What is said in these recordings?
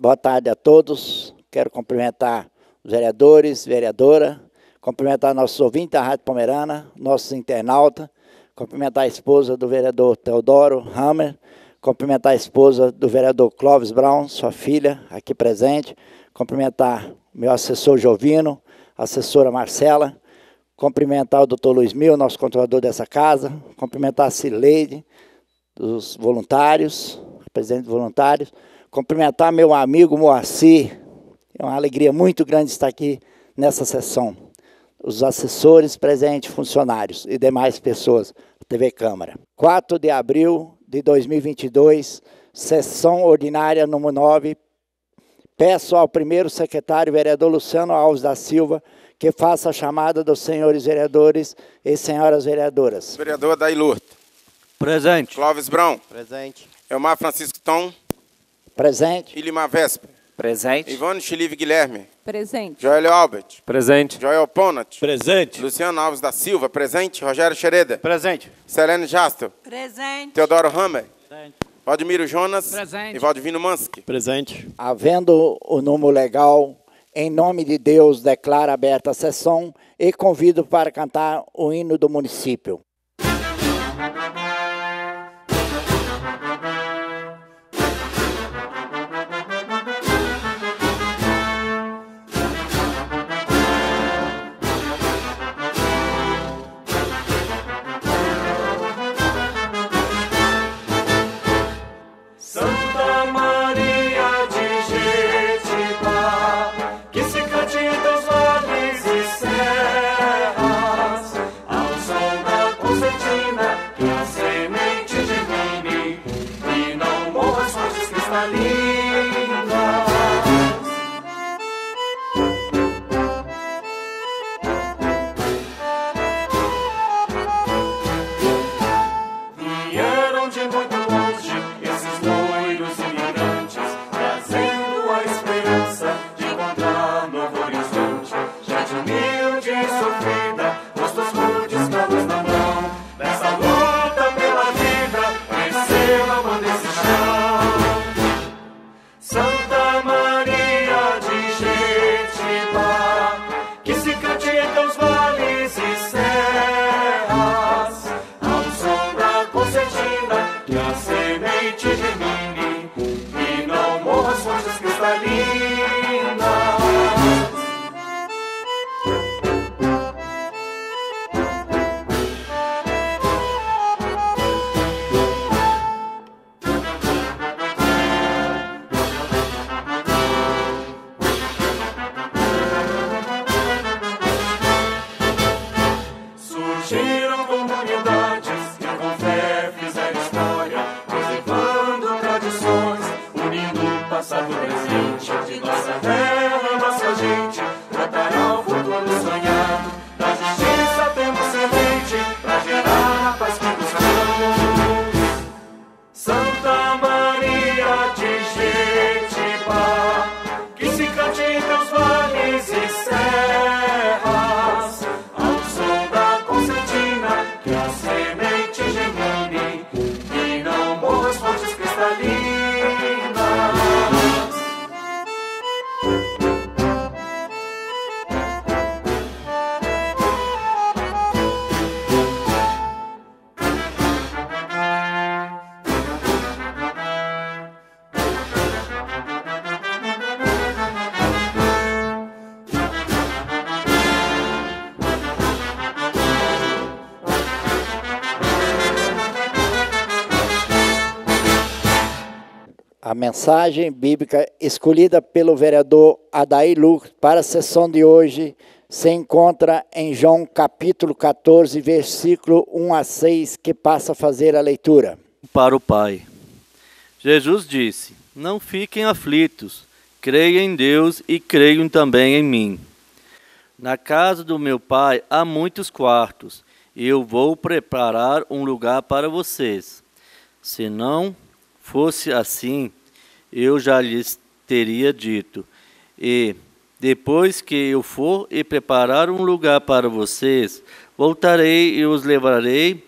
Boa tarde a todos. Quero cumprimentar os vereadores, vereadora, cumprimentar nossos ouvintes da Rádio Pomerana, nossos internautas, cumprimentar a esposa do vereador Teodoro Hammer, cumprimentar a esposa do vereador Clóvis Brown, sua filha, aqui presente, cumprimentar meu assessor Jovino, assessora Marcela, cumprimentar o doutor Luiz Mil, nosso controlador dessa casa, cumprimentar a Cileide, dos voluntários, presidente dos voluntários, cumprimentar meu amigo Moacir. É uma alegria muito grande estar aqui nessa sessão. Os assessores presentes, funcionários e demais pessoas da TV Câmara. 4 de abril de 2022, sessão ordinária número 9. Peço ao primeiro secretário, vereador Luciano Alves da Silva, que faça a chamada dos senhores vereadores e senhoras vereadoras. Vereador Dailurto. Presente. Clóvis Brão. Presente. Elmar Francisco Tom. Presente. Ilima Vespa. Presente. Ivone Chilive Guilherme. Presente. Joel Albert. Presente. Joel Ponat. Presente. Luciano Alves da Silva. Presente. Rogério Xereda. Presente. Selene Jastel. Presente. Teodoro Hammer. Presente. Valdemiro Jonas. Presente. E Valdivino Mansky. Presente. Havendo o número legal, em nome de Deus, declaro aberta a sessão e convido para cantar o hino do município. A mensagem bíblica escolhida pelo vereador Adair Lucas para a sessão de hoje se encontra em João capítulo 14, versículo 1 a 6, que passa a fazer a leitura. Para o Pai. Jesus disse: Não fiquem aflitos, creiam em Deus e creiam também em mim. Na casa do meu Pai há muitos quartos, e eu vou preparar um lugar para vocês. Se não fosse assim, eu já lhes teria dito. E depois que eu for e preparar um lugar para vocês, voltarei e os levarei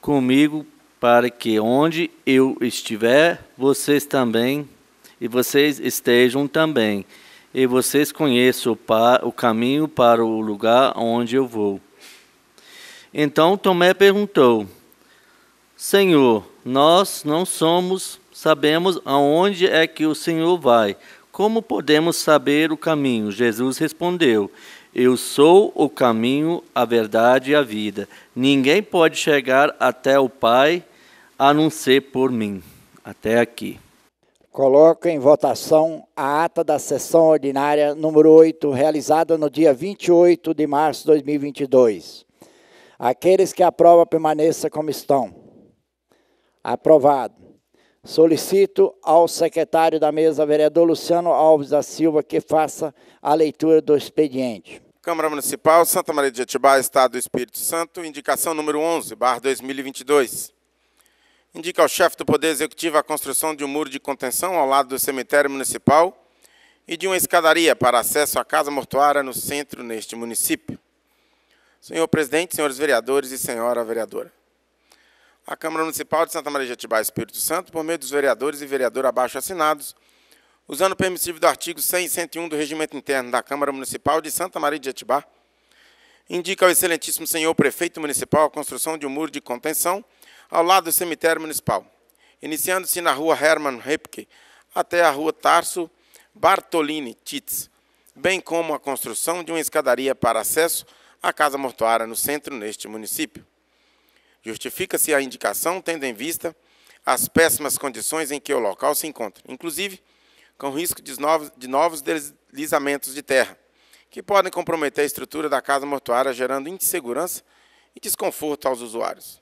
comigo para que onde eu estiver, vocês também e vocês estejam também, e vocês conheçam o caminho para o lugar onde eu vou. Então Tomé perguntou: Senhor, nós não somos sabemos aonde é que o Senhor vai. Como podemos saber o caminho? Jesus respondeu: Eu sou o caminho, a verdade e a vida. Ninguém pode chegar até o Pai a não ser por mim. Até aqui. Coloco em votação a ata da sessão ordinária número 8, realizada no dia 28 de março de 2022. Aqueles que aprovam permaneça como estão. Aprovado. Solicito ao secretário da mesa, vereador Luciano Alves da Silva, que faça a leitura do expediente. Câmara Municipal, Santa Maria de Atibá, Estado do Espírito Santo, indicação número 11, barra 2022. Indica ao chefe do Poder Executivo a construção de um muro de contenção ao lado do cemitério municipal e de uma escadaria para acesso à casa mortuária no centro neste município. Senhor presidente, senhores vereadores e senhora vereadora a Câmara Municipal de Santa Maria de Atibá, Espírito Santo, por meio dos vereadores e vereador abaixo assinados, usando o permissivo do artigo 100 e 101 do Regimento Interno da Câmara Municipal de Santa Maria de Atibá, indica ao excelentíssimo senhor prefeito municipal a construção de um muro de contenção ao lado do cemitério municipal, iniciando-se na rua Hermann Repke até a rua Tarso Bartolini Titz, bem como a construção de uma escadaria para acesso à casa mortuária no centro neste município. Justifica-se a indicação tendo em vista as péssimas condições em que o local se encontra, inclusive com risco de novos, de novos deslizamentos de terra, que podem comprometer a estrutura da casa mortuária, gerando insegurança e desconforto aos usuários.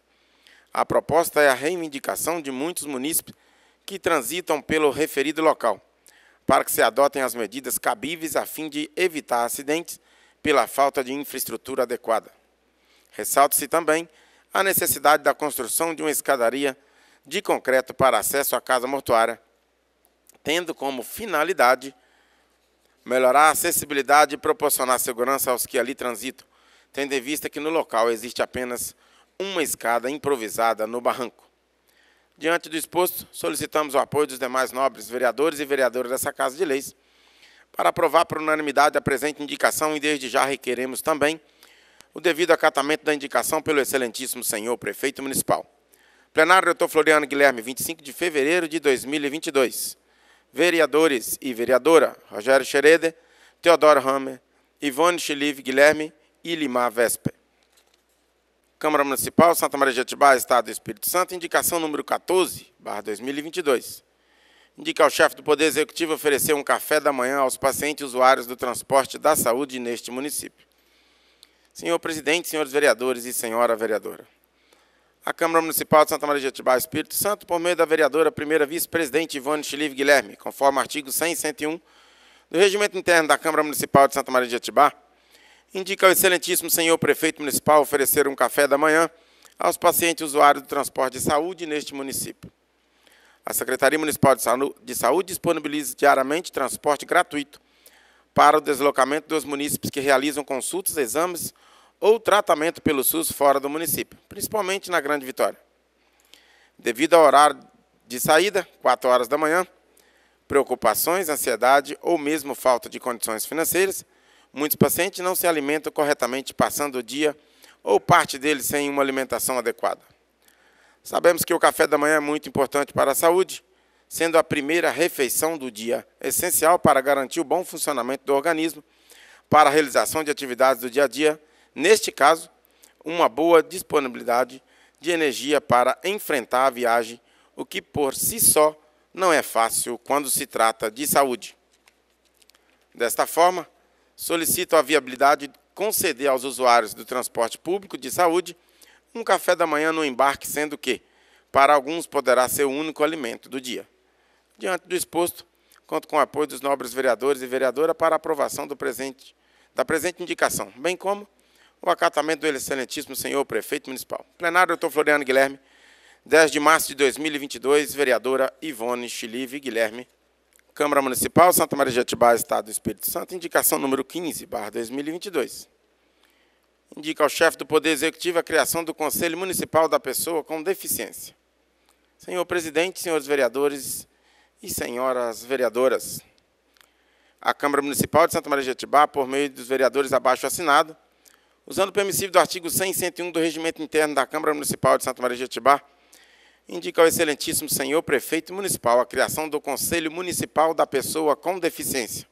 A proposta é a reivindicação de muitos munícipes que transitam pelo referido local, para que se adotem as medidas cabíveis a fim de evitar acidentes pela falta de infraestrutura adequada. Ressalta-se também a necessidade da construção de uma escadaria de concreto para acesso à casa mortuária, tendo como finalidade melhorar a acessibilidade e proporcionar segurança aos que ali transitam, tendo em vista que no local existe apenas uma escada improvisada no barranco. Diante do exposto, solicitamos o apoio dos demais nobres vereadores e vereadoras dessa Casa de Leis para aprovar por unanimidade a presente indicação e desde já requeremos também o devido acatamento da indicação pelo excelentíssimo senhor prefeito municipal. Plenário doutor Floriano Guilherme, 25 de fevereiro de 2022. Vereadores e vereadora Rogério Xereder, Teodoro Hammer, Ivone Chilive Guilherme e Limar Vesper. Câmara Municipal, Santa Maria de Atibá, Estado do Espírito Santo, indicação número 14, barra 2022. Indica ao chefe do Poder Executivo oferecer um café da manhã aos pacientes usuários do transporte da saúde neste município. Senhor presidente, senhores vereadores e senhora vereadora. A Câmara Municipal de Santa Maria de Atibá, Espírito Santo, por meio da vereadora primeira vice-presidente Ivone Chilive Guilherme, conforme artigo 100 e 101 do Regimento Interno da Câmara Municipal de Santa Maria de Atibá, indica ao excelentíssimo senhor prefeito municipal oferecer um café da manhã aos pacientes usuários do transporte de saúde neste município. A Secretaria Municipal de Saúde disponibiliza diariamente transporte gratuito para o deslocamento dos munícipes que realizam consultas, exames ou tratamento pelo SUS fora do município, principalmente na Grande Vitória. Devido ao horário de saída, 4 horas da manhã, preocupações, ansiedade ou mesmo falta de condições financeiras, muitos pacientes não se alimentam corretamente passando o dia ou parte deles sem uma alimentação adequada. Sabemos que o café da manhã é muito importante para a saúde, sendo a primeira refeição do dia essencial para garantir o bom funcionamento do organismo, para a realização de atividades do dia a dia, neste caso, uma boa disponibilidade de energia para enfrentar a viagem, o que por si só não é fácil quando se trata de saúde. Desta forma, solicito a viabilidade de conceder aos usuários do transporte público de saúde um café da manhã no embarque, sendo que, para alguns, poderá ser o único alimento do dia. Diante do exposto, conto com o apoio dos nobres vereadores e vereadora para a aprovação do presente, da presente indicação, bem como o acatamento do excelentíssimo senhor prefeito municipal. Plenário, doutor Floriano Guilherme, 10 de março de 2022, vereadora Ivone Chilive Guilherme. Câmara Municipal, Santa Maria de Atibá, Estado do Espírito Santo, indicação número 15, barra 2022. Indica ao chefe do Poder Executivo a criação do Conselho Municipal da Pessoa com Deficiência. Senhor presidente, senhores vereadores e senhoras vereadoras, a Câmara Municipal de Santa Maria de Atibá, por meio dos vereadores abaixo assinado, usando o permissivo do artigo 100 e 101 do Regimento Interno da Câmara Municipal de Santa Maria de Jetibá, indica ao excelentíssimo senhor prefeito municipal a criação do Conselho Municipal da Pessoa com Deficiência.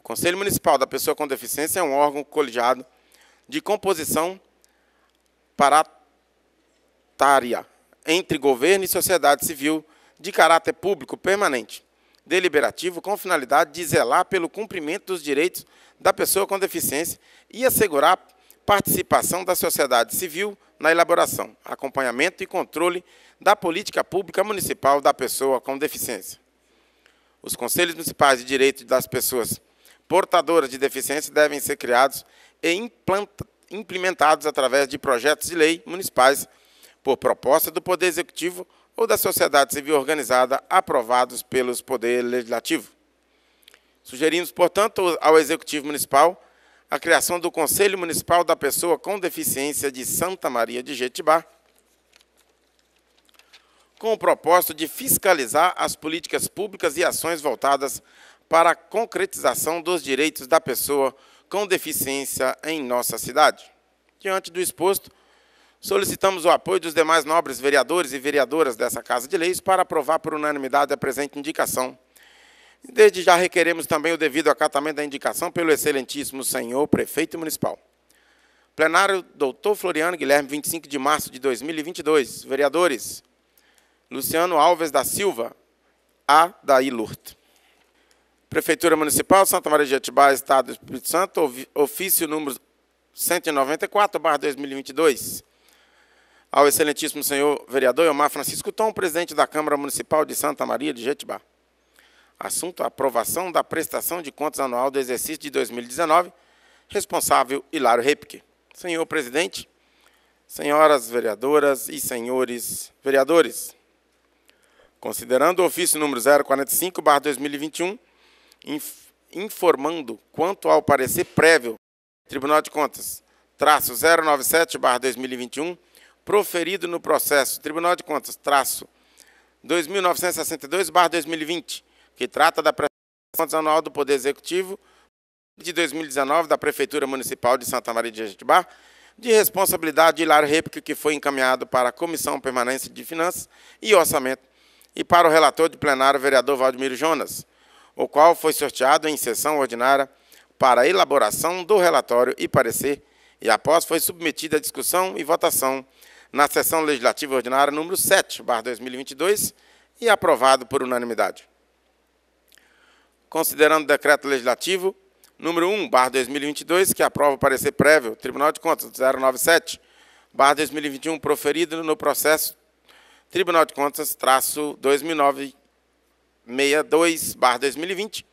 O Conselho Municipal da Pessoa com Deficiência é um órgão colegiado de composição paratária entre governo e sociedade civil de caráter público permanente, deliberativo com finalidade de zelar pelo cumprimento dos direitos da pessoa com deficiência e assegurar participação da sociedade civil na elaboração, acompanhamento e controle da política pública municipal da pessoa com deficiência. Os Conselhos Municipais de Direito das Pessoas Portadoras de Deficiência devem ser criados e implementados através de projetos de lei municipais por proposta do Poder Executivo ou da sociedade civil organizada aprovados pelos Poder Legislativo. Sugerimos, portanto, ao Executivo Municipal a criação do Conselho Municipal da Pessoa com Deficiência de Santa Maria de Jetibá, com o propósito de fiscalizar as políticas públicas e ações voltadas para a concretização dos direitos da pessoa com deficiência em nossa cidade. Diante do exposto, solicitamos o apoio dos demais nobres vereadores e vereadoras dessa Casa de Leis para aprovar por unanimidade a presente indicação Desde já requeremos também o devido acatamento da indicação pelo excelentíssimo senhor prefeito municipal. Plenário Doutor Floriano Guilherme, 25 de março de 2022. Vereadores, Luciano Alves da Silva, A. Daí Lurt. Prefeitura Municipal, Santa Maria de Atibá, Estado do Espírito Santo, ofício número 194, barra 2022. Ao excelentíssimo senhor vereador Elmar Francisco Tom, presidente da Câmara Municipal de Santa Maria de Jetibá. Assunto: aprovação da prestação de contas anual do exercício de 2019. Responsável: Hilário Repke. Senhor presidente, senhoras vereadoras e senhores vereadores, considerando o ofício número 045/2021, informando quanto ao parecer prévio Tribunal de Contas, traço 097/2021, proferido no processo Tribunal de Contas, traço 2962/2020 que trata da prestação anual do Poder Executivo de 2019 da Prefeitura Municipal de Santa Maria de Jetibá, de responsabilidade de Hilário Repico, que foi encaminhado para a Comissão Permanente de Finanças e Orçamento, e para o relator de plenário, vereador Valdemiro Jonas, o qual foi sorteado em sessão ordinária para elaboração do relatório e parecer, e após foi submetido à discussão e votação na sessão legislativa ordinária número 7, 2022, e aprovado por unanimidade considerando o decreto legislativo número 1, barra 2022, que aprova o parecer prévio, Tribunal de Contas 097, barra 2021, proferido no processo Tribunal de Contas, traço 2009-62, barra 2020,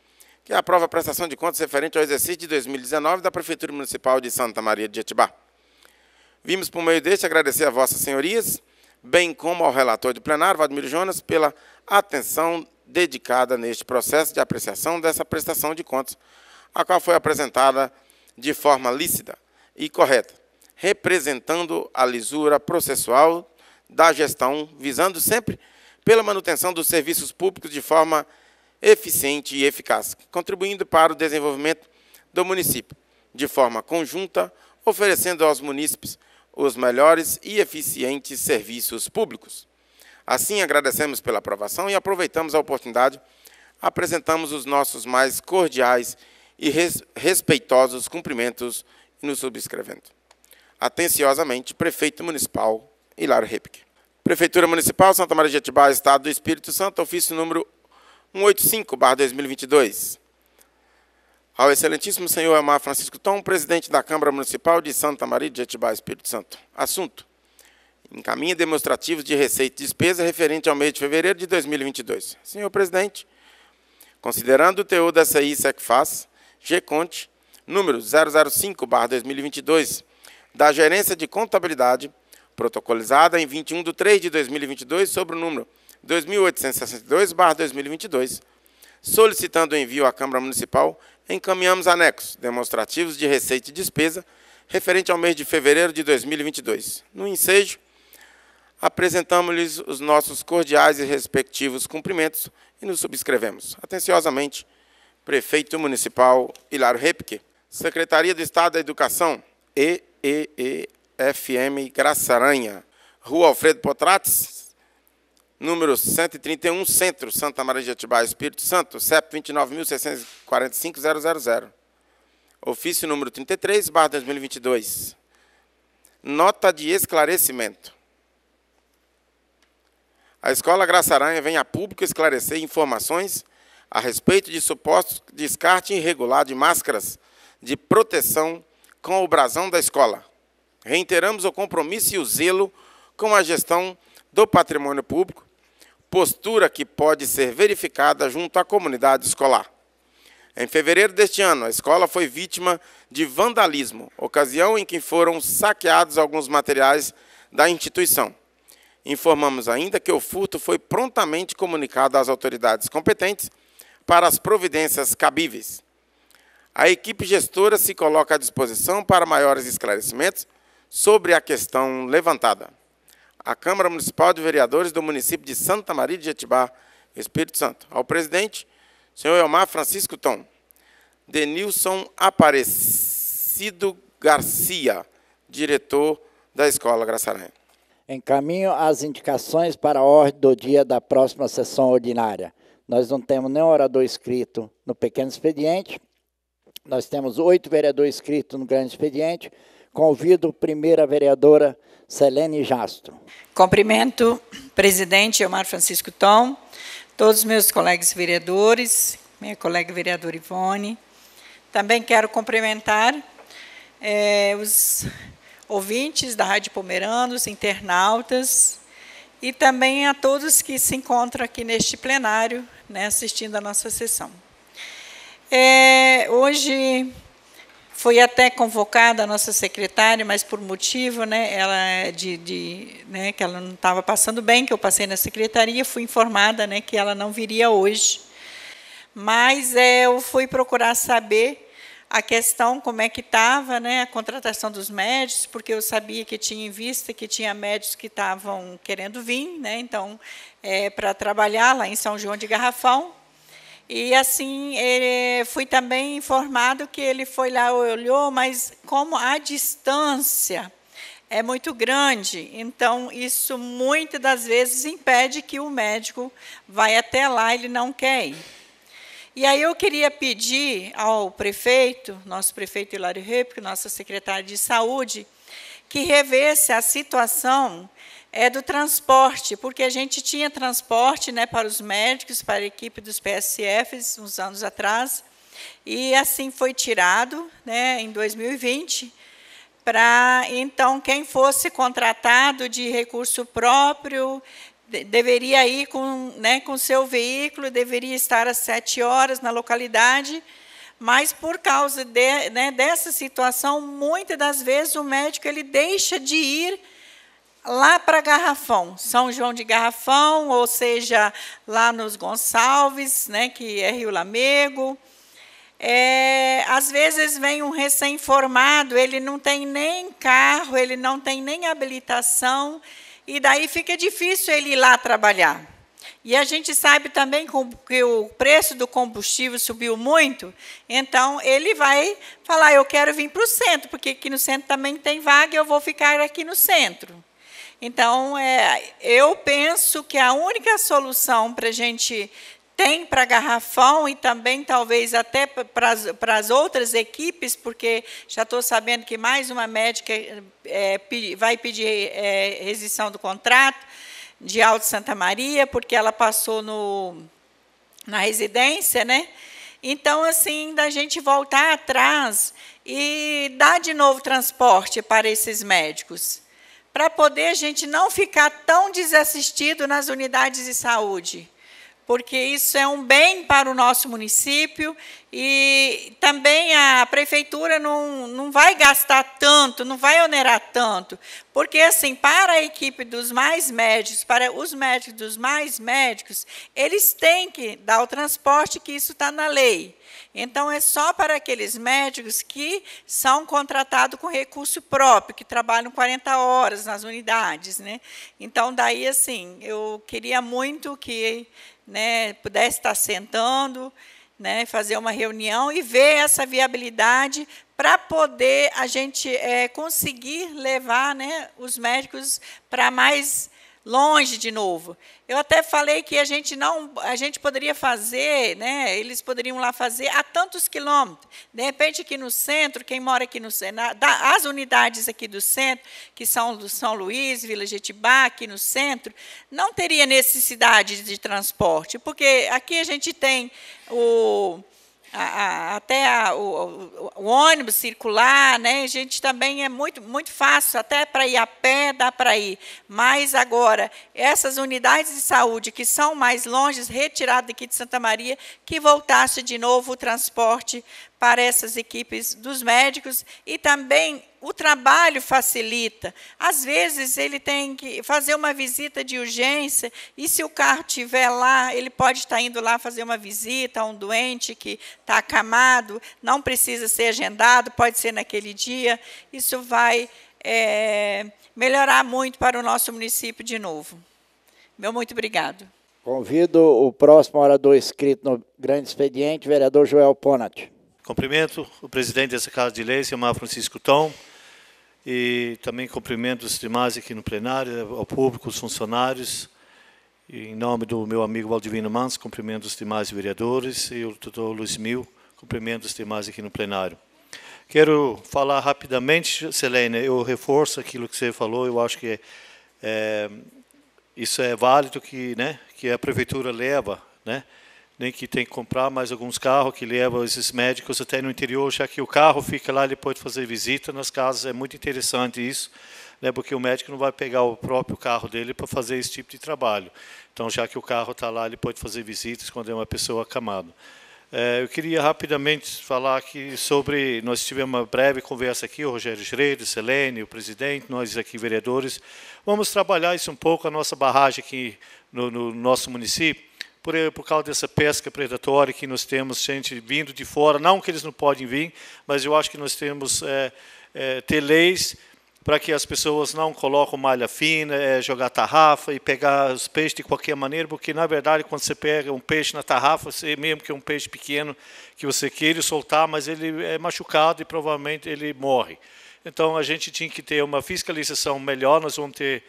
que aprova a prestação de contas referente ao exercício de 2019 da Prefeitura Municipal de Santa Maria de Etibá. Vimos, por meio deste, agradecer a vossas senhorias, bem como ao relator de plenário, Vladimir Jonas, pela atenção dedicada neste processo de apreciação dessa prestação de contas, a qual foi apresentada de forma lícita e correta, representando a lisura processual da gestão, visando sempre pela manutenção dos serviços públicos de forma eficiente e eficaz, contribuindo para o desenvolvimento do município, de forma conjunta, oferecendo aos munícipes os melhores e eficientes serviços públicos. Assim, agradecemos pela aprovação e aproveitamos a oportunidade, apresentamos os nossos mais cordiais e res, respeitosos cumprimentos nos subscrevendo. Atenciosamente, Prefeito Municipal Hilário Repke. Prefeitura Municipal Santa Maria de Atibá, Estado do Espírito Santo, ofício número 185-2022. Ao excelentíssimo senhor Amar Francisco Tom, presidente da Câmara Municipal de Santa Maria de Atibá, Espírito Santo. Assunto: encaminha demonstrativos de receita e despesa referente ao mês de fevereiro de 2022. Senhor presidente, considerando o teor da CI SECFAS, GCONTE, número 005-2022, da Gerência de Contabilidade, protocolizada em 21 de 3 de 2022, sobre o número 2862-2022, solicitando o envio à Câmara Municipal, encaminhamos anexos demonstrativos de receita e despesa referente ao mês de fevereiro de 2022. No ensejo, apresentamos-lhes os nossos cordiais e respectivos cumprimentos e nos subscrevemos. Atenciosamente, Prefeito Municipal Hilário Repke, Secretaria do Estado da Educação, EEEFM Graçaranha, Rua Alfredo Potrates, número 131, Centro, Santa Maria de Atibá, Espírito Santo, CEP 29.645.000. Ofício número 33, barra 2022. Nota de esclarecimento a Escola Graça Aranha vem a público esclarecer informações a respeito de suposto descarte irregular de máscaras de proteção com o brasão da escola. Reiteramos o compromisso e o zelo com a gestão do patrimônio público, postura que pode ser verificada junto à comunidade escolar. Em fevereiro deste ano, a escola foi vítima de vandalismo, ocasião em que foram saqueados alguns materiais da instituição. Informamos ainda que o furto foi prontamente comunicado às autoridades competentes para as providências cabíveis. A equipe gestora se coloca à disposição para maiores esclarecimentos sobre a questão levantada. A Câmara Municipal de Vereadores do município de Santa Maria de Jetibá, Espírito Santo. Ao presidente, senhor Elmar Francisco Tom. Denilson Aparecido Garcia, diretor da Escola Graçaranha. Encaminho as indicações para a ordem do dia da próxima sessão ordinária. Nós não temos nenhum orador escrito no pequeno expediente. Nós temos oito vereadores inscritos no grande expediente. Convido a primeira vereadora Selene Jastro. Cumprimento, presidente Omar Francisco Tom, todos os meus colegas vereadores, minha colega vereadora Ivone. Também quero cumprimentar é, os ouvintes da Rádio Pomeranos, internautas, e também a todos que se encontram aqui neste plenário, né, assistindo à nossa sessão. É, hoje foi até convocada a nossa secretária, mas por motivo, né, ela é de, de né, que ela não estava passando bem, que eu passei na secretaria, fui informada, né, que ela não viria hoje. Mas é, eu fui procurar saber a questão como é que estava né, a contratação dos médicos, porque eu sabia que tinha em vista que tinha médicos que estavam querendo vir, né, então, é, para trabalhar lá em São João de Garrafão. E, assim, ele, fui também informado que ele foi lá, olhou, mas como a distância é muito grande, então isso muitas das vezes impede que o médico vá até lá, ele não quer ir. E aí eu queria pedir ao prefeito, nosso prefeito Hilário Repke, nossa secretária de Saúde, que revesse a situação é do transporte, porque a gente tinha transporte né, para os médicos, para a equipe dos PSFs, uns anos atrás, e assim foi tirado né, em 2020, para, então, quem fosse contratado de recurso próprio, deveria ir com, né, com seu veículo, deveria estar às sete horas na localidade, mas por causa de, né, dessa situação, muitas das vezes o médico ele deixa de ir lá para Garrafão, São João de Garrafão, ou seja, lá nos Gonçalves, né, que é Rio Lamego. É, às vezes vem um recém-formado, ele não tem nem carro, ele não tem nem habilitação, e daí fica difícil ele ir lá trabalhar. E a gente sabe também que o preço do combustível subiu muito, então ele vai falar: eu quero vir para o centro, porque aqui no centro também tem vaga, eu vou ficar aqui no centro. Então, é, eu penso que a única solução para a gente tem para Garrafão e também talvez até para as outras equipes, porque já estou sabendo que mais uma médica é, vai pedir é, rescisão do contrato de Alto Santa Maria, porque ela passou no, na residência, né? Então, assim, da gente voltar atrás e dar de novo transporte para esses médicos, para poder a gente não ficar tão desassistido nas unidades de saúde porque isso é um bem para o nosso município e também a prefeitura não, não vai gastar tanto, não vai onerar tanto, porque, assim, para a equipe dos mais médicos, para os médicos dos mais médicos, eles têm que dar o transporte, que isso está na lei. Então, é só para aqueles médicos que são contratados com recurso próprio, que trabalham 40 horas nas unidades. Né? Então, daí, assim, eu queria muito que né, pudesse estar sentando, né, fazer uma reunião e ver essa viabilidade para poder a gente é, conseguir levar né, os médicos para mais longe de novo. Eu até falei que a gente não, a gente poderia fazer, né? Eles poderiam lá fazer a tantos quilômetros. De repente aqui no centro, quem mora aqui no centro, as unidades aqui do centro, que são do São Luís, Vila Jetibá, aqui no centro, não teria necessidade de transporte, porque aqui a gente tem o a, a, até a, o, o, ônibus circular, né? A gente também é muito, muito fácil, até para ir a pé dá para ir. Mas agora, essas unidades de saúde que são mais longe, retiradas daqui de Santa Maria, que voltasse de novo o transporte para essas equipes dos médicos e também o trabalho facilita. Às vezes ele tem que fazer uma visita de urgência e se o carro tiver lá, ele pode estar indo lá fazer uma visita a um doente que está acamado, não precisa ser agendado, pode ser naquele dia. Isso vai é, melhorar muito para o nosso município de novo. Meu muito obrigado. Convido o próximo orador inscrito no grande expediente, vereador Joel Ponat. Cumprimento o presidente dessa Casa de Leis, Semar Francisco Tom, e também cumprimento os demais aqui no plenário, né, ao público, os funcionários. E, em nome do meu amigo Valdivino Mans, cumprimento os demais vereadores e o doutor Luiz Mil, cumprimento os demais aqui no plenário. Quero falar rapidamente, Selene, eu reforço aquilo que você falou, eu acho que é, é isso é válido que, né, que a prefeitura leva, né, nem que tem que comprar mais alguns carros que levam esses médicos até no interior, já que o carro fica lá, ele pode fazer visita nas casas, é muito interessante isso, né, porque o médico não vai pegar o próprio carro dele para fazer esse tipo de trabalho. Então, já que o carro está lá, ele pode fazer visitas quando é uma pessoa acamada. É, eu queria rapidamente falar aqui sobre. Nós tivemos uma breve conversa aqui, o Rogério o Selene, o presidente, nós aqui vereadores. Vamos trabalhar isso um pouco, a nossa barragem aqui no, no nosso município por, eh, por causa dessa pesca predatória que nós temos gente vindo de fora, não que eles não podem vir, mas eu acho que nós temos é, é, ter leis para que as pessoas não coloquem malha fina, é, jogar tarrafa e pegar os peixes de qualquer maneira, porque, na verdade, quando você pega um peixe na tarrafa, você, mesmo que é um peixe pequeno que você queira soltar, mas ele é machucado e provavelmente ele morre. Então, a gente tinha que ter uma fiscalização melhor, nós vamos ter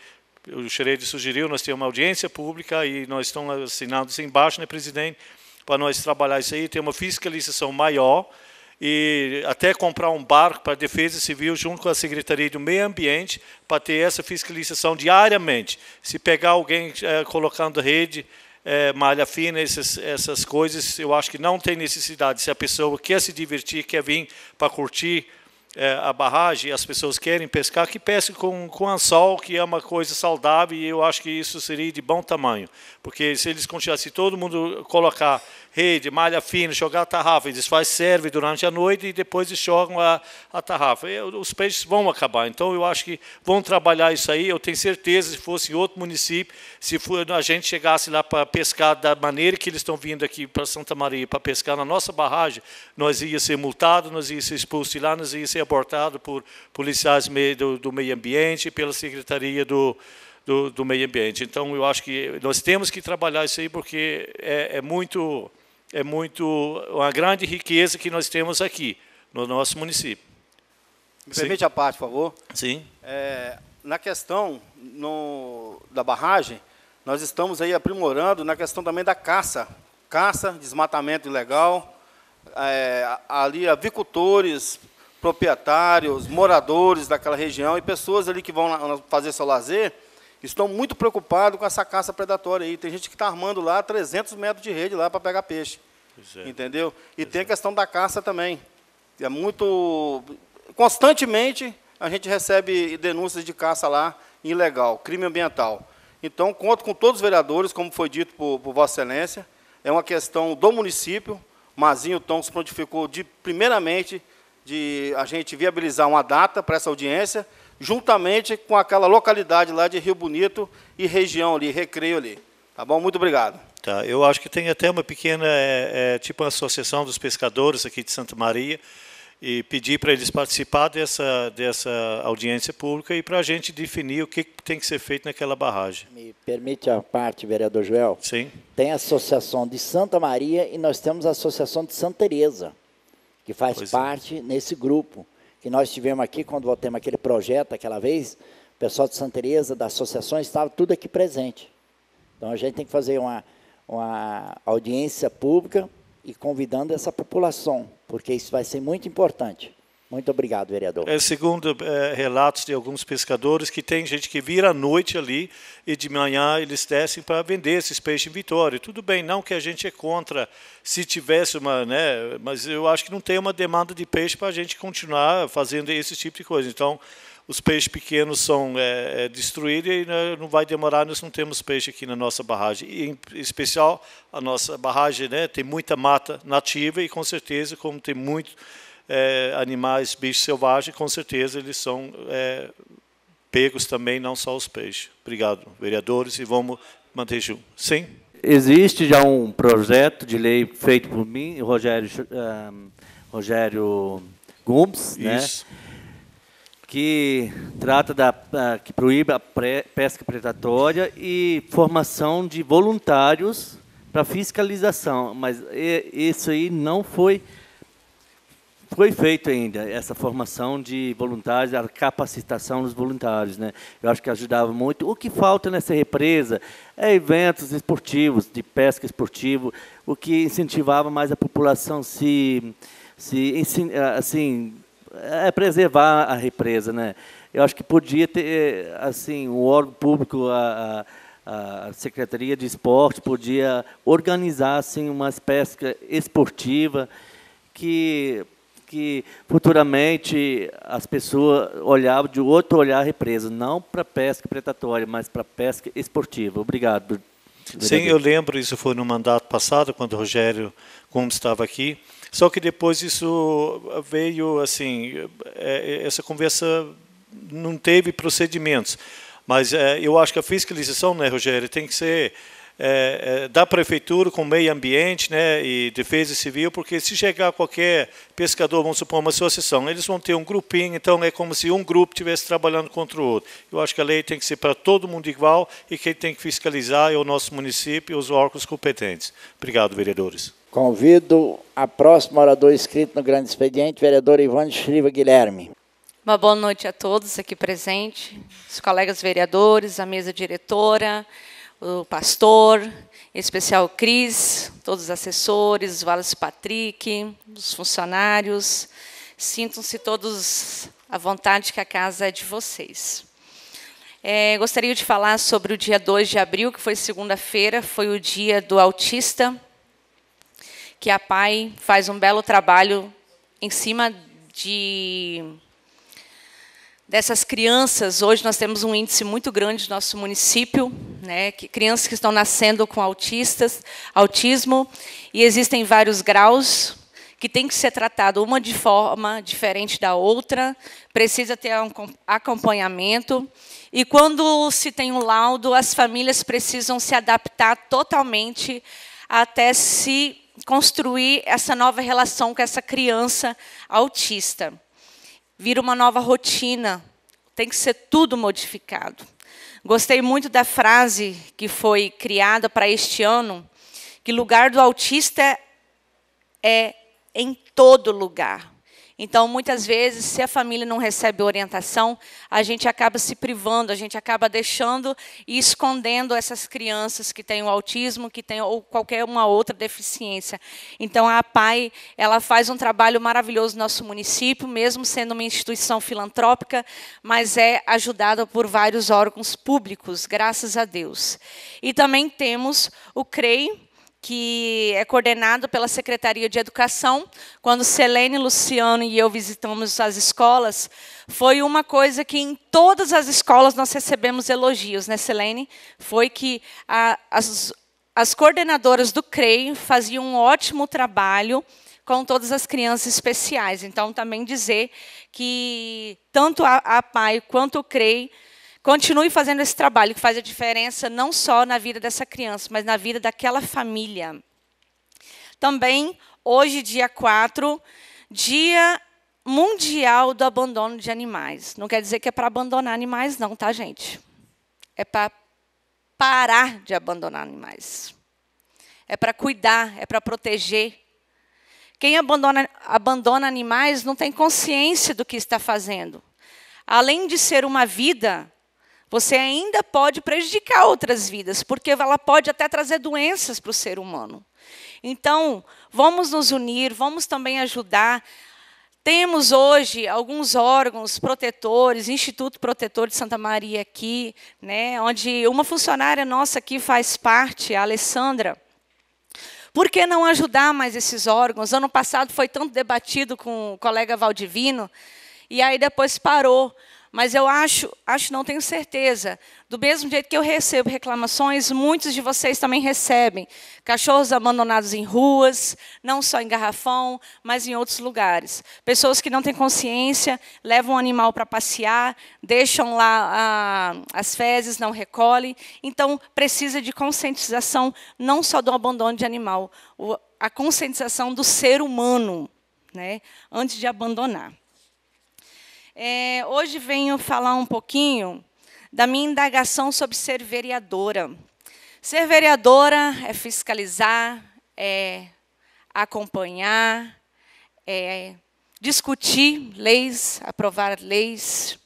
o de sugeriu, nós temos uma audiência pública e nós estamos assinados embaixo, né, presidente, para nós trabalhar isso aí, ter uma fiscalização maior e até comprar um barco para a Defesa Civil junto com a Secretaria do Meio Ambiente para ter essa fiscalização diariamente. Se pegar alguém é, colocando rede, é, malha fina, essas, essas coisas, eu acho que não tem necessidade. Se a pessoa quer se divertir, quer vir para curtir, é, a barragem, as pessoas querem pescar, que pesque com, com anzol, que é uma coisa saudável, e eu acho que isso seria de bom tamanho. Porque se eles continuassem, se todo mundo colocar rede, malha fina, jogar a tarrafa. Eles fazem serve durante a noite e depois eles jogam a, a tarrafa. E os peixes vão acabar. Então, eu acho que vão trabalhar isso aí. Eu tenho certeza, se fosse em outro município, se for, a gente chegasse lá para pescar da maneira que eles estão vindo aqui para Santa Maria para pescar na nossa barragem, nós ia ser multado, nós ia ser expulso de lá, nós ia ser abortado por policiais do, do meio ambiente, pela Secretaria do, do, do, meio ambiente. Então, eu acho que nós temos que trabalhar isso aí, porque é, é muito é muito uma grande riqueza que nós temos aqui no nosso município. Me permite a parte, por favor? Sim. É, na questão no, da barragem, nós estamos aí aprimorando na questão também da caça. Caça, desmatamento ilegal, é, ali avicultores, proprietários, moradores daquela região e pessoas ali que vão fazer seu lazer, estão muito preocupados com essa caça predatória aí. Tem gente que está armando lá 300 metros de rede lá para pegar peixe. É. Entendeu? E tem a é. questão da caça também. É muito. Constantemente a gente recebe denúncias de caça lá ilegal, crime ambiental. Então, conto com todos os vereadores, como foi dito por, por Vossa Excelência. É uma questão do município. Mazinho Tom se prontificou, de, primeiramente, de a gente viabilizar uma data para essa audiência juntamente com aquela localidade lá de Rio Bonito e região ali, Recreio ali. Tá bom? Muito obrigado. Tá, eu acho que tem até uma pequena, é, é, tipo, uma associação dos pescadores aqui de Santa Maria, e pedir para eles participar dessa, dessa audiência pública e para a gente definir o que tem que ser feito naquela barragem. Me permite a parte, vereador Joel? Sim. Tem a Associação de Santa Maria e nós temos a Associação de Santa Teresa, que faz pois é. parte é. nesse grupo que nós tivemos aqui quando voltamos aquele projeto aquela vez, o pessoal de Santa Teresa, das associações, estava tudo aqui presente. Então a gente tem que fazer uma, uma audiência pública e convidando essa população, porque isso vai ser muito importante. Muito obrigado, vereador. É, segundo é, relatos de alguns pescadores, que tem gente que vira à noite ali e de manhã eles descem para vender esses peixes em Vitória. Tudo bem, não que a gente é contra se tivesse uma, né, mas eu acho que não tem uma demanda de peixe para a gente continuar fazendo esse tipo de coisa. Então, os peixes pequenos são é, é destruídos e né, não vai demorar, nós não temos peixe aqui na nossa barragem. E, em especial, a nossa barragem né, tem muita mata nativa e, com certeza, como tem muito é, animais, bichos selvagens, com certeza eles são é, pegos também, não só os peixes. Obrigado, vereadores, e vamos manter junto. Sim? Existe já um projeto de lei feito por mim, Rogério, um, é, Rogério Gomes, né? que trata da é, que proíbe a pré, pesca predatória e formação de voluntários para fiscalização, mas isso aí não foi foi feito ainda essa formação de voluntários, a capacitação dos voluntários, né? Eu acho que ajudava muito. O que falta nessa represa é eventos esportivos, de pesca esportiva, o que incentivava mais a população se se assim é preservar a represa, né? Eu acho que podia ter assim o órgão público a, a, a Secretaria de Esporte podia organizar assim, uma pesca esportiva que que futuramente as pessoas olhavam de outro olhar represa, não para pesca predatória, mas para pesca esportiva. Obrigado. Sim, eu lembro, isso foi no mandato passado, quando o Rogério Gomes estava aqui, só que depois isso veio, assim, é, é, essa conversa não teve procedimentos. Mas é, eu acho que a fiscalização, né, Rogério, tem que ser é, é, da prefeitura com meio ambiente né, e defesa civil, porque se chegar qualquer pescador, vamos supor, uma associação, eles vão ter um grupinho, então é como se um grupo estivesse trabalhando contra o outro. Eu acho que a lei tem que ser para todo mundo igual e quem tem que fiscalizar é o nosso município e os órgãos competentes. Obrigado, vereadores. Convido a próxima orador inscrito no grande expediente, vereador Ivone Shriva Guilherme. Uma boa noite a todos aqui presentes, os colegas vereadores, a mesa diretora, o pastor, em especial o Cris, todos os assessores, o Wallace Patrick, os funcionários. Sintam-se todos à vontade que a casa é de vocês. É, gostaria de falar sobre o dia 2 de abril, que foi segunda-feira, foi o dia do autista, que a PAI faz um belo trabalho em cima de dessas crianças, hoje nós temos um índice muito grande no nosso município, né, que crianças que estão nascendo com autistas, autismo, e existem vários graus que tem que ser tratado uma de forma diferente da outra, precisa ter um acompanhamento. E quando se tem um laudo, as famílias precisam se adaptar totalmente até se construir essa nova relação com essa criança autista vira uma nova rotina. Tem que ser tudo modificado. Gostei muito da frase que foi criada para este ano, que lugar do autista é em todo lugar. Então, muitas vezes, se a família não recebe orientação, a gente acaba se privando, a gente acaba deixando e escondendo essas crianças que têm o autismo, que têm ou qualquer uma outra deficiência. Então, a APAI, ela faz um trabalho maravilhoso no nosso município, mesmo sendo uma instituição filantrópica, mas é ajudada por vários órgãos públicos, graças a Deus. E também temos o CREI, que é coordenado pela Secretaria de Educação. Quando Selene, Luciano e eu visitamos as escolas, foi uma coisa que em todas as escolas nós recebemos elogios, né, Selene? Foi que a, as, as coordenadoras do CREI faziam um ótimo trabalho com todas as crianças especiais. Então, também dizer que tanto a, a PAI quanto o CREI Continue fazendo esse trabalho que faz a diferença não só na vida dessa criança, mas na vida daquela família. Também, hoje, dia 4, dia mundial do abandono de animais. Não quer dizer que é para abandonar animais, não, tá, gente? É para parar de abandonar animais. É para cuidar, é para proteger. Quem abandona, abandona animais não tem consciência do que está fazendo. Além de ser uma vida, você ainda pode prejudicar outras vidas, porque ela pode até trazer doenças para o ser humano. Então, vamos nos unir, vamos também ajudar. Temos hoje alguns órgãos protetores, Instituto Protetor de Santa Maria aqui, né, onde uma funcionária nossa aqui faz parte, a Alessandra. Por que não ajudar mais esses órgãos? Ano passado foi tanto debatido com o colega Valdivino, e aí depois parou. Mas eu acho, acho não tenho certeza, do mesmo jeito que eu recebo reclamações, muitos de vocês também recebem. Cachorros abandonados em ruas, não só em garrafão, mas em outros lugares. Pessoas que não têm consciência, levam o animal para passear, deixam lá as fezes, não recolhem. Então, precisa de conscientização, não só do abandono de animal, a conscientização do ser humano, né, antes de abandonar. É, hoje venho falar um pouquinho da minha indagação sobre ser vereadora. Ser vereadora é fiscalizar, é acompanhar, é discutir leis, aprovar leis,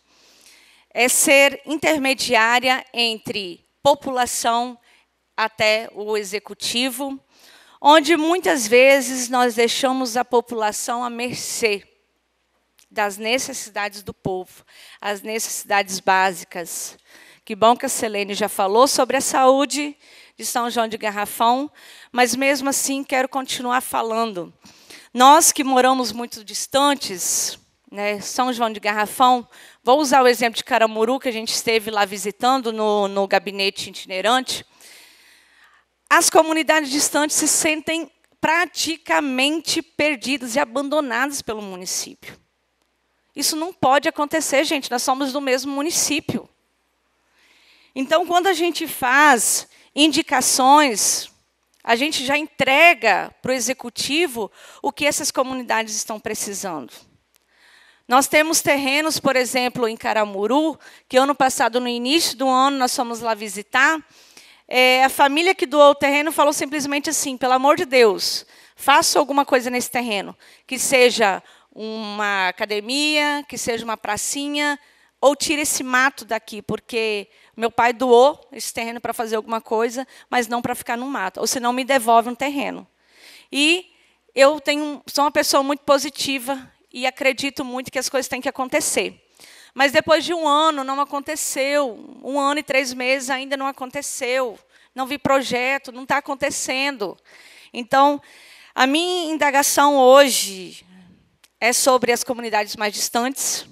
é ser intermediária entre população até o executivo, onde muitas vezes nós deixamos a população à mercê das necessidades do povo, as necessidades básicas. Que bom que a Selene já falou sobre a saúde de São João de Garrafão, mas mesmo assim quero continuar falando. Nós que moramos muito distantes, né, São João de Garrafão, vou usar o exemplo de Caramuru, que a gente esteve lá visitando no, no gabinete itinerante. As comunidades distantes se sentem praticamente perdidas e abandonadas pelo município. Isso não pode acontecer, gente. Nós somos do mesmo município. Então, quando a gente faz indicações, a gente já entrega para o executivo o que essas comunidades estão precisando. Nós temos terrenos, por exemplo, em Caramuru, que ano passado, no início do ano, nós fomos lá visitar. É, a família que doou o terreno falou simplesmente assim: pelo amor de Deus, faça alguma coisa nesse terreno, que seja uma academia, que seja uma pracinha, ou tire esse mato daqui, porque meu pai doou esse terreno para fazer alguma coisa, mas não para ficar no mato, ou senão me devolve um terreno. E eu tenho, sou uma pessoa muito positiva e acredito muito que as coisas têm que acontecer. Mas depois de um ano não aconteceu, um ano e três meses ainda não aconteceu, não vi projeto, não está acontecendo. Então, a minha indagação hoje, é sobre as comunidades mais distantes.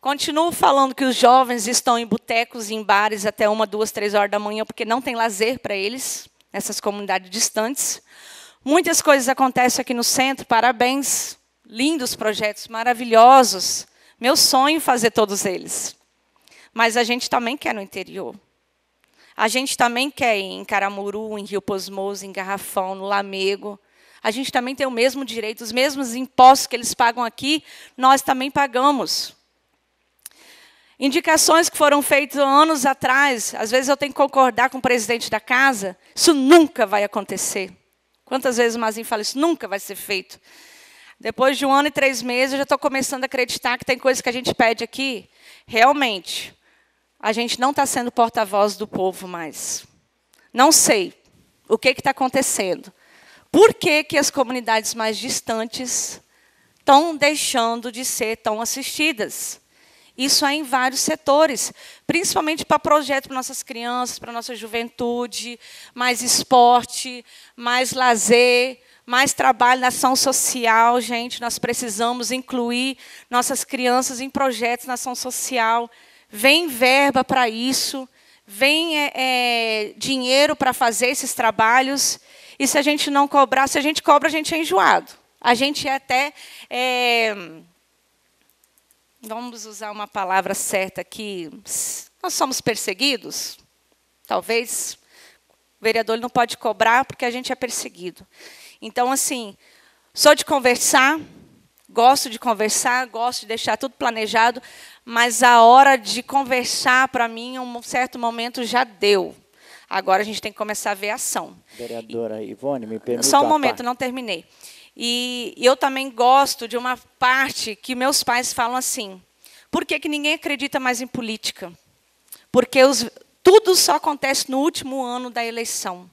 Continuo falando que os jovens estão em botecos e em bares até uma, duas, três horas da manhã, porque não tem lazer para eles nessas comunidades distantes. Muitas coisas acontecem aqui no centro, parabéns. Lindos projetos, maravilhosos. Meu sonho é fazer todos eles. Mas a gente também quer no interior. A gente também quer ir em Caramuru, em Rio Posmoso, em Garrafão, no Lamego a gente também tem o mesmo direito, os mesmos impostos que eles pagam aqui, nós também pagamos. Indicações que foram feitas anos atrás, às vezes eu tenho que concordar com o presidente da casa, isso nunca vai acontecer. Quantas vezes o Mazinho fala isso? Nunca vai ser feito. Depois de um ano e três meses, eu já estou começando a acreditar que tem coisas que a gente pede aqui. Realmente, a gente não está sendo porta-voz do povo mais. Não sei o que está acontecendo. Por que, que as comunidades mais distantes estão deixando de ser tão assistidas? Isso é em vários setores, principalmente para projetos para nossas crianças, para nossa juventude, mais esporte, mais lazer, mais trabalho na ação social, gente. Nós precisamos incluir nossas crianças em projetos na ação social. Vem verba para isso, vem é, é dinheiro para fazer esses trabalhos. E se a gente não cobrar, se a gente cobra, a gente é enjoado. A gente é até. É, vamos usar uma palavra certa aqui. Nós somos perseguidos? Talvez. O vereador não pode cobrar porque a gente é perseguido. Então, assim, sou de conversar, gosto de conversar, gosto de deixar tudo planejado, mas a hora de conversar, para mim, em um certo momento já deu. Agora a gente tem que começar a ver a ação. Vereadora Ivone, me permita. Só um momento, não terminei. E, e eu também gosto de uma parte que meus pais falam assim: por que, que ninguém acredita mais em política? Porque os, tudo só acontece no último ano da eleição.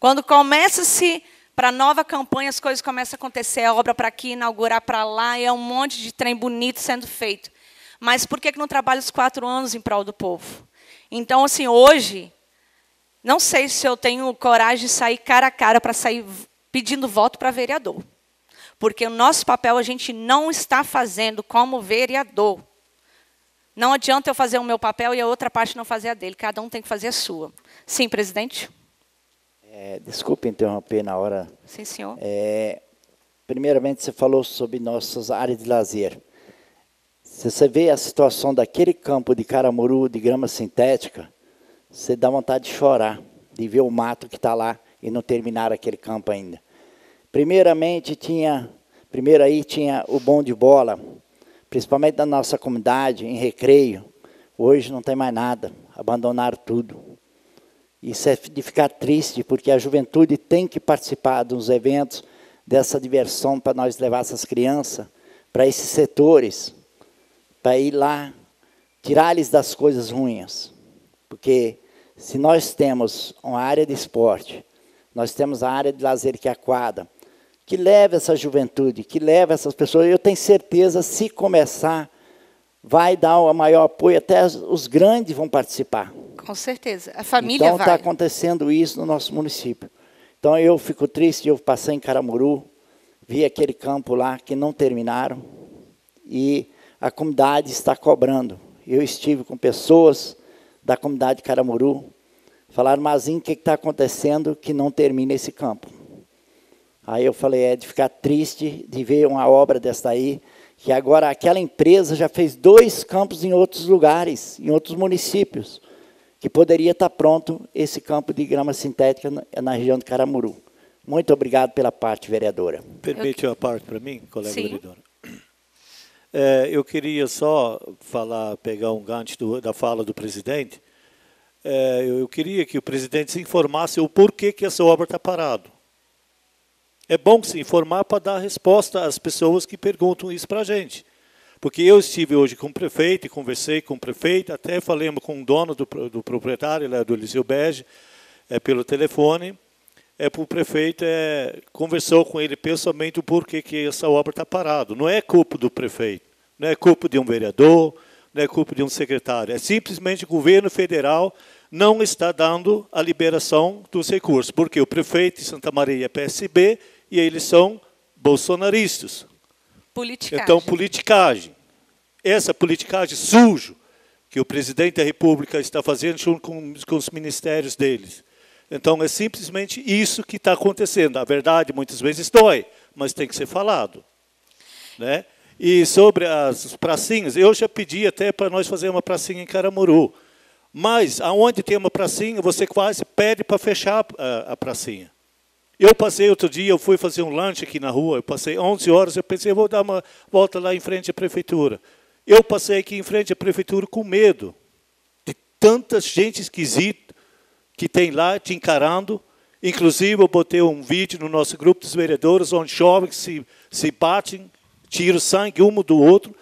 Quando começa-se para nova campanha, as coisas começam a acontecer, é obra para aqui, inaugurar para lá, e é um monte de trem bonito sendo feito. Mas por que, que não trabalha os quatro anos em prol do povo? Então, assim, hoje, não sei se eu tenho coragem de sair cara a cara para sair pedindo voto para vereador. Porque o nosso papel a gente não está fazendo como vereador. Não adianta eu fazer o meu papel e a outra parte não fazer a dele. Cada um tem que fazer a sua. Sim, presidente? É, desculpe interromper na hora. Sim, senhor. É, primeiramente, você falou sobre nossas áreas de lazer. Se você vê a situação daquele campo de Caramuru, de grama sintética, você dá vontade de chorar, de ver o mato que está lá e não terminar aquele campo ainda. Primeiramente tinha, primeiro aí tinha o bom de bola, principalmente da nossa comunidade, em recreio. Hoje não tem mais nada, abandonaram tudo. Isso é de ficar triste, porque a juventude tem que participar dos eventos, dessa diversão para nós levar essas crianças para esses setores, para ir lá, tirar-lhes das coisas ruins. Porque se nós temos uma área de esporte, nós temos a área de lazer que é a quadra, que leva essa juventude, que leva essas pessoas. Eu tenho certeza, se começar, vai dar o maior apoio, até os grandes vão participar. Com certeza, a família então, tá vai. Então está acontecendo isso no nosso município. Então eu fico triste, eu passei em Caramuru, vi aquele campo lá que não terminaram e a comunidade está cobrando. Eu estive com pessoas da comunidade Caramuru, falaram, Mazinho, o que está acontecendo que não termina esse campo? Aí eu falei, é de ficar triste de ver uma obra dessa aí, que agora aquela empresa já fez dois campos em outros lugares, em outros municípios, que poderia estar tá pronto esse campo de grama sintética na região de Caramuru. Muito obrigado pela parte, vereadora. Permite uma parte para mim, colega Sim. vereadora? É, eu queria só falar, pegar um gancho do, da fala do presidente. É, eu, eu queria que o presidente se informasse o porquê que essa obra está parada. É bom se informar para dar resposta às pessoas que perguntam isso para a gente. Porque eu estive hoje com o prefeito, conversei com o prefeito, até falei com o dono do, do proprietário, do Eliseu Bege, é, pelo telefone. É, o prefeito é, conversou com ele pessoalmente o porquê que essa obra está parada. Não é culpa do prefeito não é culpa de um vereador, não é culpa de um secretário. É simplesmente o governo federal não está dando a liberação dos recursos, porque o prefeito de Santa Maria é PSB e eles são bolsonaristas. Politicagem. Então, politicagem. Essa politicagem sujo que o presidente da República está fazendo junto com, com os ministérios deles. Então, é simplesmente isso que está acontecendo. A verdade, muitas vezes, dói, mas tem que ser falado. Né? E sobre as pracinhas, eu já pedi até para nós fazer uma pracinha em Caramuru. Mas, aonde tem uma pracinha, você quase pede para fechar a, a pracinha. Eu passei outro dia, eu fui fazer um lanche aqui na rua, eu passei 11 horas, eu pensei, vou dar uma volta lá em frente à prefeitura. Eu passei aqui em frente à prefeitura com medo de tanta gente esquisita que tem lá te encarando. Inclusive, eu botei um vídeo no nosso grupo dos vereadores, onde jovens se, se batem tira o sangue um do outro.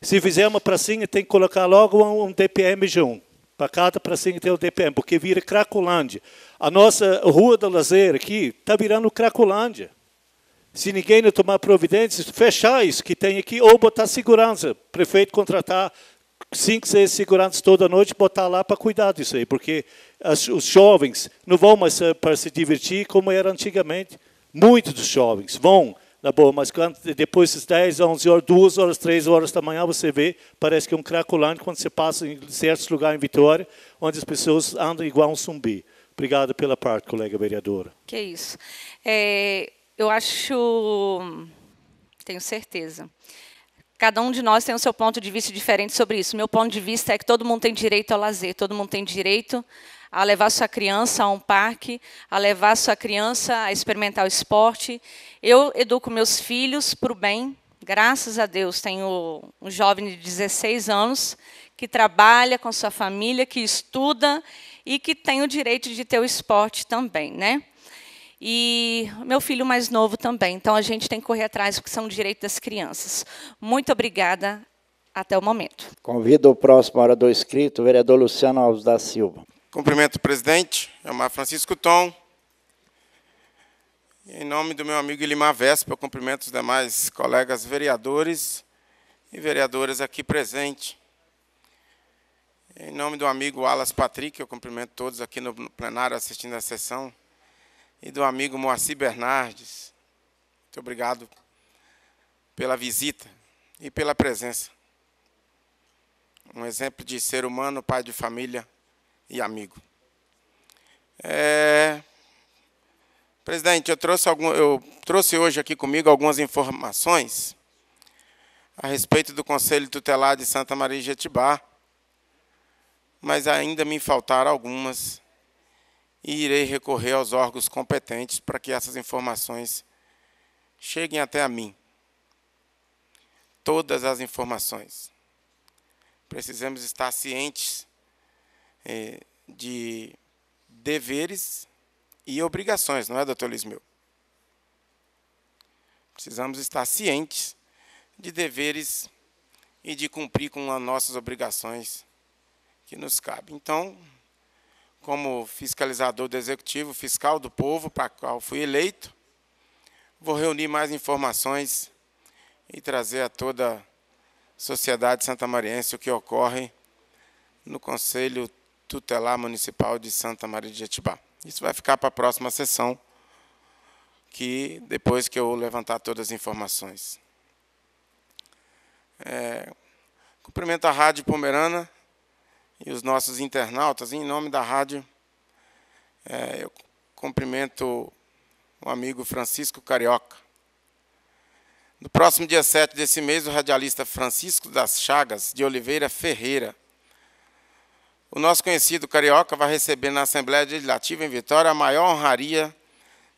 Se fizer uma pracinha, tem que colocar logo um, DPM de um Para cada pracinha tem um DPM, porque vira Cracolândia. A nossa rua da lazer aqui está virando Cracolândia. Se ninguém não tomar providências, fechar isso que tem aqui, ou botar segurança. Prefeito contratar cinco, seis seguranças toda noite, botar lá para cuidar disso aí, porque as, os jovens não vão mais eh, para se divertir como era antigamente. Muitos dos jovens vão Tá bom, mas quando, depois das 10, 11 horas, 2 horas, 3 horas da manhã, você vê, parece que é um cracolante quando você passa em certos lugares em Vitória, onde as pessoas andam igual um zumbi. Obrigado pela parte, colega vereadora. Que isso. É, eu acho, tenho certeza, cada um de nós tem o seu ponto de vista diferente sobre isso. Meu ponto de vista é que todo mundo tem direito ao lazer, todo mundo tem direito a levar sua criança a um parque, a levar sua criança a experimentar o esporte. Eu educo meus filhos para o bem. Graças a Deus, tenho um jovem de 16 anos que trabalha com sua família, que estuda e que tem o direito de ter o esporte também, né? E meu filho mais novo também. Então a gente tem que correr atrás porque são direitos das crianças. Muito obrigada até o momento. Convido o próximo orador escrito, o vereador Luciano Alves da Silva. Cumprimento o presidente, Amar Francisco Tom. Em nome do meu amigo Ilimar Vespa, eu cumprimento os demais colegas vereadores e vereadoras aqui presentes. Em nome do amigo Alas Patrick, eu cumprimento todos aqui no plenário assistindo à sessão. E do amigo Moacir Bernardes. Muito obrigado pela visita e pela presença. Um exemplo de ser humano, pai de família, e amigo. É... Presidente, eu trouxe, algum, eu trouxe hoje aqui comigo algumas informações a respeito do Conselho Tutelar de Santa Maria de Jetibá, mas ainda me faltaram algumas e irei recorrer aos órgãos competentes para que essas informações cheguem até a mim. Todas as informações. Precisamos estar cientes é, de deveres e obrigações, não é, doutor Lismeu? Precisamos estar cientes de deveres e de cumprir com as nossas obrigações que nos cabem. Então, como fiscalizador do Executivo, fiscal do povo, para qual fui eleito, vou reunir mais informações e trazer a toda a sociedade santamariense o que ocorre no Conselho tutelar municipal de Santa Maria de Jetibá. Isso vai ficar para a próxima sessão, que depois que eu levantar todas as informações. É, cumprimento a Rádio Pomerana e os nossos internautas. Em nome da rádio, é, eu cumprimento o amigo Francisco Carioca. No próximo dia 7 desse mês, o radialista Francisco das Chagas de Oliveira Ferreira o nosso conhecido carioca vai receber na Assembleia Legislativa em Vitória a maior honraria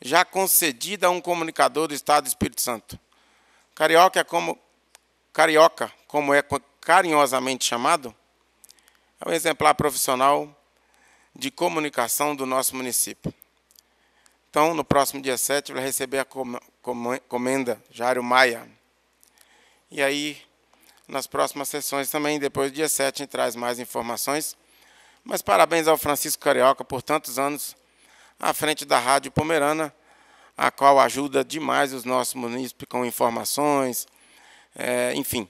já concedida a um comunicador do Estado do Espírito Santo. Carioca é como carioca, como é carinhosamente chamado, é um exemplar profissional de comunicação do nosso município. Então, no próximo dia 7, vai receber a comenda Jário Maia. E aí, nas próximas sessões também, depois do dia 7, a gente traz mais informações. Mas parabéns ao Francisco Carioca por tantos anos à frente da Rádio Pomerana, a qual ajuda demais os nossos munícipes com informações, é, enfim,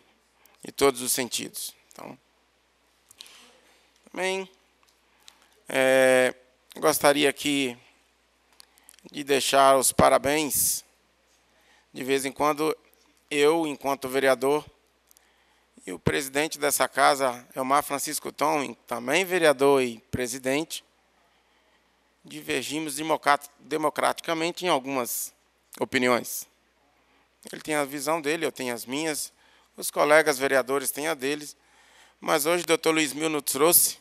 em todos os sentidos. Então, também é, gostaria aqui de deixar os parabéns. De vez em quando, eu, enquanto vereador, e o presidente dessa casa, Elmar Francisco Tom, também vereador e presidente, divergimos democraticamente em algumas opiniões. Ele tem a visão dele, eu tenho as minhas, os colegas vereadores têm a deles, mas hoje o doutor Luiz Mil nos trouxe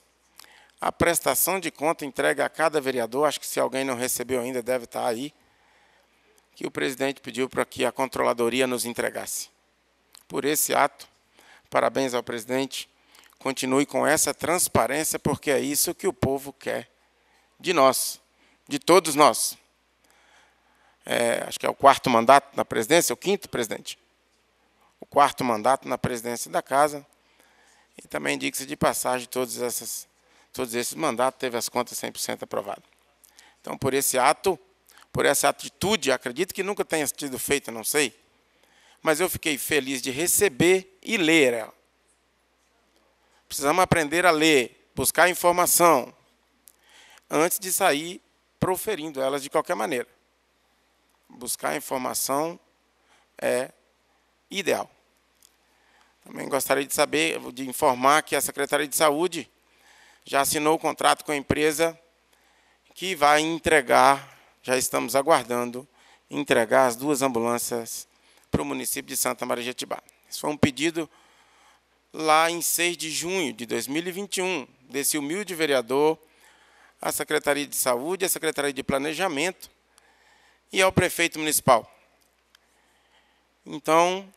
a prestação de conta entregue a cada vereador, acho que se alguém não recebeu ainda, deve estar aí, que o presidente pediu para que a controladoria nos entregasse. Por esse ato, Parabéns ao presidente. Continue com essa transparência, porque é isso que o povo quer de nós, de todos nós. É, acho que é o quarto mandato na presidência, o quinto presidente. O quarto mandato na presidência da casa. E também diga-se de passagem, todos, essas, todos esses mandatos teve as contas 100% aprovadas. Então, por esse ato, por essa atitude, acredito que nunca tenha sido feita, não sei, mas eu fiquei feliz de receber e ler ela. Precisamos aprender a ler, buscar informação, antes de sair proferindo elas de qualquer maneira. Buscar informação é ideal. Também gostaria de saber, de informar que a Secretaria de Saúde já assinou o contrato com a empresa que vai entregar, já estamos aguardando, entregar as duas ambulâncias para o município de Santa Maria de Itibá. Isso foi um pedido lá em 6 de junho de 2021, desse humilde vereador, à Secretaria de Saúde, à Secretaria de Planejamento e ao prefeito municipal. Então,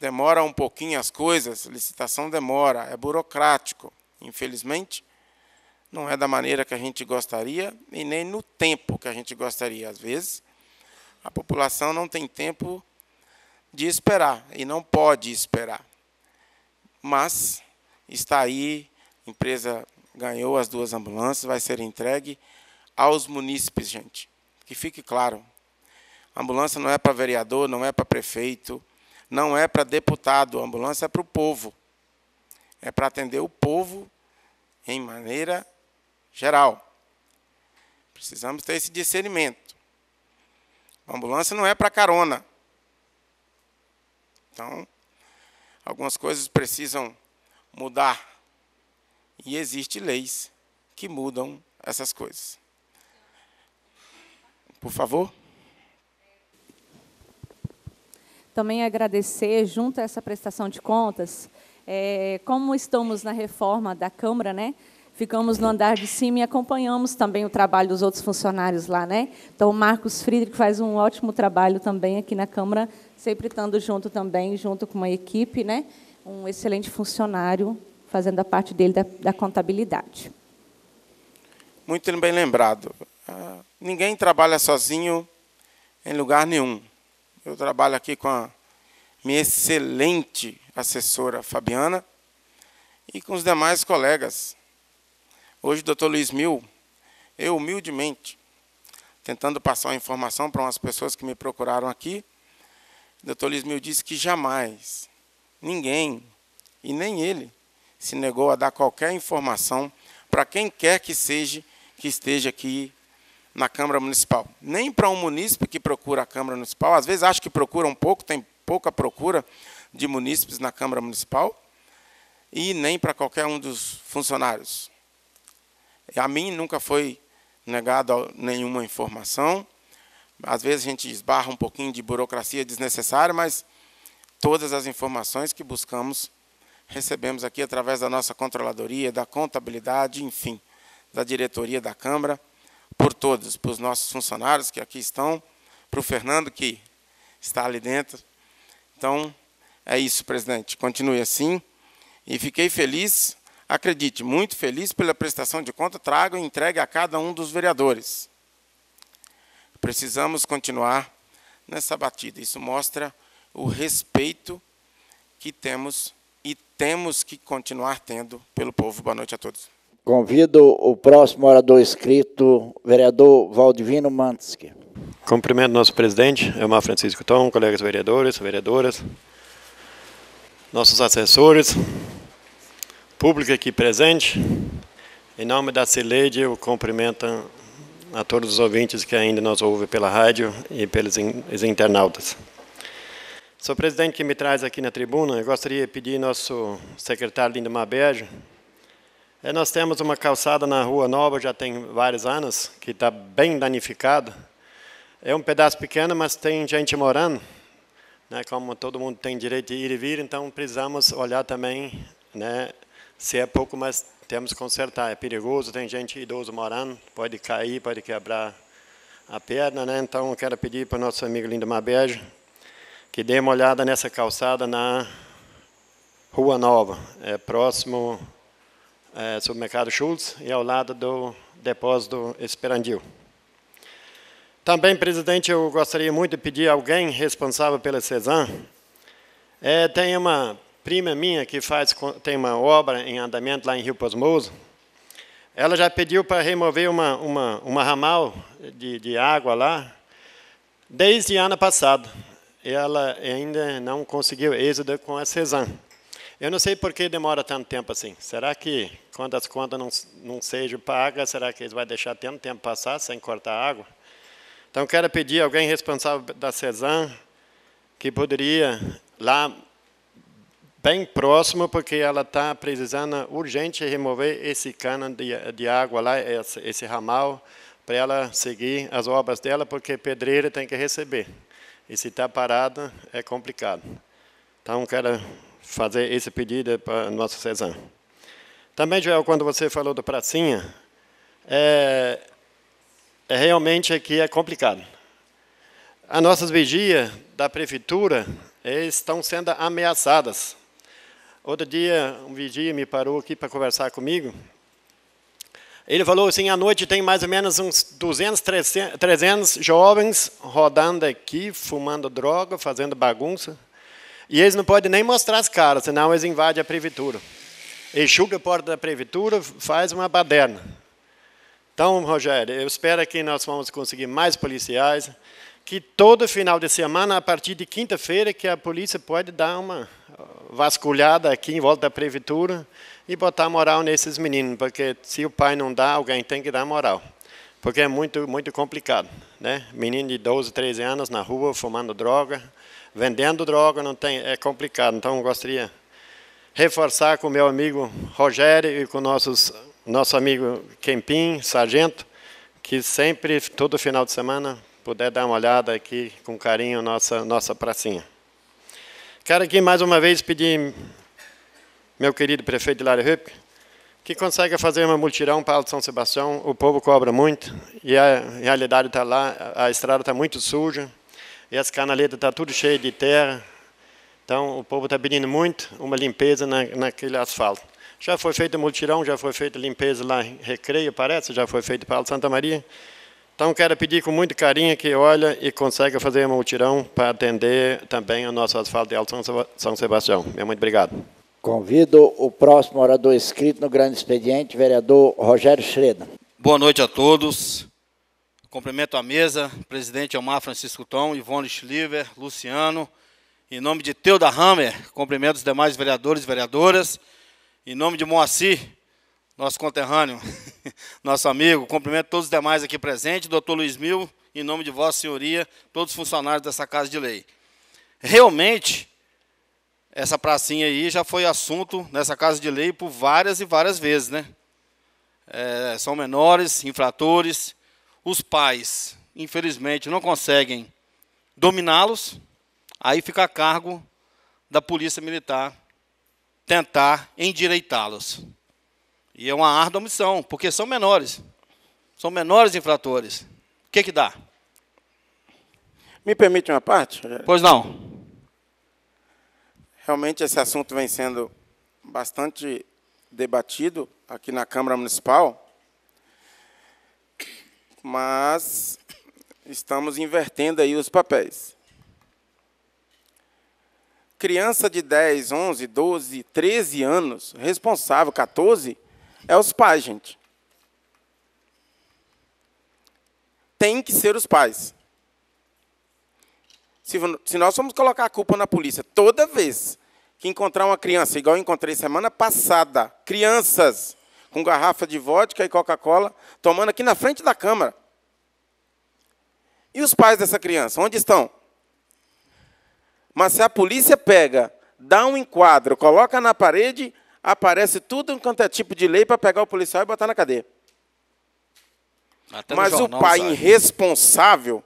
demora um pouquinho as coisas, licitação demora, é burocrático, infelizmente. Não é da maneira que a gente gostaria e nem no tempo que a gente gostaria. Às vezes, a população não tem tempo de esperar e não pode esperar. Mas está aí, a empresa ganhou as duas ambulâncias, vai ser entregue aos munícipes, gente. Que fique claro. A ambulância não é para vereador, não é para prefeito, não é para deputado, a ambulância é para o povo. É para atender o povo em maneira geral. Precisamos ter esse discernimento. A ambulância não é para carona. Então, algumas coisas precisam mudar. E existem leis que mudam essas coisas. Por favor. Também agradecer, junto a essa prestação de contas, é, como estamos na reforma da Câmara, né? ficamos no andar de cima e acompanhamos também o trabalho dos outros funcionários lá, né? Então, o Marcos Friedrich faz um ótimo trabalho também aqui na Câmara sempre estando junto também, junto com uma equipe, né? um excelente funcionário, fazendo a parte dele da, da contabilidade. Muito bem lembrado. Ah, ninguém trabalha sozinho em lugar nenhum. Eu trabalho aqui com a minha excelente assessora Fabiana e com os demais colegas. Hoje, o doutor Luiz Mil, eu humildemente, tentando passar uma informação para umas pessoas que me procuraram aqui, Dr. Lismil disse que jamais ninguém, e nem ele, se negou a dar qualquer informação para quem quer que seja que esteja aqui na Câmara Municipal. Nem para um munícipe que procura a Câmara Municipal, às vezes acho que procura um pouco, tem pouca procura de munícipes na Câmara Municipal, e nem para qualquer um dos funcionários. A mim nunca foi negado nenhuma informação, às vezes a gente esbarra um pouquinho de burocracia desnecessária, mas todas as informações que buscamos recebemos aqui através da nossa controladoria, da contabilidade, enfim, da diretoria da Câmara, por todos, para os nossos funcionários que aqui estão, para o Fernando que está ali dentro. Então, é isso, presidente. Continue assim. E fiquei feliz, acredite, muito feliz pela prestação de conta, trago e entregue a cada um dos vereadores. Precisamos continuar nessa batida. Isso mostra o respeito que temos e temos que continuar tendo pelo povo. Boa noite a todos. Convido o próximo orador escrito, vereador Valdivino Manski. Cumprimento nosso presidente, Elmar Francisco Tom, colegas vereadores, vereadoras, nossos assessores, público aqui presente. Em nome da Cileide, eu cumprimento a todos os ouvintes que ainda nos ouvem pela rádio e pelos in, internautas. Sou o presidente que me traz aqui na tribuna. Eu gostaria de pedir ao nosso secretário Lindemar Berge. É, nós temos uma calçada na Rua Nova, já tem vários anos, que está bem danificada. É um pedaço pequeno, mas tem gente morando. Né, como todo mundo tem direito de ir e vir, então precisamos olhar também né, se é pouco mais temos que consertar, é perigoso, tem gente idoso morando, pode cair, pode quebrar a perna, né? Então, eu quero pedir para o nosso amigo Lindo Mabejo que dê uma olhada nessa calçada na Rua Nova, é próximo é, supermercado Schultz e ao lado do depósito Esperandil. Também, presidente, eu gostaria muito de pedir a alguém responsável pela CESAM, é, tem uma prima minha, que faz, tem uma obra em andamento lá em Rio Posmoso, ela já pediu para remover uma, uma, uma ramal de, de água lá, desde ano passado. E ela ainda não conseguiu êxodo com a Cezanne. Eu não sei por que demora tanto tempo assim. Será que, quando as contas não, não sejam pagas, será que eles vão deixar tanto tempo passar sem cortar água? Então, quero pedir a alguém responsável da Cezanne que poderia lá bem próximo, porque ela está precisando urgente remover esse cano de, de água lá, esse, esse ramal, para ela seguir as obras dela, porque pedreira tem que receber. E se está parada, é complicado. Então, quero fazer esse pedido para nosso Cezan. Também, Joel, quando você falou do Pracinha, é, é realmente aqui é complicado. As nossas vigias da prefeitura estão sendo ameaçadas Outro dia, um vigia me parou aqui para conversar comigo. Ele falou assim, à noite tem mais ou menos uns 200, 300, jovens rodando aqui, fumando droga, fazendo bagunça. E eles não podem nem mostrar as caras, senão eles invadem a prefeitura. Enxuga a porta da prefeitura, faz uma baderna. Então, Rogério, eu espero que nós vamos conseguir mais policiais, que todo final de semana, a partir de quinta-feira, que a polícia pode dar uma vasculhada aqui em volta da prefeitura e botar moral nesses meninos, porque se o pai não dá, alguém tem que dar moral. Porque é muito, muito complicado. Né? Menino de 12, 13 anos na rua, fumando droga, vendendo droga, não tem, é complicado. Então, eu gostaria de reforçar com o meu amigo Rogério e com nossos, nosso amigo Kempim, sargento, que sempre, todo final de semana, puder dar uma olhada aqui com carinho nossa, nossa pracinha. Quero aqui mais uma vez pedir, meu querido prefeito Hilário Rupp, que consiga fazer uma multirão para Alto São Sebastião. O povo cobra muito e a realidade está lá, a estrada está muito suja e as canaletas estão tá tudo cheias de terra. Então, o povo está pedindo muito uma limpeza na, naquele asfalto. Já foi feito multirão, já foi feita limpeza lá em Recreio, parece, já foi feito para Alto Santa Maria. Então, quero pedir com muito carinho que olha e consiga fazer um mutirão para atender também o nosso asfalto de Alto São Sebastião. muito obrigado. Convido o próximo orador inscrito no grande expediente, vereador Rogério Schreda. Boa noite a todos. Cumprimento a mesa, presidente Omar Francisco Tom, Ivone Schliver, Luciano. Em nome de Teuda Hammer, cumprimento os demais vereadores e vereadoras. Em nome de Moacir, nosso conterrâneo, nosso amigo. Cumprimento todos os demais aqui presentes, doutor Luiz Mil, em nome de Vossa Senhoria, todos os funcionários dessa Casa de Lei. Realmente, essa pracinha aí já foi assunto nessa Casa de Lei por várias e várias vezes, né? É, são menores, infratores, os pais, infelizmente, não conseguem dominá-los, aí fica a cargo da Polícia Militar tentar endireitá-los. E é uma árdua omissão, porque são menores. São menores infratores. O que que dá? Me permite uma parte? Pois não. Realmente esse assunto vem sendo bastante debatido aqui na Câmara Municipal, mas estamos invertendo aí os papéis. Criança de 10, 11, 12, 13 anos, responsável, 14, é os pais, gente. Tem que ser os pais. Se, se nós formos colocar a culpa na polícia toda vez que encontrar uma criança, igual eu encontrei semana passada, crianças com garrafa de vodka e Coca-Cola tomando aqui na frente da Câmara. E os pais dessa criança, onde estão? Mas se a polícia pega, dá um enquadro, coloca na parede, aparece tudo quanto é tipo de lei para pegar o policial e botar na cadeia. Até Mas o pai sabe. irresponsável,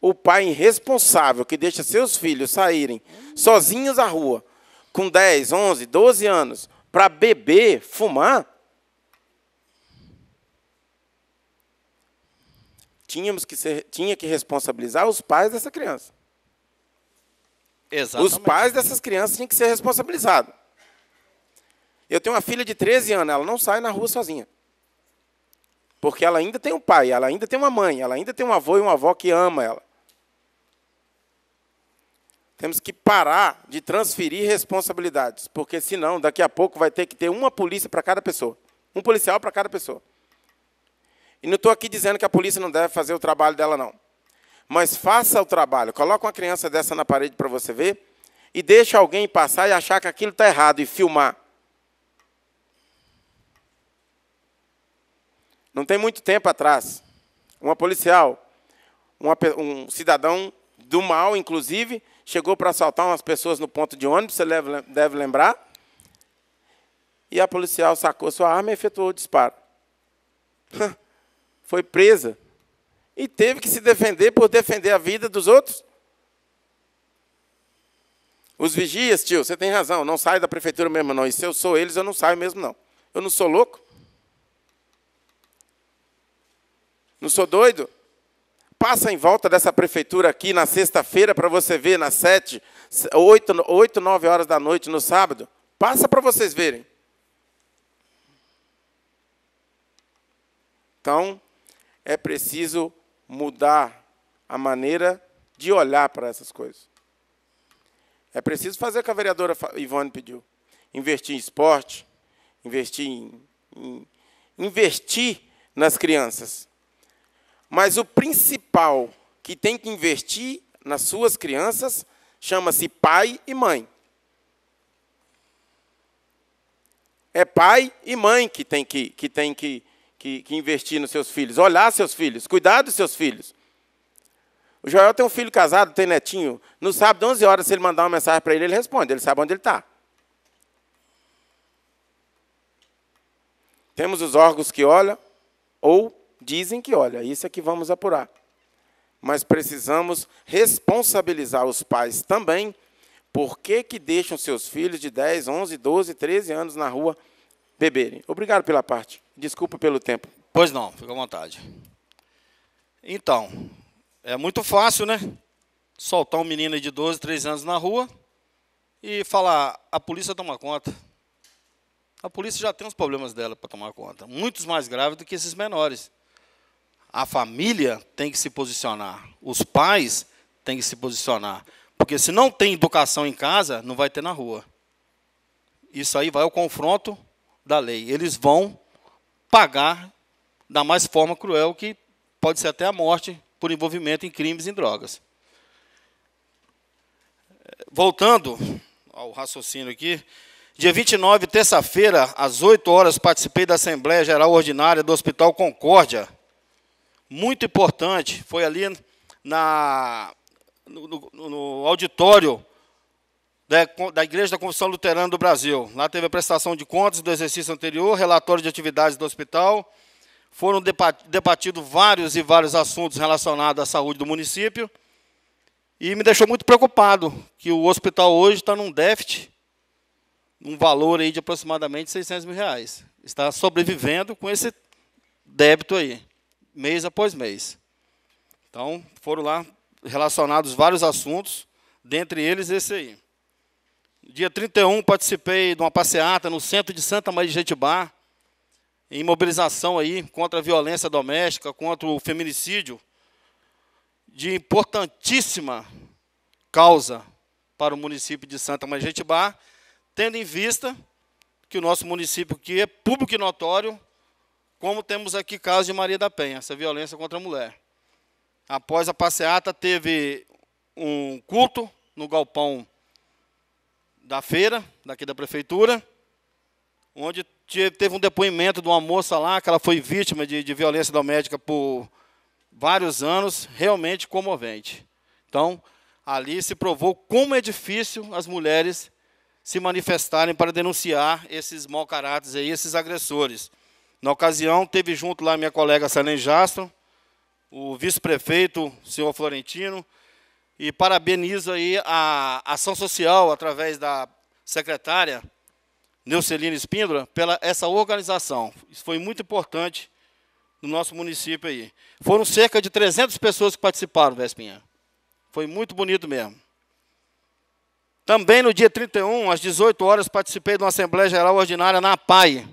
o pai irresponsável que deixa seus filhos saírem sozinhos à rua, com 10, 11, 12 anos, para beber, fumar. Tínhamos que ser, tinha que responsabilizar os pais dessa criança. Exatamente. Os pais dessas crianças tinham que ser responsabilizados. Eu tenho uma filha de 13 anos, ela não sai na rua sozinha. Porque ela ainda tem um pai, ela ainda tem uma mãe, ela ainda tem um avô e uma avó que ama ela. Temos que parar de transferir responsabilidades, porque senão daqui a pouco vai ter que ter uma polícia para cada pessoa, um policial para cada pessoa. E não estou aqui dizendo que a polícia não deve fazer o trabalho dela, não. Mas faça o trabalho, Coloque uma criança dessa na parede para você ver e deixe alguém passar e achar que aquilo está errado e filmar. Não tem muito tempo atrás, uma policial, uma, um cidadão do mal, inclusive, chegou para assaltar umas pessoas no ponto de ônibus, você deve, deve lembrar. E a policial sacou sua arma e efetuou o disparo. Foi presa. E teve que se defender por defender a vida dos outros. Os vigias, tio, você tem razão, não sai da prefeitura mesmo, não. E se eu sou eles, eu não saio mesmo, não. Eu não sou louco. Não sou doido? Passa em volta dessa prefeitura aqui na sexta-feira para você ver, nas sete, oito, oito, nove horas da noite no sábado. Passa para vocês verem. Então, é preciso mudar a maneira de olhar para essas coisas. É preciso fazer o que a vereadora Ivone pediu: investir em esporte, investir em, em investir nas crianças. Mas o principal que tem que investir nas suas crianças chama-se pai e mãe. É pai e mãe que tem que, que, tem que, que, que investir nos seus filhos, olhar seus filhos, cuidar dos seus filhos. O Joel tem um filho casado, tem netinho. No sábado, 11 horas, se ele mandar uma mensagem para ele, ele responde. Ele sabe onde ele está. Temos os órgãos que olham ou dizem que, olha, isso é que vamos apurar. Mas precisamos responsabilizar os pais também. Por que, que deixam seus filhos de 10, 11, 12, 13 anos na rua beberem? Obrigado pela parte. Desculpa pelo tempo. Pois não, fica à vontade. Então, é muito fácil, né? Soltar um menino de 12, 13 anos na rua e falar: a polícia toma conta. A polícia já tem os problemas dela para tomar conta, muitos mais graves do que esses menores. A família tem que se posicionar, os pais têm que se posicionar, porque se não tem educação em casa, não vai ter na rua. Isso aí vai ao confronto da lei. Eles vão pagar da mais forma cruel que pode ser até a morte por envolvimento em crimes e em drogas. Voltando ao raciocínio aqui, dia 29, terça-feira, às 8 horas, participei da Assembleia Geral Ordinária do Hospital Concórdia, muito importante, foi ali na, no, no, no auditório da, da Igreja da Confissão Luterana do Brasil. Lá teve a prestação de contas do exercício anterior, relatório de atividades do hospital. Foram debatidos vários e vários assuntos relacionados à saúde do município. E me deixou muito preocupado que o hospital hoje está num déficit, num valor aí de aproximadamente 600 mil reais. Está sobrevivendo com esse débito aí mês após mês. Então, foram lá relacionados vários assuntos, dentre eles esse aí. Dia 31, participei de uma passeata no centro de Santa Maria de Jetibá, em mobilização aí contra a violência doméstica, contra o feminicídio, de importantíssima causa para o município de Santa Maria de Jetibá, tendo em vista que o nosso município, que é público e notório, como temos aqui caso de Maria da Penha, essa violência contra a mulher. Após a passeata, teve um culto no galpão da feira, daqui da prefeitura, onde teve um depoimento de uma moça lá, que ela foi vítima de, de violência doméstica por vários anos, realmente comovente. Então, ali se provou como é difícil as mulheres se manifestarem para denunciar esses mau caráter, esses agressores. Na ocasião, teve junto lá minha colega Salene Jastro, o vice-prefeito, senhor Florentino, e parabenizo aí a ação social, através da secretária Neucelina Espíndola, pela essa organização. Isso foi muito importante no nosso município aí. Foram cerca de 300 pessoas que participaram, Vespinha. Foi muito bonito mesmo. Também no dia 31, às 18 horas, participei de uma Assembleia Geral Ordinária na PAI,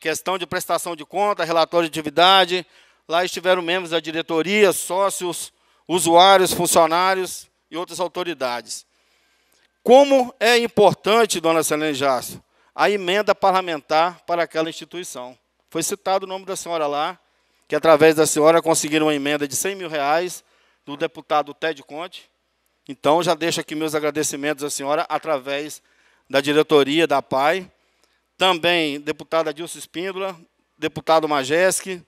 questão de prestação de conta, relatório de atividade. Lá estiveram membros da diretoria, sócios, usuários, funcionários e outras autoridades. Como é importante, dona Celene Jasso, a emenda parlamentar para aquela instituição. Foi citado o nome da senhora lá, que através da senhora conseguiram uma emenda de 100 mil reais do deputado Ted Conte. Então, já deixo aqui meus agradecimentos à senhora através da diretoria da PAI também deputada Dilce Espíndola, deputado Majeski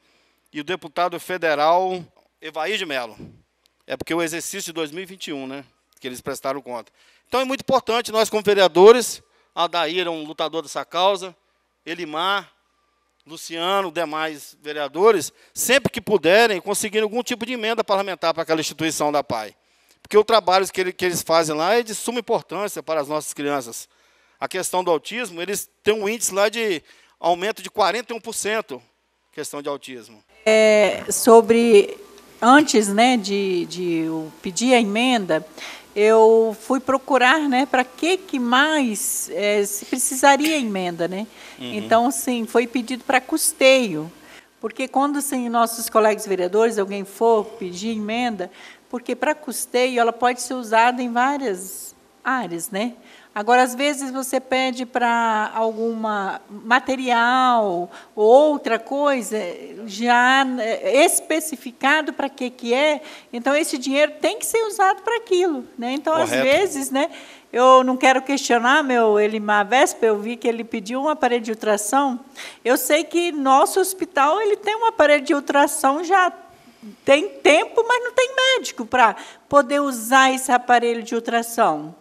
e o deputado federal Evair de Mello. É porque o exercício de 2021, né, que eles prestaram conta. Então é muito importante nós como vereadores, Adair é um lutador dessa causa, Elimar, Luciano, demais vereadores, sempre que puderem, conseguir algum tipo de emenda parlamentar para aquela instituição da PAI. Porque o trabalho que, ele, que eles fazem lá é de suma importância para as nossas crianças a questão do autismo, eles têm um índice lá de aumento de 41%, questão de autismo. É, sobre, antes né, de, de eu pedir a emenda, eu fui procurar né, para que, que mais é, se precisaria emenda. Né? Uhum. Então, sim, foi pedido para custeio. Porque quando assim, nossos colegas vereadores, alguém for pedir emenda, porque para custeio ela pode ser usada em várias áreas, né? Agora, às vezes você pede para alguma material ou outra coisa já eh, especificado para que que é. Então esse dinheiro tem que ser usado para aquilo, né? Então Correto. às vezes, né? Eu não quero questionar meu Elimar Vespa, eu vi que ele pediu um aparelho de ultrassom. Eu sei que nosso hospital ele tem um aparelho de ultrassom já tem tempo, mas não tem médico para poder usar esse aparelho de ultrassom.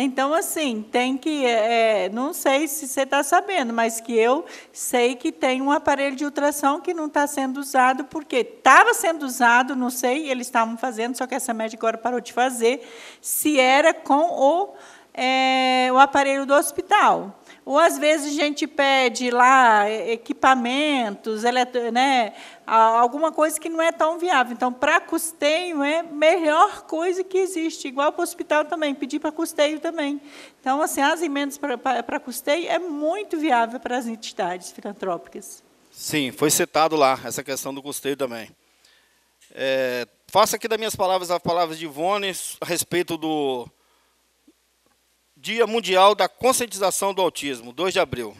Então, assim, tem que. É, é não sei se você está sabendo, mas que eu sei que tem um aparelho de ultrassom que não está sendo usado, porque estava sendo usado, não sei, eles estavam fazendo, só que essa médica agora parou de fazer, se era com o, é, o aparelho do hospital. Ou às vezes a gente pede lá é, equipamentos, eletro, né, alguma coisa que não é tão viável. Então, para custeio é a melhor coisa que existe, igual para o hospital também, pedir para custeio também. Então, assim, as emendas para, para custeio é muito viável para as entidades filantrópicas. Sim, foi citado lá essa questão do custeio também. É, faço aqui das minhas palavras as palavras de Ivone a respeito do Dia Mundial da Conscientização do Autismo, 2 de abril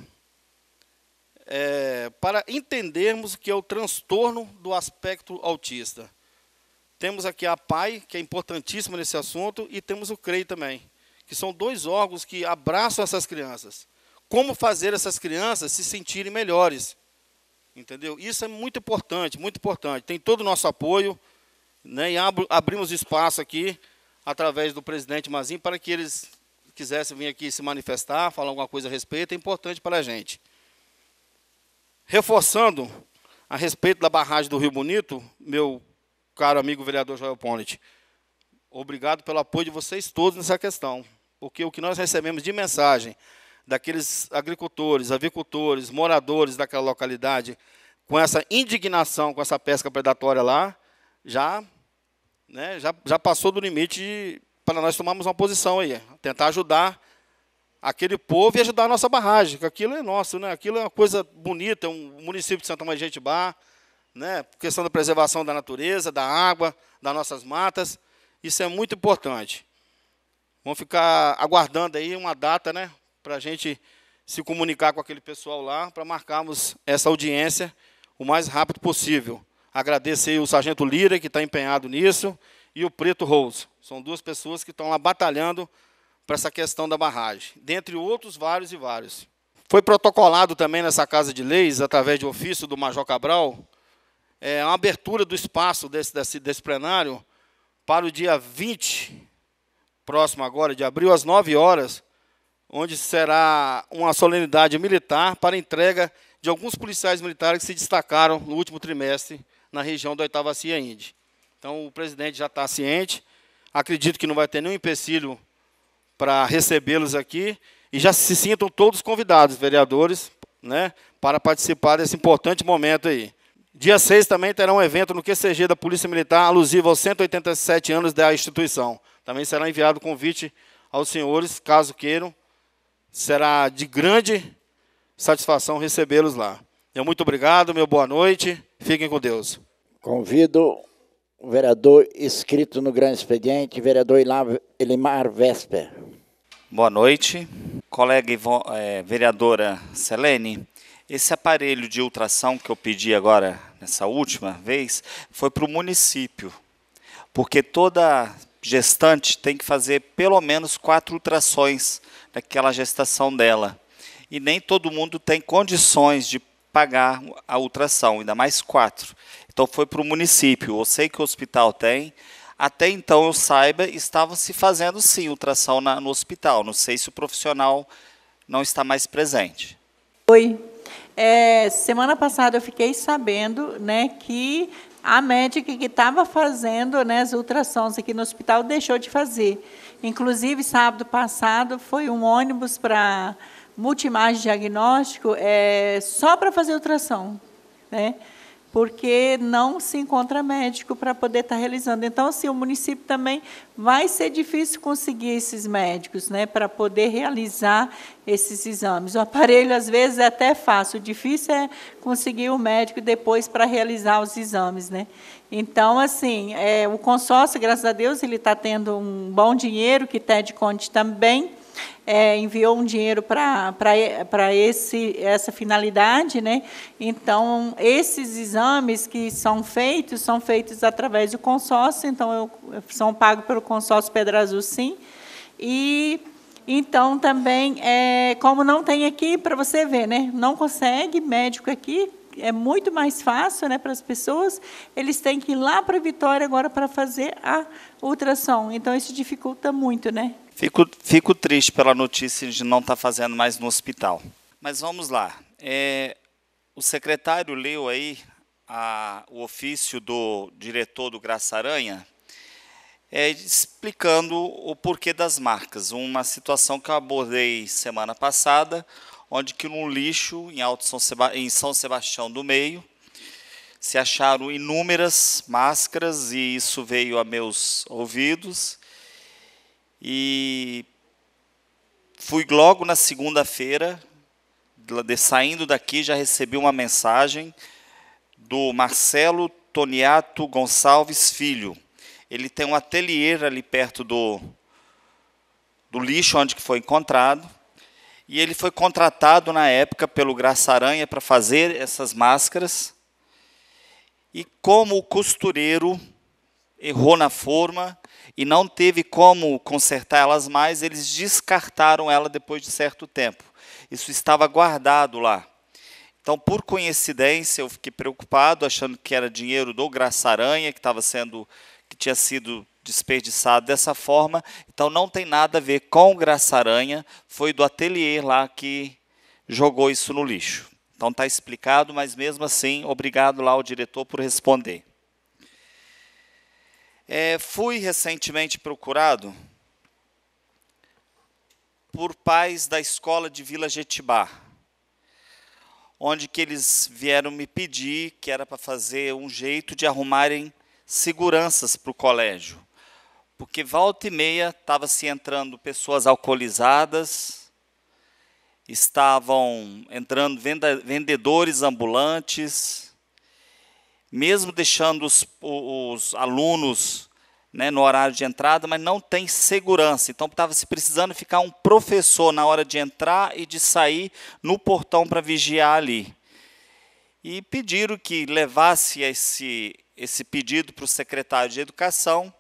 é, para entendermos o que é o transtorno do aspecto autista. Temos aqui a PAI, que é importantíssima nesse assunto, e temos o CREI também, que são dois órgãos que abraçam essas crianças. Como fazer essas crianças se sentirem melhores? Entendeu? Isso é muito importante, muito importante. Tem todo o nosso apoio, né, e abrimos espaço aqui, através do presidente Mazin, para que eles quisessem vir aqui se manifestar, falar alguma coisa a respeito, é importante para a gente. Reforçando a respeito da barragem do Rio Bonito, meu caro amigo vereador Joel Ponet, obrigado pelo apoio de vocês todos nessa questão, porque o que nós recebemos de mensagem daqueles agricultores, avicultores, moradores daquela localidade, com essa indignação com essa pesca predatória lá, já, né, já, já passou do limite para nós tomarmos uma posição aí, tentar ajudar aquele povo e ajudar a nossa barragem, que aquilo é nosso, né? aquilo é uma coisa bonita, é um município de Santa Maria de Jetibá, né? questão da preservação da natureza, da água, das nossas matas, isso é muito importante. Vamos ficar aguardando aí uma data, né, para a gente se comunicar com aquele pessoal lá, para marcarmos essa audiência o mais rápido possível. Agradecer o Sargento Lira, que está empenhado nisso, e o Preto Rose. São duas pessoas que estão lá batalhando para essa questão da barragem, dentre outros vários e vários. Foi protocolado também nessa Casa de Leis, através de ofício do Major Cabral, é, a abertura do espaço desse, desse, desse plenário para o dia 20, próximo agora, de abril, às 9 horas, onde será uma solenidade militar para entrega de alguns policiais militares que se destacaram no último trimestre na região da Oitava Cia Índia. Então, o presidente já está ciente, acredito que não vai ter nenhum empecilho para recebê-los aqui e já se sintam todos convidados, vereadores, né, para participar desse importante momento aí. Dia 6 também terá um evento no QCG da Polícia Militar alusivo aos 187 anos da instituição. Também será enviado convite aos senhores, caso queiram. Será de grande satisfação recebê-los lá. Meu muito obrigado, meu boa noite. Fiquem com Deus. Convido vereador inscrito no grande expediente, vereador Elimar Vesper. Boa noite. Colega Ivo, é, eh, vereadora Selene, esse aparelho de ultrassom que eu pedi agora, nessa última vez, foi para o município, porque toda gestante tem que fazer pelo menos quatro ultrações daquela gestação dela. E nem todo mundo tem condições de pagar a ultrassom, ainda mais quatro. Então foi para o município. Eu sei que o hospital tem. Até então eu saiba, estava se fazendo sim ultrassom na, no hospital. Não sei se o profissional não está mais presente. Oi. É, semana passada eu fiquei sabendo né, que a médica que estava fazendo né, as ultrassons aqui no hospital deixou de fazer. Inclusive, sábado passado, foi um ônibus para multimagem diagnóstico é, só para fazer ultrassom. Né? porque não se encontra médico para poder estar tá realizando. Então, assim, o município também vai ser difícil conseguir esses médicos, né, para poder realizar esses exames. O aparelho, às vezes, é até fácil, o difícil é conseguir o médico depois para realizar os exames, né. Então, assim, é, o consórcio, graças a Deus, ele está tendo um bom dinheiro, que TED Conte também, é, enviou um dinheiro para essa finalidade. Né? Então, esses exames que são feitos, são feitos através do consórcio, então, eu, são pagos pelo consórcio Pedra Azul, sim. E, então, também, é, como não tem aqui, para você ver, né? não consegue médico aqui, é muito mais fácil né, para as pessoas, eles têm que ir lá para Vitória agora para fazer a ultrassom. Então, isso dificulta muito, né? Fico, fico triste pela notícia de não estar tá fazendo mais no hospital. Mas vamos lá. É, o secretário leu aí a, o ofício do diretor do Graça Aranha, é, explicando o porquê das marcas. Uma situação que eu abordei semana passada, onde que no lixo em, Alto São, Seba em São Sebastião do Meio se acharam inúmeras máscaras e isso veio a meus ouvidos e fui logo na segunda-feira, saindo daqui, já recebi uma mensagem do Marcelo Toniato Gonçalves Filho. Ele tem um ateliê ali perto do, do lixo onde foi encontrado. E ele foi contratado na época pelo Graça Aranha para fazer essas máscaras. E como o costureiro errou na forma, e não teve como consertá-las mais, eles descartaram ela depois de certo tempo. Isso estava guardado lá. Então, por coincidência, eu fiquei preocupado, achando que era dinheiro do Graça-Aranha, que estava sendo que tinha sido desperdiçado dessa forma. Então, não tem nada a ver com o Graça-Aranha, foi do ateliê lá que jogou isso no lixo. Então, está explicado, mas mesmo assim, obrigado lá ao diretor por responder. É, fui recentemente procurado por pais da escola de Vila Jetibá, onde que eles vieram me pedir que era para fazer um jeito de arrumarem seguranças para o colégio. Porque volta e meia estava se entrando pessoas alcoolizadas, estavam entrando vendedores ambulantes, mesmo deixando os, os alunos né, no horário de entrada, mas não tem segurança. Então estava se precisando ficar um professor na hora de entrar e de sair no portão para vigiar ali. E pediram que levasse esse, esse pedido para o secretário de Educação.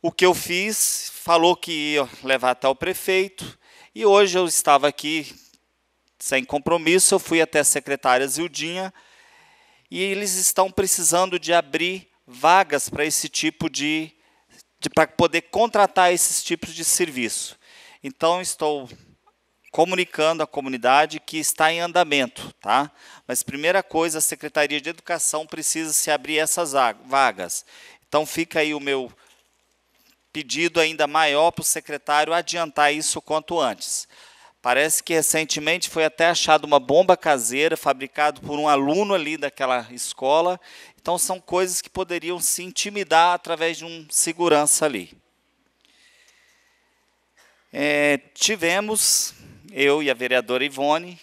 O que eu fiz, falou que ia levar até o prefeito. E hoje eu estava aqui sem compromisso, eu fui até a secretária Zildinha e eles estão precisando de abrir vagas para esse tipo de, de para poder contratar esses tipos de serviço. Então estou comunicando à comunidade que está em andamento, tá? Mas primeira coisa, a Secretaria de Educação precisa se abrir essas vagas. Então fica aí o meu pedido ainda maior para o secretário adiantar isso quanto antes. Parece que recentemente foi até achado uma bomba caseira fabricada por um aluno ali daquela escola. Então são coisas que poderiam se intimidar através de um segurança ali. É, tivemos, eu e a vereadora Ivone,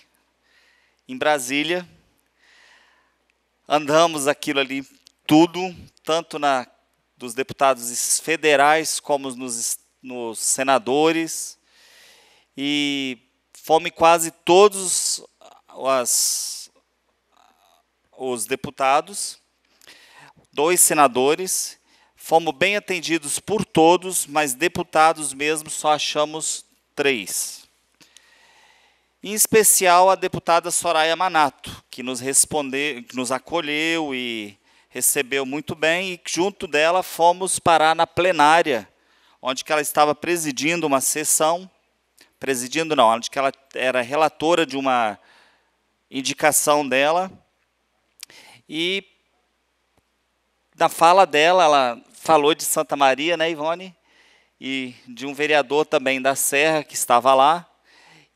em Brasília, andamos aquilo ali tudo, tanto na dos deputados federais como nos, nos senadores, e fome quase todos as, os deputados, dois senadores. Fomos bem atendidos por todos, mas deputados mesmo só achamos três. Em especial a deputada Soraya Manato, que nos respondeu, que nos acolheu e recebeu muito bem, e junto dela fomos parar na plenária, onde ela estava presidindo uma sessão presidindo não, de que ela era relatora de uma indicação dela. E na fala dela, ela falou de Santa Maria, né, Ivone? E de um vereador também da Serra que estava lá.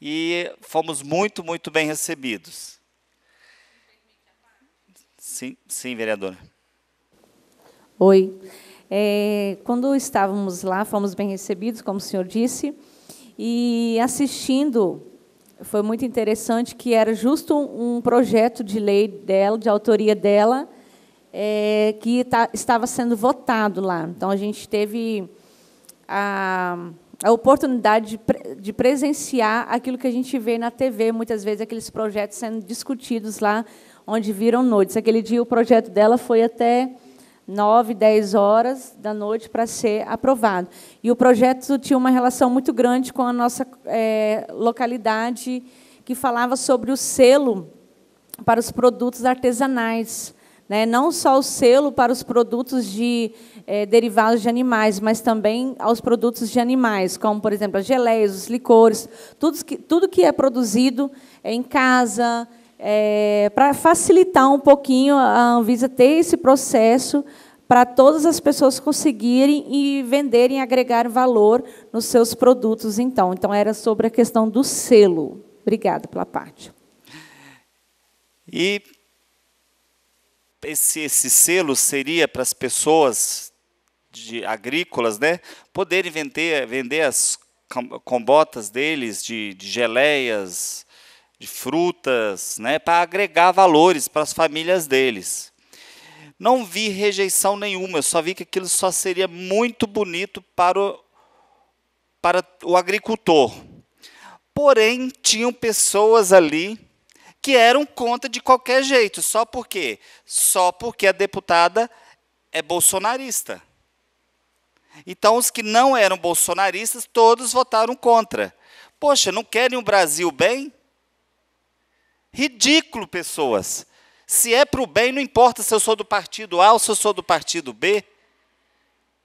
E fomos muito, muito bem recebidos. Sim, sim, vereadora. Oi. É, quando estávamos lá, fomos bem recebidos, como o senhor disse. E assistindo, foi muito interessante que era justo um projeto de lei dela, de autoria dela, é, que tá, estava sendo votado lá. Então, a gente teve a, a oportunidade de, de, presenciar aquilo que a gente vê na TV, muitas vezes, aqueles projetos sendo discutidos lá, onde viram noites. Aquele dia, o projeto dela foi até 9, 10 horas da noite para ser aprovado. E o projeto tinha uma relação muito grande com a nossa é, localidade, que falava sobre o selo para os produtos artesanais. Né? Não só o selo para os produtos de é, derivados de animais, mas também aos produtos de animais, como, por exemplo, as geleias, os licores, tudo que, tudo que é produzido em casa, é, para facilitar um pouquinho a Anvisa ter esse processo para todas as pessoas conseguirem e venderem, agregar valor nos seus produtos, então. Então, era sobre a questão do selo. Obrigada pela parte. E esse, esse selo seria para as pessoas de agrícolas, né, poderem vender, vender as combotas deles de, de geleias, de frutas, né, para agregar valores para as famílias deles. Não vi rejeição nenhuma, eu só vi que aquilo só seria muito bonito para o, para o agricultor. Porém, tinham pessoas ali que eram contra de qualquer jeito, só porque só porque a deputada é bolsonarista. Então, os que não eram bolsonaristas, todos votaram contra. Poxa, não querem o Brasil bem? Ridículo, pessoas. Se é para o bem, não importa se eu sou do partido A ou se eu sou do partido B.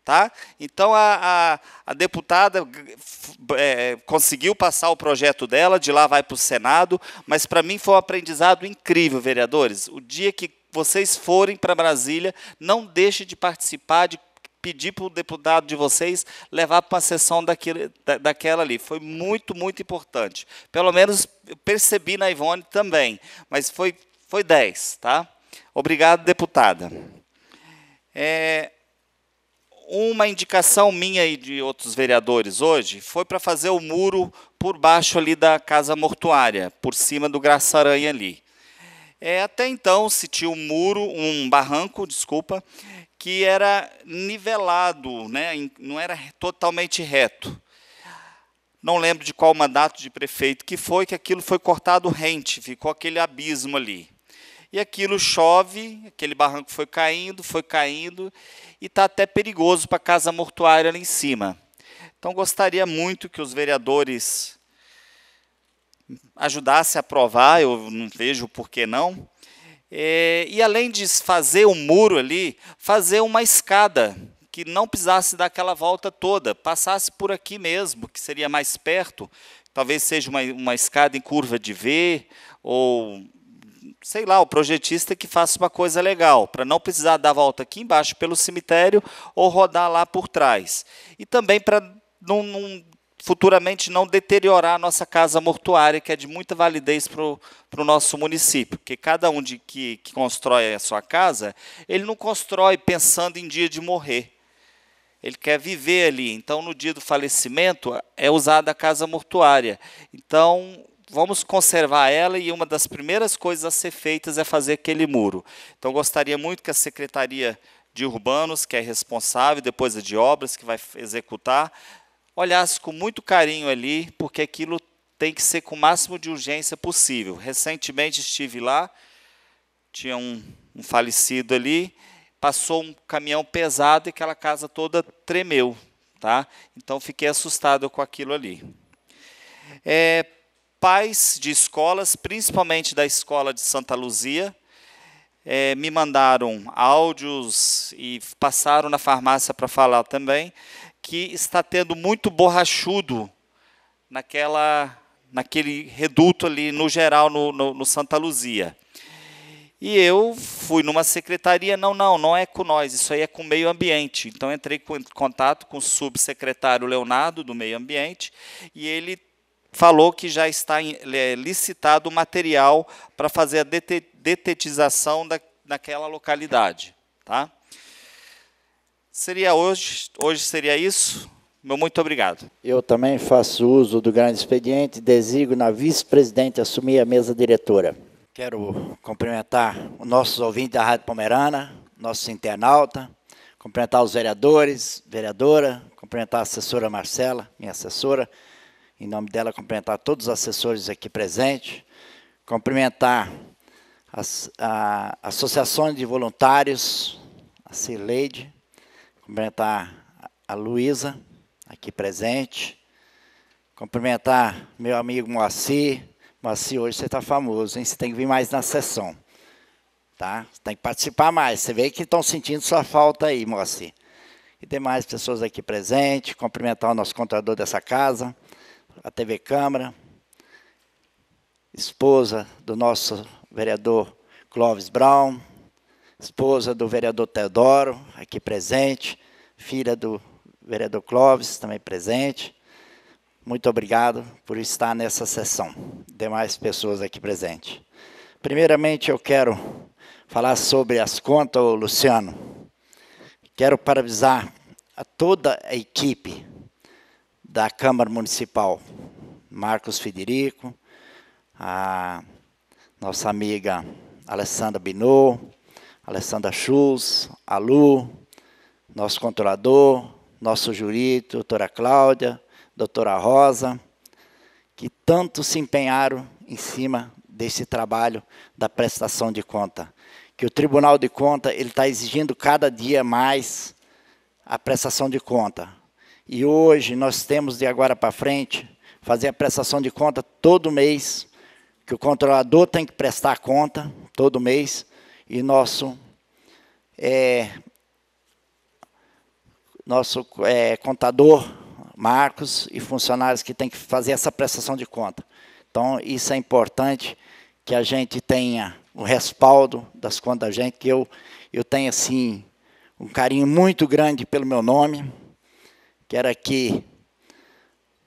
Tá? Então a, a, a deputada é, conseguiu passar o projeto dela, de lá vai para o Senado, mas para mim foi um aprendizado incrível, vereadores. O dia que vocês forem para Brasília, não deixe de participar de pedir para o deputado de vocês levar para a sessão daquele, da, daquela ali. Foi muito, muito importante. Pelo menos eu percebi na Ivone também, mas foi, foi 10, tá? Obrigado, deputada. É, uma indicação minha e de outros vereadores hoje foi para fazer o muro por baixo ali da casa mortuária, por cima do Graça Aranha ali. É, até então se tinha um muro, um barranco, desculpa, que era nivelado, né, não era totalmente reto. Não lembro de qual mandato de prefeito que foi, que aquilo foi cortado rente, ficou aquele abismo ali. E aquilo chove, aquele barranco foi caindo, foi caindo, e está até perigoso para a casa mortuária ali em cima. Então, gostaria muito que os vereadores ajudassem a aprovar, eu não vejo por que não, é, e além de fazer um muro ali, fazer uma escada que não precisasse dar aquela volta toda, passasse por aqui mesmo, que seria mais perto. Talvez seja uma, uma escada em curva de V, ou sei lá, o projetista que faça uma coisa legal, para não precisar dar volta aqui embaixo pelo cemitério ou rodar lá por trás. E também para não, não futuramente não deteriorar a nossa casa mortuária, que é de muita validez para o nosso município. Porque cada um de, que, que constrói a sua casa, ele não constrói pensando em dia de morrer. Ele quer viver ali. Então, no dia do falecimento, é usada a casa mortuária. Então, vamos conservar ela e uma das primeiras coisas a ser feitas é fazer aquele muro. Então, gostaria muito que a Secretaria de Urbanos, que é responsável, depois a de Obras, que vai executar, olhasse com muito carinho ali, porque aquilo tem que ser com o máximo de urgência possível. Recentemente estive lá, tinha um, um falecido ali, passou um caminhão pesado e aquela casa toda tremeu, tá? Então fiquei assustado com aquilo ali. É, pais de escolas, principalmente da escola de Santa Luzia, é, me mandaram áudios e passaram na farmácia para falar também que está tendo muito borrachudo naquela, naquele reduto ali no geral no, no, no Santa Luzia. E eu fui numa secretaria, não, não, não é com nós, isso aí é com o meio ambiente. Então entrei em contato com o subsecretário Leonardo do Meio Ambiente e ele falou que já está é, licitado o material para fazer a detetização da, daquela localidade, tá? Seria hoje, hoje seria isso. Meu muito obrigado. Eu também faço uso do grande expediente, desigo na vice-presidente assumir a mesa diretora. Quero cumprimentar os nossos ouvintes da Rádio Pomerana, nossos internautas, cumprimentar os vereadores, vereadora, cumprimentar a assessora Marcela, minha assessora, em nome dela cumprimentar todos os assessores aqui presentes, cumprimentar as a, associações de voluntários, a CILEIDE, cumprimentar a Luísa, aqui presente, cumprimentar meu amigo Moacir. Moacir, hoje você está famoso, hein? Você tem que vir mais na sessão, tá? Você tem que participar mais. Você vê que estão sentindo sua falta aí, Moacir. E demais pessoas aqui presentes, cumprimentar o nosso contador dessa casa, a TV Câmara, esposa do nosso vereador Clóvis Brown, esposa do vereador Teodoro, aqui presente, filha do vereador Clóvis, também presente. Muito obrigado por estar nessa sessão. Demais pessoas aqui presentes. Primeiramente, eu quero falar sobre as contas, Luciano. Quero parabenizar a toda a equipe da Câmara Municipal, Marcos Federico, a nossa amiga Alessandra Binot, Alessandra Schulz, a Lu, nosso controlador, nosso júri, doutora Cláudia, doutora Rosa, que tanto se empenharam em cima desse trabalho da prestação de conta. Que o Tribunal de Conta ele está exigindo cada dia mais a prestação de conta. E hoje nós temos de agora para frente fazer a prestação de conta todo mês, que o controlador tem que prestar conta todo mês e nosso é, nosso é, contador Marcos e funcionários que têm que fazer essa prestação de conta. Então, isso é importante que a gente tenha o respaldo das contas da gente, que eu, eu tenho, assim, um carinho muito grande pelo meu nome. Quero aqui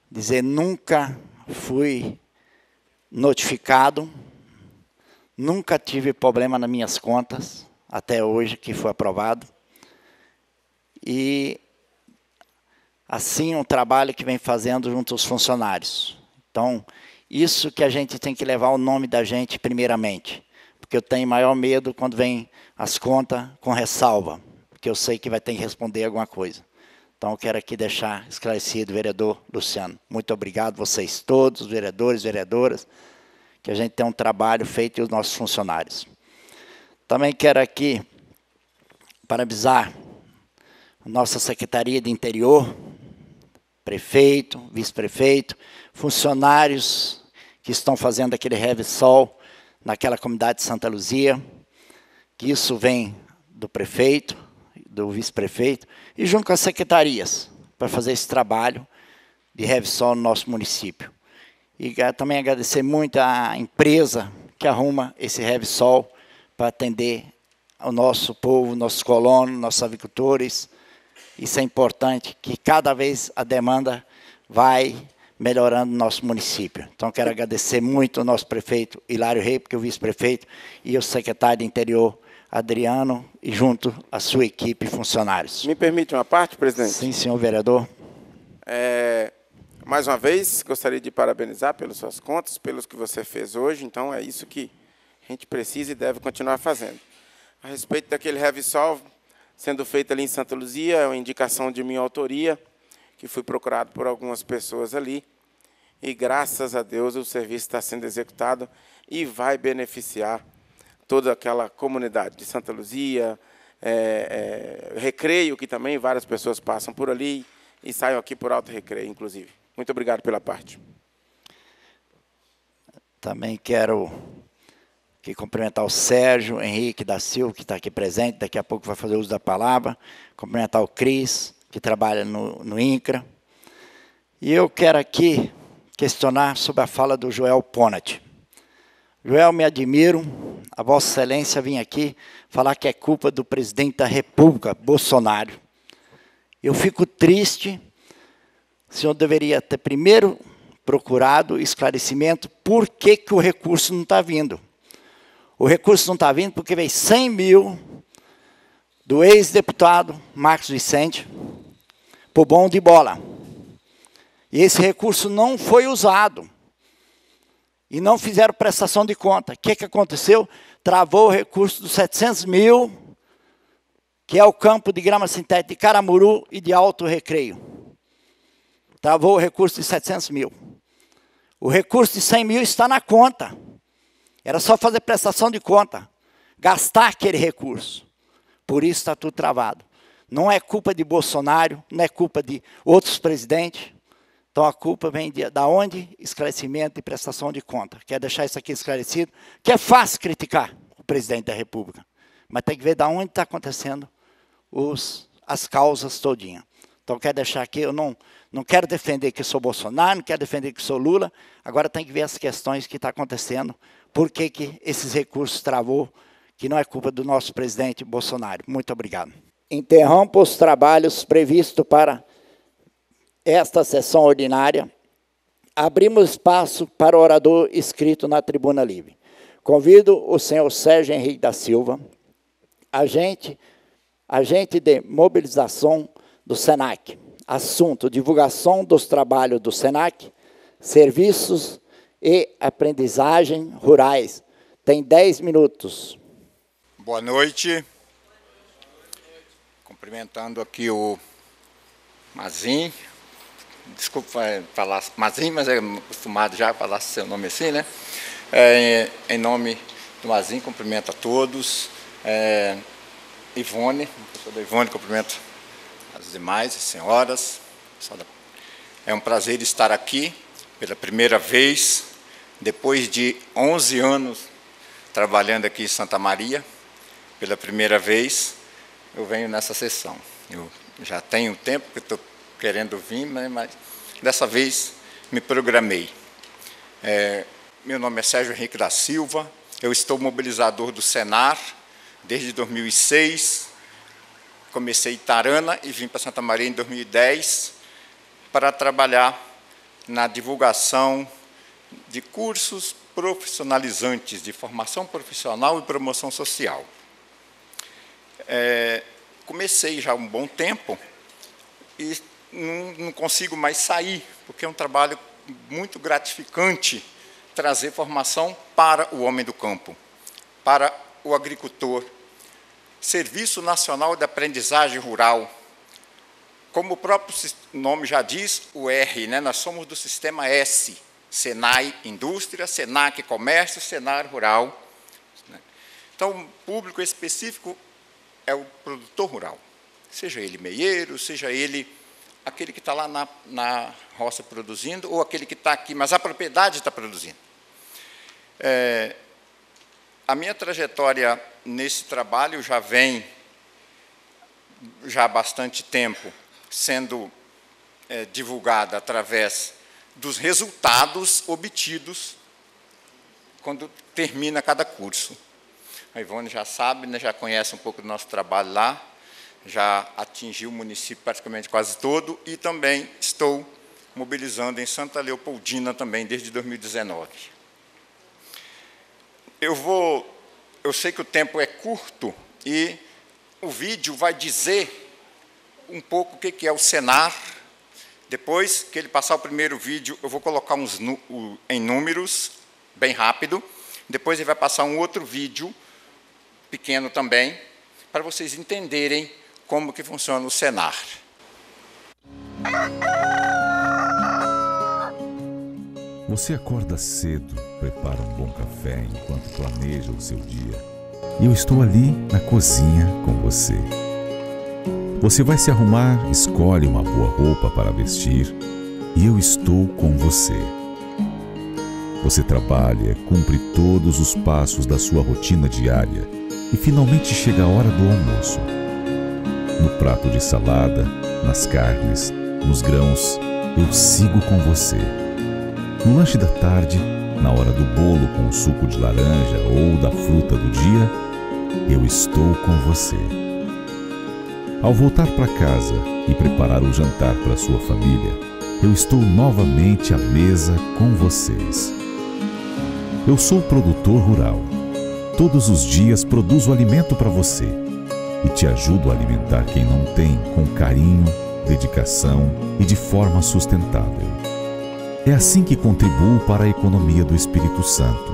dizer, nunca fui notificado, Nunca tive problema nas minhas contas, até hoje que foi aprovado. E assim é um trabalho que vem fazendo junto aos funcionários. Então, isso que a gente tem que levar o nome da gente primeiramente, porque eu tenho maior medo quando vem as contas com ressalva, porque eu sei que vai ter que responder alguma coisa. Então, eu quero aqui deixar esclarecido, vereador Luciano. Muito obrigado, vocês todos, vereadores, vereadoras que a gente tem um trabalho feito e os nossos funcionários. Também quero aqui parabenizar nossa Secretaria de Interior, prefeito, vice-prefeito, funcionários que estão fazendo aquele heavy sol naquela comunidade de Santa Luzia, que isso vem do prefeito, do vice-prefeito, e junto com as secretarias, para fazer esse trabalho de heavy sol no nosso município. E também agradecer muito à empresa que arruma esse Revsol para atender o nosso povo, nossos colonos, nossos agricultores. Isso é importante, que cada vez a demanda vai melhorando o nosso município. Então, quero agradecer muito ao nosso prefeito Hilário Rei, porque o vice-prefeito e o secretário de Interior, Adriano, e junto a sua equipe e funcionários. Me permite uma parte, presidente? Sim, senhor vereador. É, mais uma vez, gostaria de parabenizar pelas suas contas, pelos que você fez hoje. Então, é isso que a gente precisa e deve continuar fazendo. A respeito daquele revisol sendo feito ali em Santa Luzia, é uma indicação de minha autoria, que fui procurado por algumas pessoas ali. E graças a Deus o serviço está sendo executado e vai beneficiar toda aquela comunidade de Santa Luzia, é, é, Recreio, que também várias pessoas passam por ali e saiam aqui por Alto Recreio, inclusive. Muito obrigado pela parte. Também quero cumprimentar o Sérgio Henrique da Silva, que está aqui presente, daqui a pouco vai fazer uso da palavra. Cumprimentar o Cris, que trabalha no, no INCRA. E eu quero aqui questionar sobre a fala do Joel Ponat. Joel, me admiro. A Vossa Excelência vinha aqui falar que é culpa do presidente da República, Bolsonaro. Eu fico triste o senhor deveria ter primeiro procurado esclarecimento por que, que o recurso não está vindo. O recurso não está vindo porque veio 100 mil do ex-deputado Marcos Vicente por bom de bola. E esse recurso não foi usado. E não fizeram prestação de conta. O que, que aconteceu? Travou o recurso dos 700 mil, que é o campo de grama sintética de Caramuru e de Alto Recreio travou tá, o recurso de 700 mil. O recurso de 100 mil está na conta. Era só fazer prestação de conta, gastar aquele recurso. Por isso está tudo travado. Não é culpa de Bolsonaro, não é culpa de outros presidentes. Então a culpa vem de, da onde? Esclarecimento e prestação de conta. Quer deixar isso aqui esclarecido? Que é fácil criticar o presidente da República, mas tem que ver da onde está acontecendo os, as causas todinha. Então, quero deixar aqui, eu não, não quero defender que sou Bolsonaro, não quero defender que sou Lula. Agora tem que ver as questões que estão tá acontecendo. Por que, que esses recursos travou, que não é culpa do nosso presidente Bolsonaro. Muito obrigado. Interrompo os trabalhos previstos para esta sessão ordinária. Abrimos espaço para o orador escrito na tribuna livre. Convido o senhor Sérgio Henrique da Silva, agente, agente de mobilização do SENAC. Assunto: divulgação dos trabalhos do SENAC, serviços e aprendizagem rurais. Tem 10 minutos. Boa noite. Cumprimentando aqui o Mazin. Desculpa é, falar Mazin, mas é acostumado já a falar seu nome assim, né? É, em nome do Mazin, cumprimento a todos. É, Ivone, da Ivone, cumprimento os demais, senhoras. É um prazer estar aqui pela primeira vez, depois de 11 anos trabalhando aqui em Santa Maria, pela primeira vez eu venho nessa sessão. Eu já tenho tempo que estou querendo vir, mas, né, mas, dessa vez me programei. É, meu nome é Sérgio Henrique da Silva, eu estou mobilizador do Senar desde 2006, comecei em Tarana e vim para Santa Maria em 2010 para trabalhar na divulgação de cursos profissionalizantes de formação profissional e promoção social. É, comecei já há um bom tempo e não, não consigo mais sair, porque é um trabalho muito gratificante trazer formação para o homem do campo, para o agricultor, Serviço Nacional de Aprendizagem Rural. Como o próprio nome já diz, o R, né? nós somos do sistema S, Senai Indústria, Senac Comércio, Senar Rural. Né? Então, o público específico é o produtor rural, seja ele meieiro, seja ele aquele que está lá na, na, roça produzindo, ou aquele que está aqui, mas a propriedade está produzindo. É, a minha trajetória nesse trabalho já vem já há bastante tempo sendo é, divulgada através dos resultados obtidos quando termina cada curso. A Ivone já sabe, né, já conhece um pouco do nosso trabalho lá, já atingiu o município praticamente quase todo e também estou mobilizando em Santa Leopoldina também desde 2019 eu vou. Eu sei que o tempo é curto e o vídeo vai dizer um pouco o que é o Senar. Depois que ele passar o primeiro vídeo, eu vou colocar uns em números, bem rápido. Depois ele vai passar um outro vídeo, pequeno também, para vocês entenderem como que funciona o Senar. Você acorda cedo, prepara um bom café enquanto planeja o seu dia. E eu estou ali na cozinha com você. Você vai se arrumar, escolhe uma boa roupa para vestir e eu estou com você. Você trabalha, cumpre todos os passos da sua rotina diária e finalmente chega a hora do almoço. No prato de salada, nas carnes, nos grãos, eu sigo com você no lanche da tarde, na hora do bolo com o suco de laranja ou da fruta do dia, eu estou com você. Ao voltar para casa e preparar o jantar para sua família, eu estou novamente à mesa com vocês. Eu sou produtor rural. Todos os dias produzo alimento para você e te ajudo a alimentar quem não tem com carinho, dedicação e de forma sustentável. É assim que contribuo para a economia do Espírito Santo,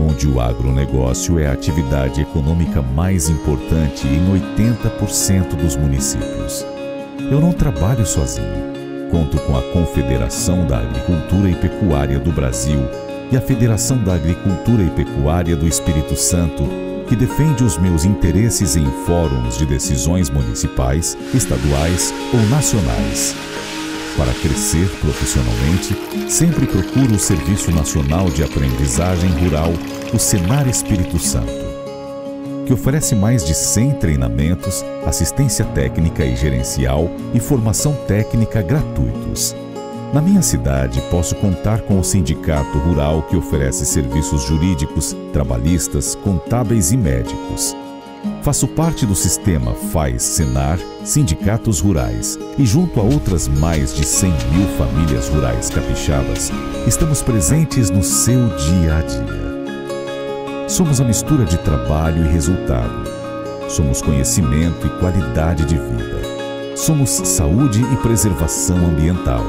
onde o agronegócio é a atividade econômica mais importante em 80% dos municípios. Eu não trabalho sozinho. Conto com a Confederação da Agricultura e Pecuária do Brasil e a Federação da Agricultura e Pecuária do Espírito Santo, que defende os meus interesses em fóruns de decisões municipais, estaduais ou nacionais. Para crescer profissionalmente, sempre procuro o Serviço Nacional de Aprendizagem Rural, o Senar Espírito Santo, que oferece mais de 100 treinamentos, assistência técnica e gerencial e formação técnica gratuitos. Na minha cidade, posso contar com o sindicato rural que oferece serviços jurídicos, trabalhistas, contábeis e médicos. Faço parte do sistema Faz Senar Sindicatos Rurais e, junto a outras mais de 100 mil famílias rurais capixabas, estamos presentes no seu dia a dia. Somos a mistura de trabalho e resultado. Somos conhecimento e qualidade de vida. Somos saúde e preservação ambiental.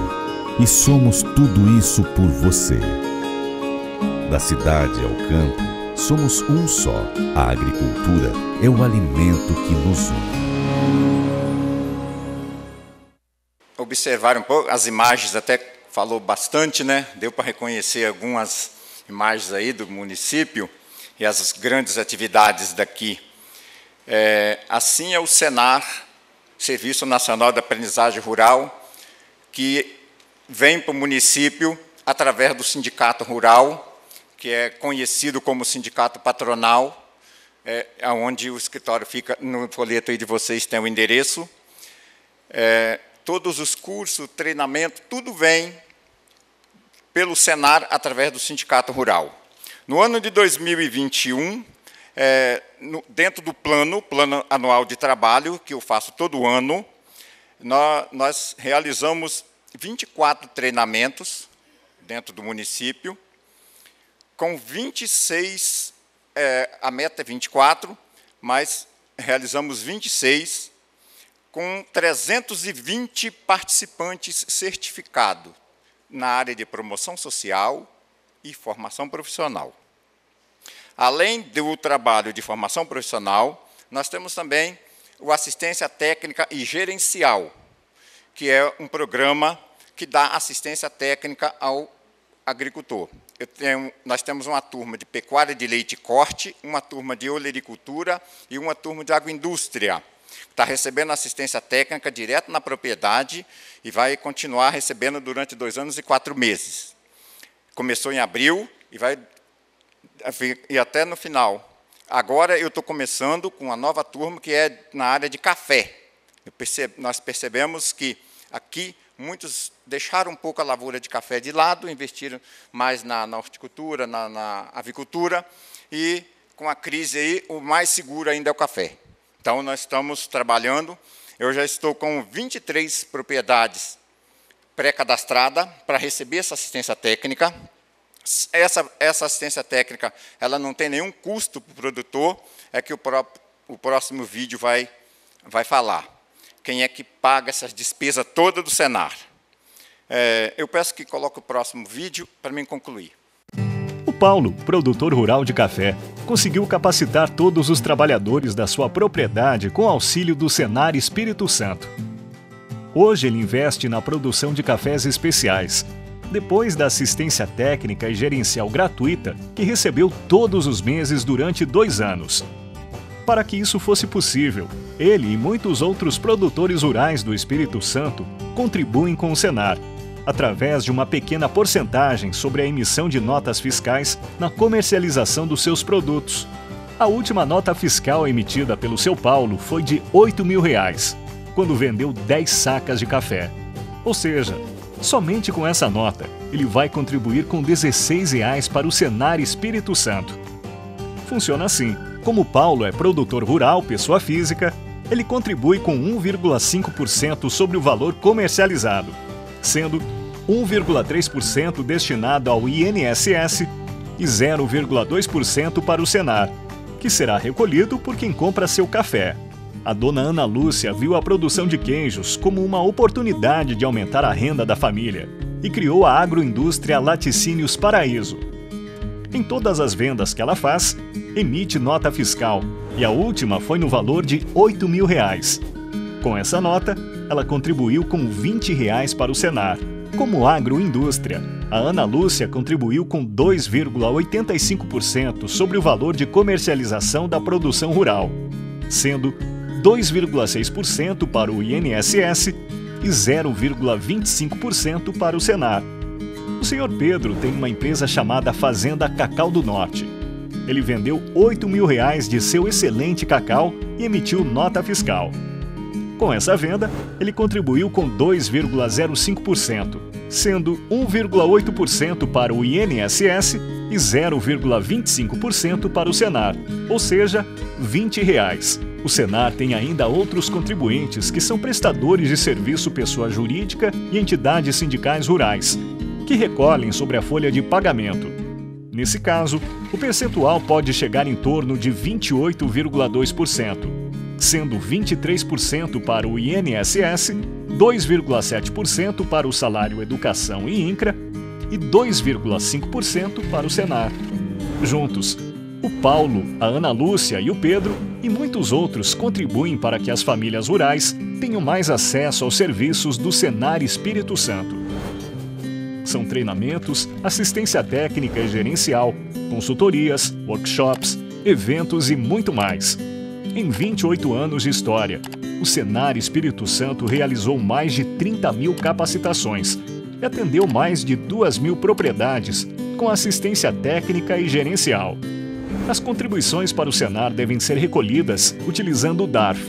E somos tudo isso por você. Da cidade ao campo Somos um só. A agricultura é o alimento que nos une. Observar um pouco as imagens, até falou bastante, né? Deu para reconhecer algumas imagens aí do município e as grandes atividades daqui. É, assim é o Senar, Serviço Nacional de Aprendizagem Rural, que vem para o município através do Sindicato Rural que é conhecido como sindicato patronal, é, onde o escritório fica, no folheto aí de vocês tem o endereço. É, todos os cursos, treinamento, tudo vem pelo Senar através do Sindicato Rural. No ano de 2021, é, no, dentro do plano, plano anual de trabalho, que eu faço todo ano, nós, nós realizamos 24 treinamentos dentro do município, com 26, é, a meta é 24, mas realizamos 26, com 320 participantes certificados na área de promoção social e formação profissional. Além do trabalho de formação profissional, nós temos também o assistência técnica e gerencial, que é um programa que dá assistência técnica ao agricultor tenho, nós temos uma turma de pecuária de leite e corte, uma turma de olericultura e uma turma de agroindústria. Está recebendo assistência técnica direto na propriedade e vai continuar recebendo durante dois anos e quatro meses. Começou em abril e vai e até no final. Agora eu estou começando com uma nova turma que é na área de café. nós percebemos que aqui Muitos deixaram um pouco a lavoura de café de lado, investiram mais na, na horticultura, na, na avicultura, e com a crise aí, o mais seguro ainda é o café. Então, nós estamos trabalhando. Eu já estou com 23 propriedades pré-cadastrada para receber essa assistência técnica. Essa, essa assistência técnica ela não tem nenhum custo para o produtor, é que o, pró o próximo vídeo vai, vai falar quem é que paga essas despesas todas do Senar. É, eu peço que coloque o próximo vídeo para mim concluir. O Paulo, produtor rural de café, conseguiu capacitar todos os trabalhadores da sua propriedade com auxílio do Senar Espírito Santo. Hoje ele investe na produção de cafés especiais, depois da assistência técnica e gerencial gratuita que recebeu todos os meses durante dois anos. Para que isso fosse possível, ele e muitos outros produtores rurais do Espírito Santo contribuem com o Senar, através de uma pequena porcentagem sobre a emissão de notas fiscais na comercialização dos seus produtos. A última nota fiscal emitida pelo seu Paulo foi de 8 mil reais, quando vendeu 10 sacas de café. Ou seja, somente com essa nota, ele vai contribuir com 16 reais para o Senar Espírito Santo. Funciona assim. Como Paulo é produtor rural, pessoa física, ele contribui com 1,5% sobre o valor comercializado, sendo 1,3% destinado ao INSS e 0,2% para o Senar, que será recolhido por quem compra seu café. A dona Ana Lúcia viu a produção de queijos como uma oportunidade de aumentar a renda da família e criou a agroindústria Laticínios Paraíso, em todas as vendas que ela faz, emite nota fiscal e a última foi no valor de R$ mil reais. Com essa nota, ela contribuiu com 20 reais para o Senar. Como agroindústria, a Ana Lúcia contribuiu com 2,85% sobre o valor de comercialização da produção rural, sendo 2,6% para o INSS e 0,25% para o Senar. O senhor Pedro tem uma empresa chamada Fazenda Cacau do Norte. Ele vendeu 8 mil reais de seu excelente cacau e emitiu nota fiscal. Com essa venda, ele contribuiu com 2,05%, sendo 1,8% para o INSS e 0,25% para o Senar, ou seja, R$ 20. Reais. O Senar tem ainda outros contribuintes que são prestadores de serviço pessoa jurídica e entidades sindicais rurais, que recolhem sobre a folha de pagamento. Nesse caso, o percentual pode chegar em torno de 28,2%, sendo 23% para o INSS, 2,7% para o salário Educação e INCRA e 2,5% para o Senar. Juntos, o Paulo, a Ana Lúcia e o Pedro e muitos outros contribuem para que as famílias rurais tenham mais acesso aos serviços do Senar Espírito Santo. São treinamentos, assistência técnica e gerencial, consultorias, workshops, eventos e muito mais. Em 28 anos de história, o Senar Espírito Santo realizou mais de 30 mil capacitações e atendeu mais de 2 mil propriedades com assistência técnica e gerencial. As contribuições para o Senar devem ser recolhidas utilizando o DARF,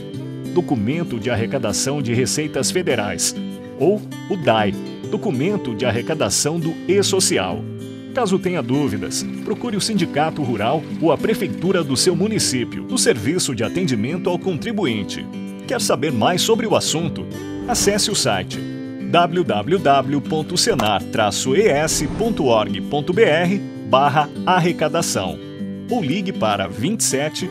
Documento de Arrecadação de Receitas Federais, ou o DAI, documento de arrecadação do E-Social. Caso tenha dúvidas, procure o sindicato rural ou a prefeitura do seu município, no Serviço de Atendimento ao Contribuinte. Quer saber mais sobre o assunto? Acesse o site www.senar-es.org.br barra arrecadação ou ligue para 27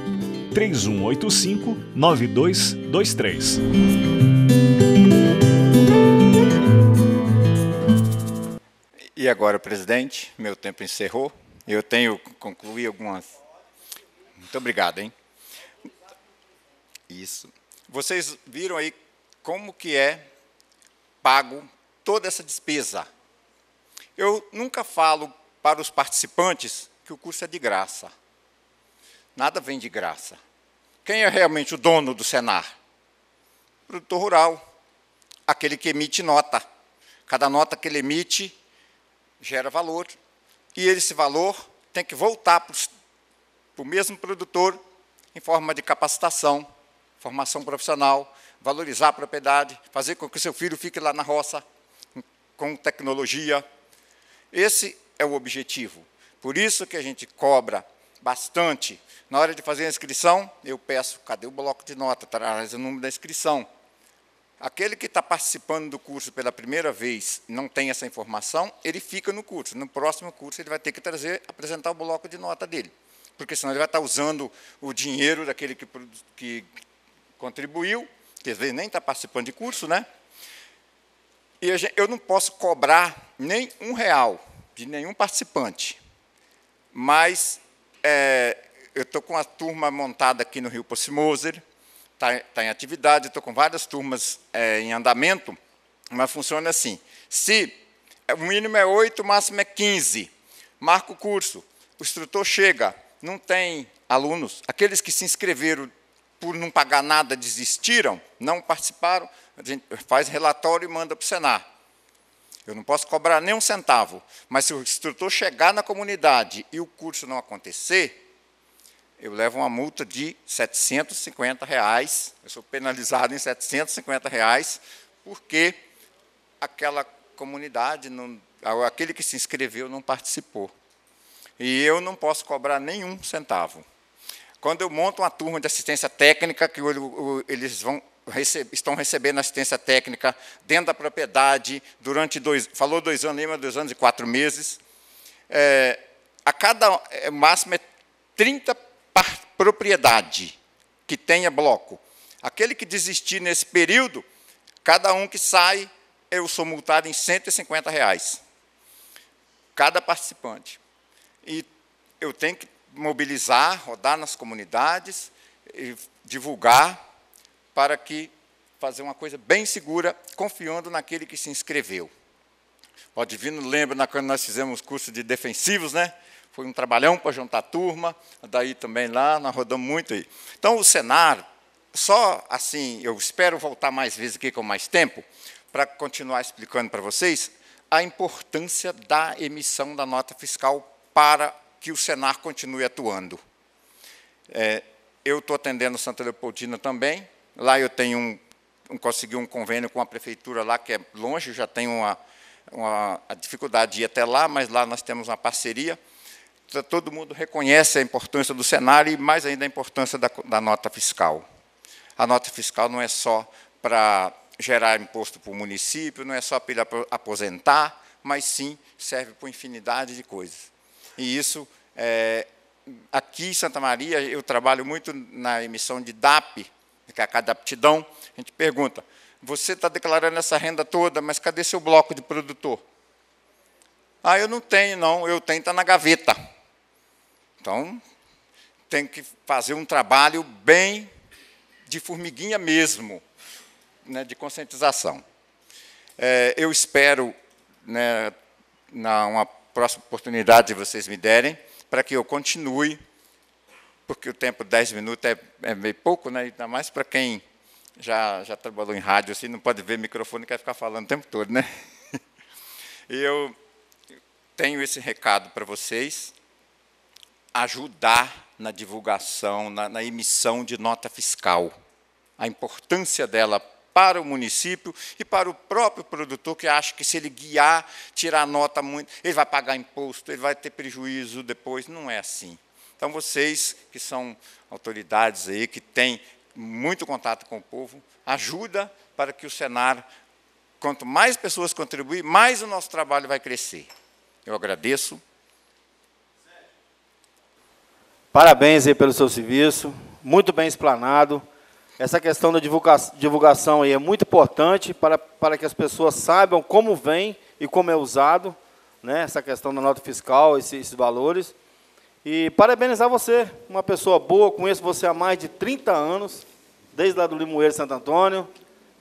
3185 9223. E agora, presidente, meu tempo encerrou. Eu tenho concluir algumas. Muito obrigado, hein? Isso. Vocês viram aí como que é pago toda essa despesa. Eu nunca falo para os participantes que o curso é de graça. Nada vem de graça. Quem é realmente o dono do Senar? O produtor rural, aquele que emite nota. Cada nota que ele emite gera valor, e esse valor tem que voltar para o mesmo produtor em forma de capacitação, formação profissional, valorizar a propriedade, fazer com que o seu filho fique lá na roça com tecnologia. Esse é o objetivo. Por isso que a gente cobra bastante. Na hora de fazer a inscrição, eu peço, cadê o bloco de nota? Traz o número da inscrição. Aquele que está participando do curso pela primeira vez não tem essa informação, ele fica no curso. No próximo curso ele vai ter que trazer, apresentar o bloco de nota dele, porque senão ele vai estar tá usando o dinheiro daquele que, que contribuiu, que às vezes nem está participando de curso, né? E eu não posso cobrar nem um real de nenhum participante, mas é, eu estou com a turma montada aqui no Rio Possimoser, está tá em atividade, estou com várias turmas é, em andamento, mas funciona assim. Se é, o mínimo é 8, o máximo é 15, marca o curso, o instrutor chega, não tem alunos, aqueles que se inscreveram por não pagar nada, desistiram, não participaram, a gente faz relatório e manda para o Senar. Eu não posso cobrar nem um centavo, mas se o instrutor chegar na comunidade e o curso não acontecer, eu levo uma multa de 750 reais, eu sou penalizado em 750 reais, porque aquela comunidade, não, aquele que se inscreveu não participou. E eu não posso cobrar nenhum centavo. Quando eu monto uma turma de assistência técnica, que eles vão Receb estão recebendo assistência técnica dentro da propriedade durante dois, falou dois anos, lembra dois anos e quatro meses. É, a cada é, máximo é 30 propriedade que tenha bloco. Aquele que desistir nesse período, cada um que sai, eu sou multado em 150 reais. Cada participante. E eu tenho que mobilizar, rodar nas comunidades, divulgar, para que fazer uma coisa bem segura, confiando naquele que se inscreveu. O divino lembra quando nós fizemos curso de defensivos, né? Foi um trabalhão para juntar turma, daí também lá, nós rodamos muito aí. Então, o cenário, só assim, eu espero voltar mais vezes aqui com mais tempo, para continuar explicando para vocês a importância da emissão da nota fiscal para que o Senar continue atuando. É, eu estou atendendo Santa Leopoldina também, lá eu tenho um, um, consegui um convênio com a prefeitura lá, que é longe, já tenho uma, uma dificuldade de ir até lá, mas lá nós temos uma parceria. Tá, todo mundo reconhece a importância do cenário e mais ainda a importância da, da nota fiscal. A nota fiscal não é só para gerar imposto para o município, não é só para ele aposentar, mas sim serve para infinidade de coisas. E isso, é, aqui em Santa Maria, eu trabalho muito na emissão de DAP, que é cada aptidão, a gente pergunta, você está declarando essa renda toda, mas cadê seu bloco de produtor? Ah, eu não tenho, não, eu tenho, está na gaveta. Então, tem que fazer um trabalho bem de formiguinha mesmo, né, de conscientização. É, eu espero, né, na uma próxima oportunidade que vocês me derem, para que eu continue, porque o tempo 10 minutos é, é meio pouco, né, ainda mais para quem já, já trabalhou em rádio, assim, não pode ver microfone e quer ficar falando o tempo todo. Né? E eu tenho esse recado para vocês, ajudar na divulgação, na, na emissão de nota fiscal. A importância dela para o município e para o próprio produtor, que acha que se ele guiar, tirar nota muito, ele vai pagar imposto, ele vai ter prejuízo depois. Não é assim. Então, vocês que são autoridades aí, que têm muito contato com o povo, ajuda para que o Senar, quanto mais pessoas contribuírem, mais o nosso trabalho vai crescer. Eu agradeço Parabéns aí pelo seu serviço, muito bem explanado. Essa questão da divulgação aí é muito importante para, para que as pessoas saibam como vem e como é usado, né? essa questão da nota fiscal, esses, esses valores. E parabenizar você, uma pessoa boa, conheço você há mais de 30 anos, desde lá do Limoeiro Santo Antônio,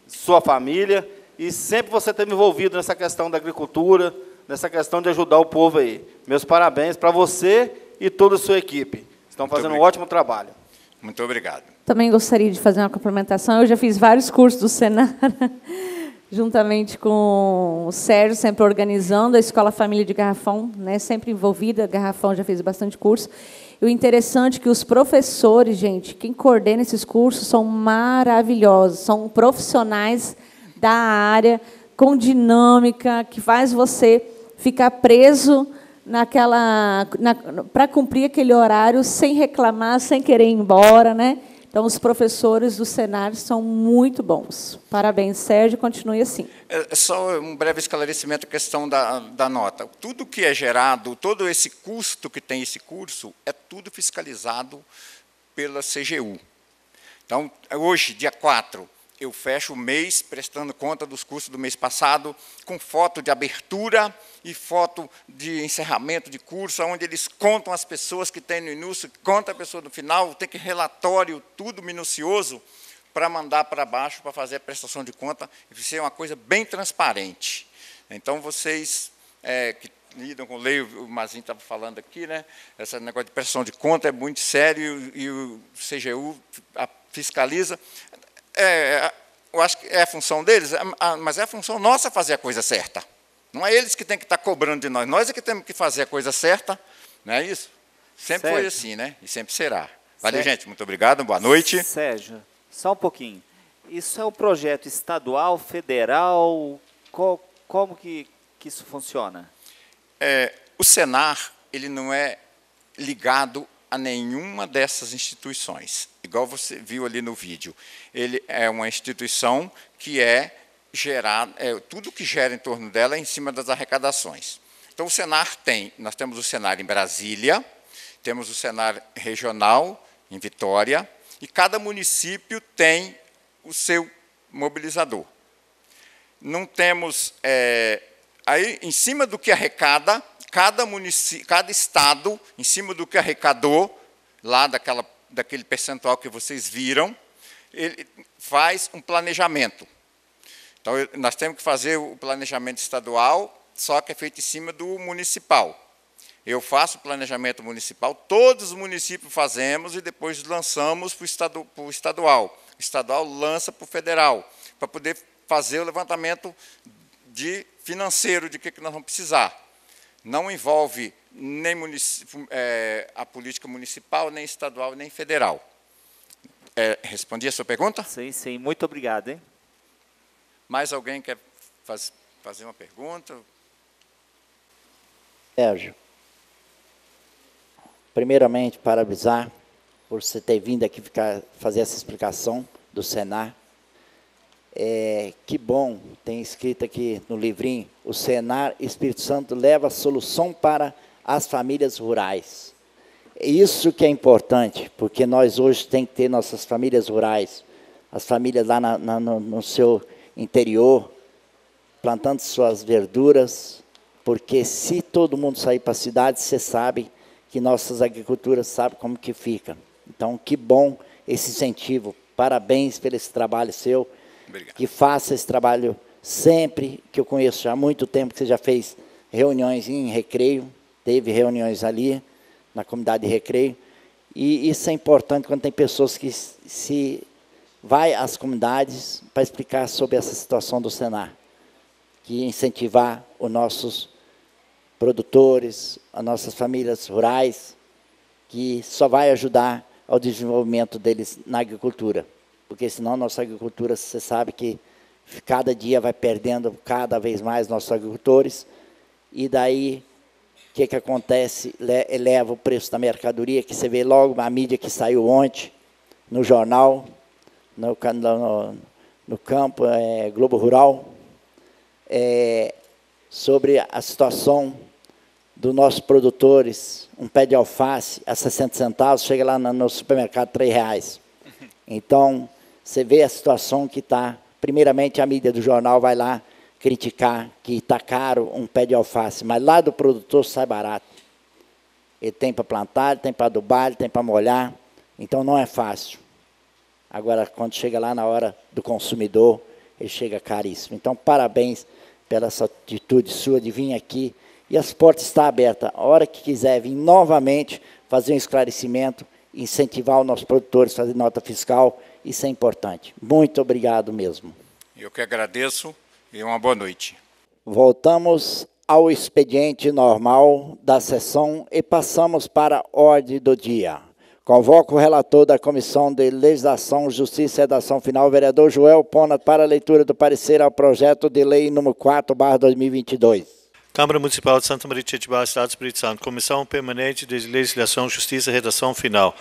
sua família, e sempre você esteve envolvido nessa questão da agricultura, nessa questão de ajudar o povo aí. Meus parabéns para você e toda a sua equipe. Estão fazendo um ótimo trabalho. Muito obrigado. Também gostaria de fazer uma complementação. Eu já fiz vários cursos do Senar, juntamente com o Sérgio, sempre organizando a Escola Família de Garrafão, né, sempre envolvida. Garrafão já fez bastante curso. E o interessante é que os professores, gente, quem coordena esses cursos são maravilhosos, são profissionais da área, com dinâmica, que faz você ficar preso naquela na, para cumprir aquele horário sem reclamar, sem querer ir embora, né? Então os professores do Senar são muito bons. Parabéns, Sérgio, continue assim. É, é só um breve esclarecimento a questão da, da nota. Tudo que é gerado, todo esse custo que tem esse curso, é tudo fiscalizado pela CGU. Então, hoje, dia 4, eu fecho o mês prestando conta dos cursos do mês passado, com foto de abertura e foto de encerramento de curso, onde eles contam as pessoas que tem no início, conta a pessoa no final, tem que relatório, tudo minucioso, para mandar para baixo, para fazer a prestação de conta, e ser uma coisa bem transparente. Então, vocês é, que lidam com lei, o Mazinho estava falando aqui, né? Esse negócio de prestação de conta é muito sério e o CGU fiscaliza. É, é, eu acho que é a função deles, é, ah, mas é a função nossa fazer a coisa certa. Não é eles que têm que estar tá cobrando de nós, nós é que temos que fazer a coisa certa, não é isso? Sempre Sérgio. foi assim, né? E sempre será. Valeu, Sérgio. gente. Muito obrigado, boa noite. Sérgio, só um pouquinho. Isso é um projeto estadual, federal? como que, que isso funciona? É, o Senar, ele não é ligado a nenhuma dessas instituições, igual você viu ali no vídeo. Ele é uma instituição que é gerar é, tudo que gera em torno dela é em cima das arrecadações. Então, o Senar tem, nós temos o Senar em Brasília, temos o Senar regional em Vitória, e cada município tem o seu mobilizador. Não temos. É, aí, em cima do que arrecada, cada, cada estado, em cima do que arrecadou, lá daquela, daquele percentual que vocês viram, ele faz um planejamento. Então, nós temos que fazer o planejamento estadual, só que é feito em cima do municipal. Eu faço o planejamento municipal, todos os municípios fazemos e depois lançamos para o, estadual. O estadual lança para o federal, para poder fazer o levantamento de financeiro de o que nós vamos precisar. Não envolve nem é, a política municipal, nem estadual, nem federal. É, respondi a sua pergunta? Sim, sim. Muito obrigado. Hein? Mais alguém quer faz, fazer uma pergunta? Sérgio, primeiramente, parabenizar por você ter vindo aqui ficar, fazer essa explicação do Senar. É, que bom, tem escrito aqui no livrinho, o Senar Espírito Santo leva solução para as famílias rurais. Isso que é importante, porque nós hoje tem que ter nossas famílias rurais, as famílias lá na, na, no, no seu interior, plantando suas verduras, porque se todo mundo sair para a cidade, você sabe que nossas agriculturas sabem como que fica. Então, que bom esse incentivo. Parabéns pelo esse trabalho seu. Obrigado. Que faça esse trabalho sempre, que eu conheço já há muito tempo, que você já fez reuniões em recreio, teve reuniões ali, na comunidade de recreio. E isso é importante quando tem pessoas que se vai às comunidades para explicar sobre essa situação do Senar, que incentivar os nossos produtores, as nossas famílias rurais, que só vai ajudar ao desenvolvimento deles na agricultura, porque senão a nossa agricultura, você sabe que cada dia vai perdendo cada vez mais nossos agricultores, e daí o que, que acontece? Eleva o preço da mercadoria, que você vê logo na mídia que saiu ontem, no jornal, no, né? no, no campo é, Globo Rural, é, sobre a situação dos nossos produtores. Um pé de alface a 60 centavos chega lá no, no supermercado R$ reais. Então, você vê a situação que está. Primeiramente, a mídia do jornal vai lá criticar que está caro um pé de alface, mas lá do produtor sai barato. Ele tem para plantar, ele tem para adubar, ele tem para molhar. Então, não é fácil. Agora, quando chega lá na hora do consumidor, ele chega caríssimo. Então, parabéns pela essa atitude sua de vir aqui. E as portas estão abertas. A hora que quiser vir novamente fazer um esclarecimento, incentivar os nossos produtores a fazer nota fiscal, isso é importante. Muito obrigado mesmo. Eu que agradeço e uma boa noite. Voltamos ao expediente normal da sessão e passamos para a ordem do dia. Convoco o relator da Comissão de Legislação, Justiça e Redação Final, vereador Joel Pona, para a leitura do parecer ao projeto de lei número 4, 2022. Câmara Municipal de Santa Maria de Tietibá, Estado do Espírito Santo. Comissão Permanente de Legislação, Justiça e Redação Final.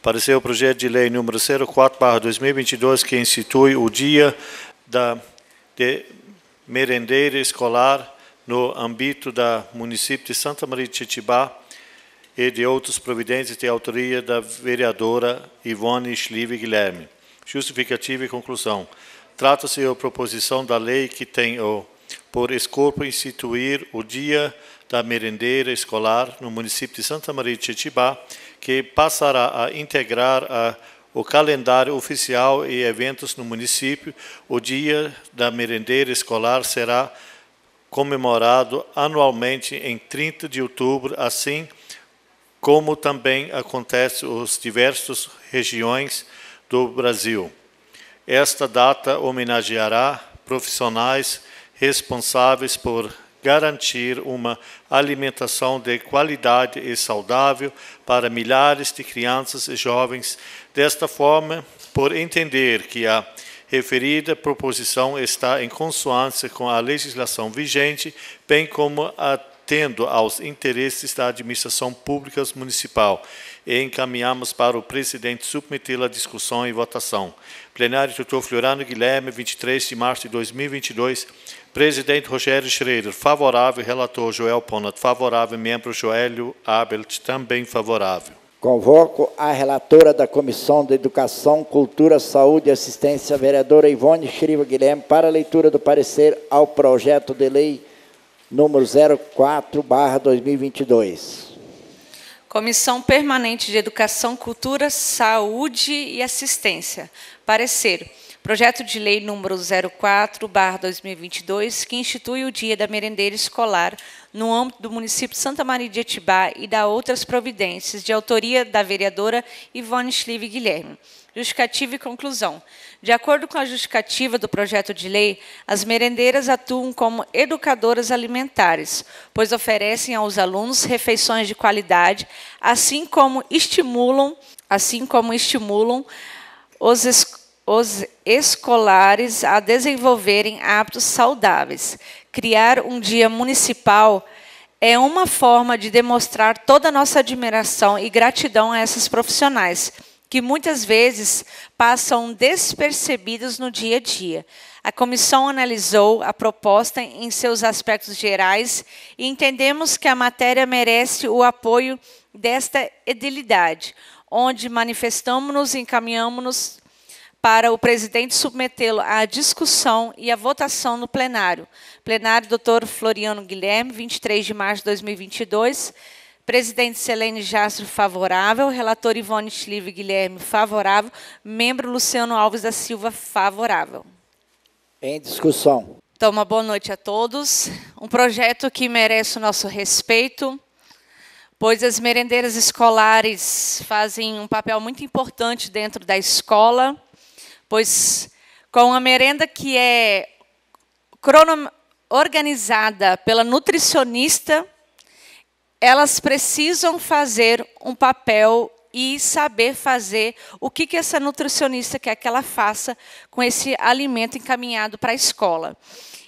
Parecer o projeto de lei número 04, 2022, que institui o Dia da de Merendeira Escolar no âmbito da município de Santa Maria de Tietibá, e de outros providentes de autoria da vereadora Ivone Schlive Guilherme. Justificativa e conclusão. Trata-se da proposição da lei que tem o, por escopo instituir o Dia da Merendeira Escolar no município de Santa Maria de Chichibá, que passará a integrar a, o calendário oficial e eventos no município. O Dia da Merendeira Escolar será comemorado anualmente em 30 de outubro, assim como como também acontece os diversos regiões do Brasil. Esta data homenageará profissionais responsáveis por garantir uma alimentação de qualidade e saudável para milhares de crianças e jovens, desta forma, por entender que a referida proposição está em consonância com a legislação vigente, bem como a atendo aos interesses da administração pública municipal e encaminhamos para o presidente submetê-la à discussão e votação. Plenário Dr. Floriano Guilherme, 23 de março de 2022. Presidente Rogério Schreider, favorável. Relator Joel Ponat, favorável. Membro Joélio Abelt, também favorável. Convoco a relatora da Comissão de Educação, Cultura, Saúde e Assistência, vereadora Ivone Shriva Guilherme, para a leitura do parecer ao projeto de lei número 04, barra 2022. Comissão Permanente de Educação, Cultura, Saúde e Assistência. Parecer. Projeto de Lei número 04, barra 2022, que institui o Dia da Merendeira Escolar no âmbito do município de Santa Maria de Etibá e da outras providências, de autoria da vereadora Ivone Schlive Guilherme. Justificativa e conclusão. De acordo com a justificativa do projeto de lei, as merendeiras atuam como educadoras alimentares, pois oferecem aos alunos refeições de qualidade, assim como estimulam, assim como estimulam os escolares os escolares a desenvolverem hábitos saudáveis. Criar um dia municipal é uma forma de demonstrar toda a nossa admiração e gratidão a esses profissionais que muitas vezes passam despercebidos no dia a dia. A comissão analisou a proposta em seus aspectos gerais e entendemos que a matéria merece o apoio desta edilidade, onde manifestamos-nos e encaminhamos-nos para o presidente submetê-lo à discussão e à votação no plenário. Plenário Dr. Floriano Guilherme, 23 de março de 2022. Presidente Selene Jastro, favorável. Relator Ivone Schlive Guilherme, favorável. Membro Luciano Alves da Silva, favorável. Em discussão. Então, uma boa noite a todos. Um projeto que merece o nosso respeito, pois as merendeiras escolares fazem um papel muito importante dentro da escola, pois com a merenda que é organizada pela nutricionista, elas precisam fazer um papel e saber fazer o que, que essa nutricionista quer que ela faça com esse alimento encaminhado para a escola.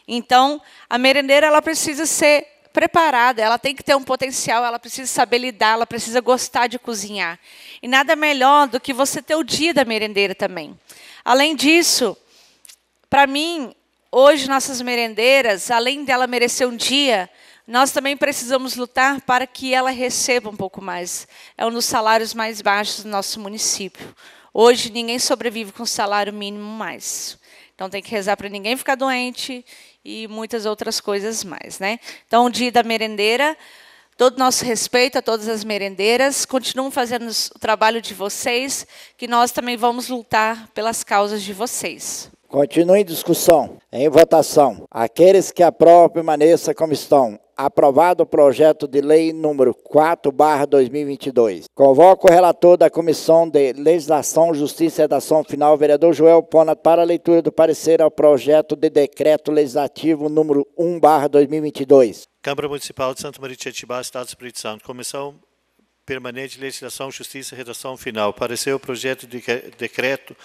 Então, a merendeira ela precisa ser preparada, ela tem que ter um potencial, ela precisa saber lidar, ela precisa gostar de cozinhar. E nada melhor do que você ter o dia da merendeira também. Além disso, para mim, hoje nossas merendeiras, além dela merecer um dia, nós também precisamos lutar para que ela receba um pouco mais. É um dos salários mais baixos do nosso município. Hoje, ninguém sobrevive com salário mínimo mais. Então, tem que rezar para ninguém ficar doente e muitas outras coisas mais. Né? Então, o dia da merendeira, todo nosso respeito a todas as merendeiras. Continuam fazendo o trabalho de vocês, que nós também vamos lutar pelas causas de vocês. Continua em discussão, em votação. Aqueles que aprovam permaneça como estão. Aprovado o projeto de lei número 4/2022. Convoco o relator da Comissão de Legislação, Justiça e Redação Final, vereador Joel Pona, para a leitura do parecer ao projeto de decreto legislativo número 1/2022. Câmara Municipal de Santo Maria de Tietibá, Estado do Espírito Santo. Comissão Permanente de Legislação, Justiça e Redação Final. Parecer o projeto de decreto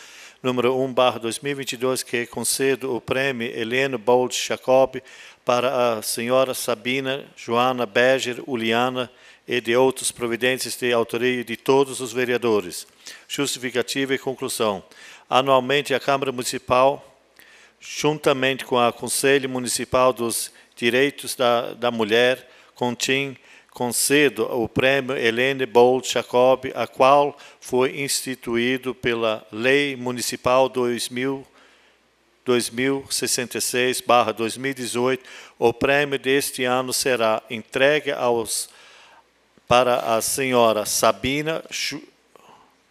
número 1, barra 2022, que concedo o prêmio Helene Bold Jacob para a senhora Sabina Joana Berger Uliana e de outros providentes de autoria de todos os vereadores. Justificativa e conclusão. Anualmente, a Câmara Municipal, juntamente com a Conselho Municipal dos Direitos da, da Mulher, contém concedo o prêmio Helene Bold Jacob, a qual foi instituído pela Lei Municipal 2000, 2066-2018. O prêmio deste ano será entregue aos, para a senhora Sabina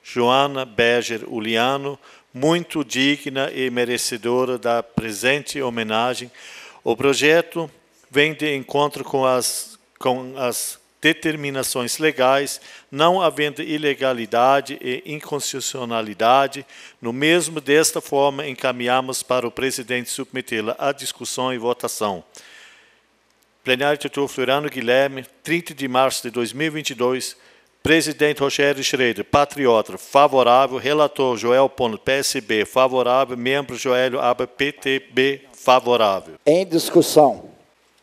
Joana Berger Uliano, muito digna e merecedora da presente homenagem. O projeto vem de encontro com as com as determinações legais, não havendo ilegalidade e inconstitucionalidade. No mesmo desta forma, encaminhamos para o presidente submetê-la à discussão e votação. Plenário Tutor Floriano Guilherme, 30 de março de 2022. Presidente Rogério Schreider, patriota, favorável. Relator Joel Pono, PSB, favorável. Membro Joelho Aba, PTB, favorável. Em discussão.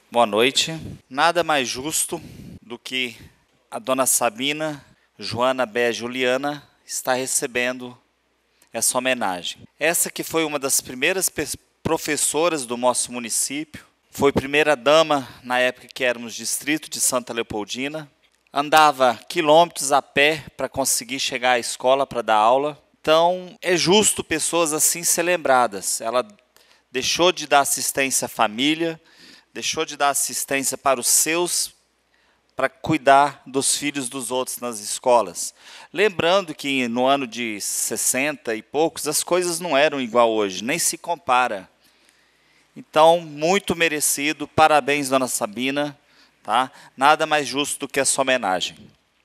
Boa noite. Nada mais justo do que a dona Sabina Joana Bé Juliana está recebendo essa homenagem. Essa que foi uma das primeiras professoras do nosso município, foi primeira dama na época que éramos distrito de Santa Leopoldina, andava quilômetros a pé para conseguir chegar à escola para dar aula. Então, é justo pessoas assim ser lembradas. Ela deixou de dar assistência à família, deixou de dar assistência para os seus para cuidar dos filhos dos outros nas escolas. Lembrando que no ano de 60 e poucos as coisas não eram igual hoje, nem se compara. Então, muito merecido, parabéns dona Sabina, tá? Nada mais justo do que essa homenagem.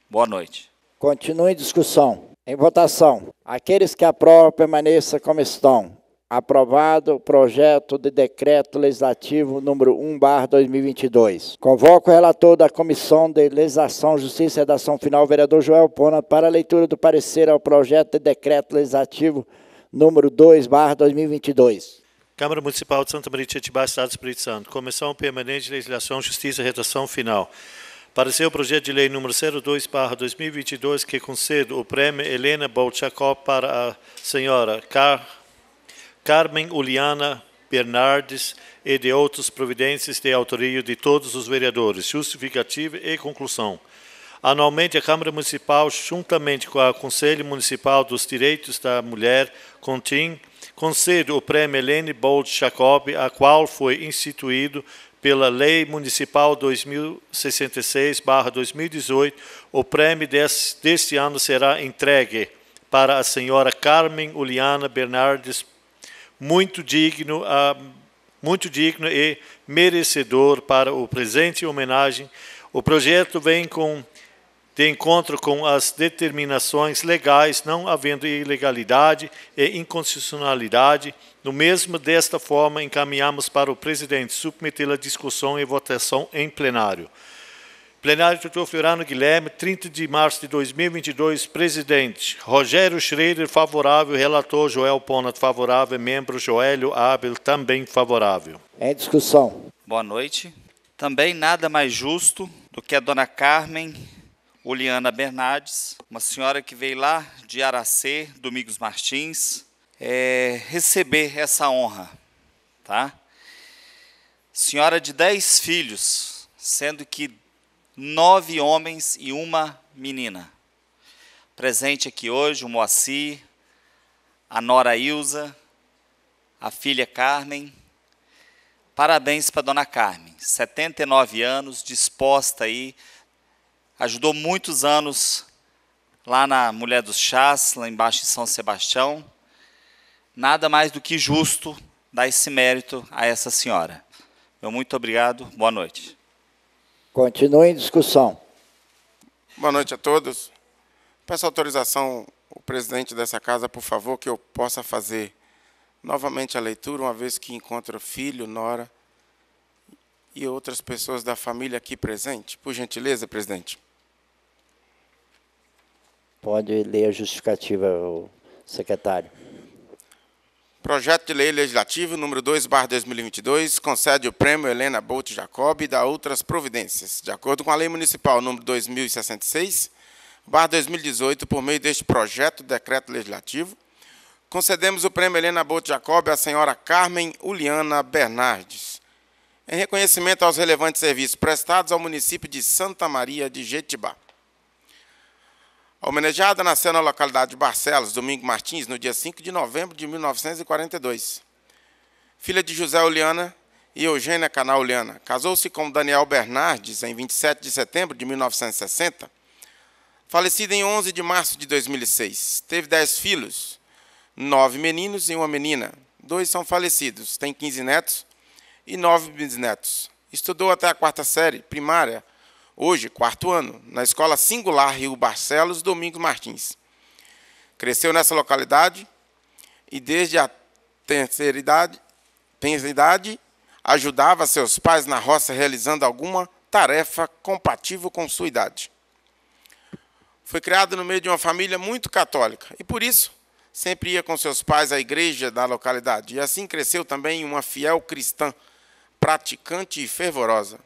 Boa noite. Continue em discussão, em votação. Aqueles que aprovam permaneça como estão aprovado o projeto de decreto legislativo número 1/2022. Convoco o relator da Comissão de Legislação, Justiça e Redação Final, vereador Joel Pona, para a leitura do parecer ao projeto de decreto legislativo número 2/2022. Câmara Municipal de Santa Maria de Tietibá, Estado do Espírito Santo. Comissão Permanente de Legislação, Justiça e Redação Final. Pareceu o projeto de lei número 02/2022 que concede o prêmio Helena Bolchakov para a senhora Carla Carmen Uliana Bernardes e de outros providências de autoria de todos os vereadores, justificativa e conclusão. Anualmente, a Câmara Municipal, juntamente com o Conselho Municipal dos Direitos da Mulher, CONTIM, concede o Prêmio Helene Bold Jacob, a qual foi instituído pela Lei Municipal 2066-2018. O prêmio deste ano será entregue para a senhora Carmen Uliana Bernardes muito digno, ah, muito digno e merecedor para o presente homenagem. O projeto vem com de encontro com as determinações legais, não havendo ilegalidade e inconstitucionalidade. No mesmo desta forma, encaminhamos para o presidente submetê-la à discussão e votação em plenário. Plenário do Dr. Fiorano Guilherme, 30 de março de 2022. Presidente, Rogério Schreider, favorável. Relator, Joel Ponat, favorável. Membro, Joélio Abel, também favorável. Em é discussão. Boa noite. Também nada mais justo do que a dona Carmen Uliana Bernardes, uma senhora que veio lá de Aracê, Domingos Martins, é, receber essa honra. Tá? Senhora de dez filhos, sendo que nove homens e uma menina. Presente aqui hoje o Moacir, a Nora Ilza, a filha Carmen. Parabéns para Dona Carmen, 79 anos, disposta aí, ajudou muitos anos lá na Mulher dos Chás, lá embaixo em São Sebastião. Nada mais do que justo dar esse mérito a essa senhora. Meu muito obrigado, boa noite. Continua em discussão. Boa noite a todos. Peço autorização o presidente dessa casa, por favor, que eu possa fazer novamente a leitura, uma vez que encontro filho, nora e outras pessoas da família aqui presente. Por gentileza, presidente. Pode ler a justificativa, secretário. Projeto de Lei Legislativo número 2/2022 concede o prêmio Helena Bolt Jacob e dá outras providências. De acordo com a Lei Municipal número 2066/2018, por meio deste projeto decreto legislativo, concedemos o prêmio Helena Bolt Jacob à senhora Carmen Uliana Bernardes, em reconhecimento aos relevantes serviços prestados ao município de Santa Maria de Jetibá homenageada nasceu na localidade de Barcelos, Domingo Martins, no dia 5 de novembro de 1942. Filha de José Uliana e Eugênia Canal Uliana, casou-se com Daniel Bernardes em 27 de setembro de 1960, falecida em 11 de março de 2006. Teve dez filhos, nove meninos e uma menina. Dois são falecidos, tem 15 netos e nove bisnetos. Estudou até a quarta série primária hoje quarto ano, na escola singular Rio Barcelos Domingos Martins. Cresceu nessa localidade e desde a terceira idade, terceira idade ajudava seus pais na roça realizando alguma tarefa compatível com sua idade. Foi criado no meio de uma família muito católica e, por isso, sempre ia com seus pais à igreja da localidade. E assim cresceu também uma fiel cristã, praticante e fervorosa.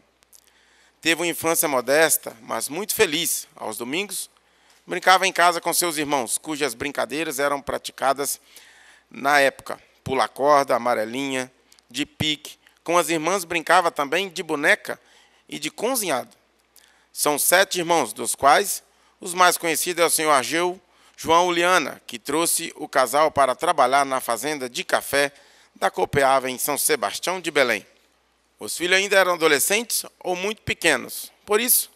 Teve uma infância modesta, mas muito feliz. Aos domingos, brincava em casa com seus irmãos, cujas brincadeiras eram praticadas na época. Pula corda, amarelinha, de pique. Com as irmãs brincava também de boneca e de cozinhado. São sete irmãos, dos quais os mais conhecidos é o senhor Argeu, João Uliana, que trouxe o casal para trabalhar na fazenda de café da Copeava, em São Sebastião de Belém. Os filhos ainda eram adolescentes ou muito pequenos. Por isso,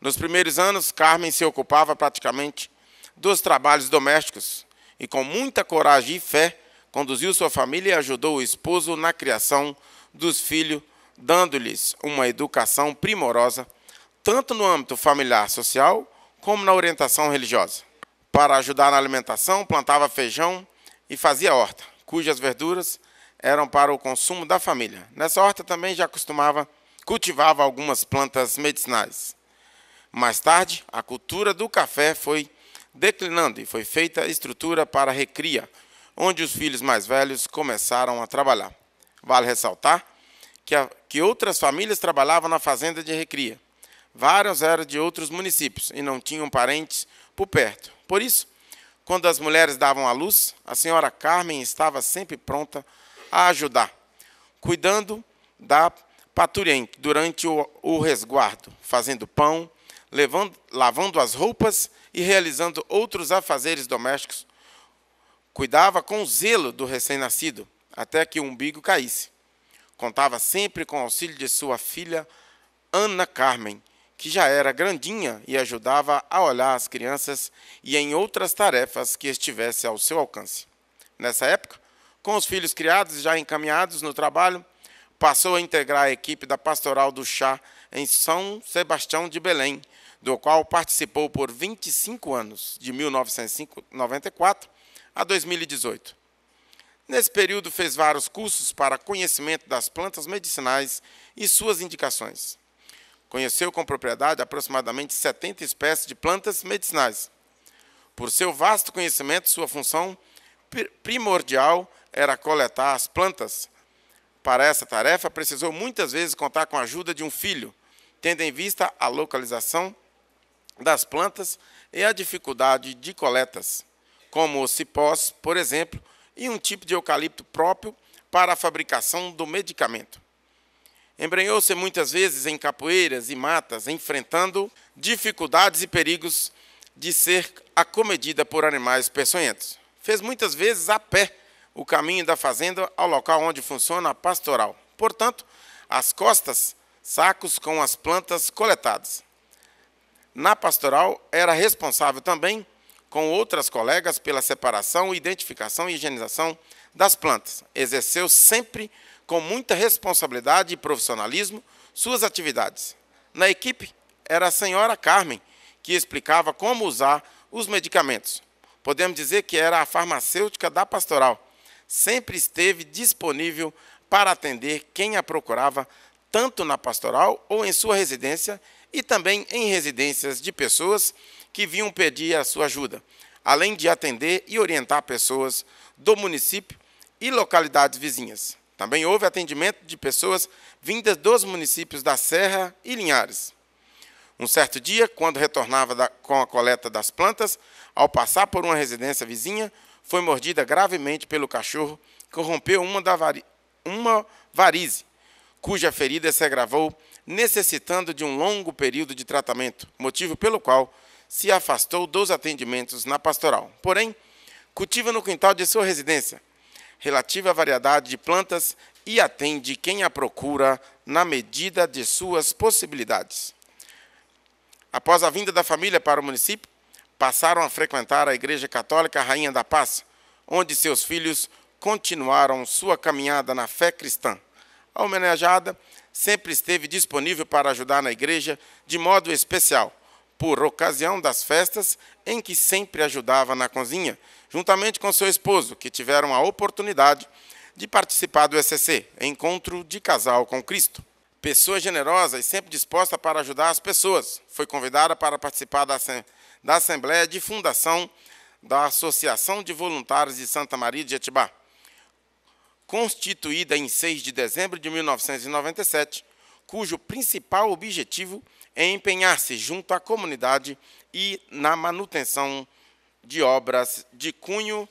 nos primeiros anos, Carmen se ocupava praticamente dos trabalhos domésticos e, com muita coragem e fé, conduziu sua família e ajudou o esposo na criação dos filhos, dando-lhes uma educação primorosa, tanto no âmbito familiar social como na orientação religiosa. Para ajudar na alimentação, plantava feijão e fazia horta, cujas verduras eram para o consumo da família. Nessa horta também já costumava cultivava algumas plantas medicinais. Mais tarde, a cultura do café foi declinando e foi feita estrutura para recria, onde os filhos mais velhos começaram a trabalhar. Vale ressaltar que, a, que outras famílias trabalhavam na fazenda de recria. Vários eram de outros municípios e não tinham parentes por perto. Por isso, quando as mulheres davam à luz, a senhora Carmen estava sempre pronta a ajudar, cuidando da paturem durante o, o resguardo, fazendo pão, levando, lavando as roupas e realizando outros afazeres domésticos. Cuidava com zelo do recém-nascido, até que o umbigo caísse. Contava sempre com o auxílio de sua filha, Ana Carmen, que já era grandinha e ajudava a olhar as crianças e em outras tarefas que estivesse ao seu alcance. Nessa época, com os filhos criados já encaminhados no trabalho, passou a integrar a equipe da Pastoral do Chá em São Sebastião de Belém, do qual participou por 25 anos, de 1994 a 2018. Nesse período, fez vários cursos para conhecimento das plantas medicinais e suas indicações. Conheceu com propriedade aproximadamente 70 espécies de plantas medicinais. Por seu vasto conhecimento, sua função primordial era coletar as plantas. Para essa tarefa, precisou muitas vezes contar com a ajuda de um filho, tendo em vista a localização das plantas e a dificuldade de coletas, como os cipós, por exemplo, e um tipo de eucalipto próprio para a fabricação do medicamento. Embrenhou-se muitas vezes em capoeiras e matas, enfrentando dificuldades e perigos de ser acomedida por animais peçonhentos. Fez muitas vezes a pé o caminho da fazenda ao local onde funciona a pastoral. Portanto, as costas, sacos com as plantas coletadas. Na pastoral, era responsável também, com outras colegas, pela separação, identificação e higienização das plantas. Exerceu sempre com muita responsabilidade e profissionalismo suas atividades. Na equipe, era a senhora Carmen, que explicava como usar os medicamentos. Podemos dizer que era a farmacêutica da pastoral, sempre esteve disponível para atender quem a procurava, tanto na pastoral ou em sua residência, e também em residências de pessoas que vinham pedir a sua ajuda, além de atender e orientar pessoas do município e localidades vizinhas. Também houve atendimento de pessoas vindas dos municípios da Serra e Linhares. Um certo dia, quando retornava da, com a coleta das plantas, ao passar por uma residência vizinha, foi mordida gravemente pelo cachorro, que rompeu uma, da vari... uma varize, cuja ferida se agravou, necessitando de um longo período de tratamento, motivo pelo qual se afastou dos atendimentos na pastoral. Porém, cultiva no quintal de sua residência, relativa à variedade de plantas e atende quem a procura na medida de suas possibilidades. Após a vinda da família para o município, passaram a frequentar a Igreja Católica Rainha da Paz, onde seus filhos continuaram sua caminhada na fé cristã. A homenageada sempre esteve disponível para ajudar na igreja de modo especial, por ocasião das festas em que sempre ajudava na cozinha, juntamente com seu esposo, que tiveram a oportunidade de participar do ECC, Encontro de Casal com Cristo. Pessoa generosa e sempre disposta para ajudar as pessoas, foi convidada para participar da Assembleia da Assembleia de Fundação da Associação de Voluntários de Santa Maria de Etibá, constituída em 6 de dezembro de 1997, cujo principal objetivo é empenhar-se junto à comunidade e na manutenção de obras de cunho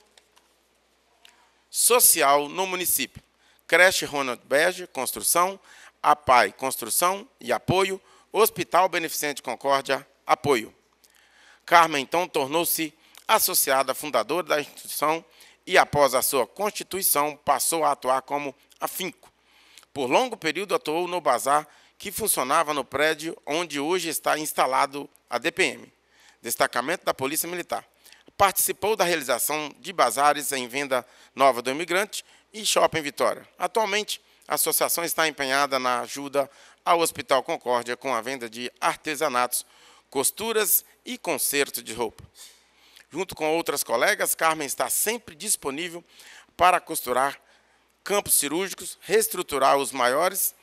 social no município. Creche Ronald Bege, construção, APAI, construção e apoio, Hospital Beneficente Concórdia, apoio. Carmen então tornou-se associada fundadora da instituição e, após a sua constituição, passou a atuar como afinco. Por longo período atuou no bazar que funcionava no prédio onde hoje está instalado a DPM, Destacamento da Polícia Militar. Participou da realização de bazares em venda nova do imigrante e Shopping Vitória. Atualmente, a associação está empenhada na ajuda ao Hospital Concórdia com a venda de artesanatos costuras e conserto de roupa. Junto com outras colegas, Carmen está sempre disponível para costurar campos cirúrgicos, reestruturar os maiores,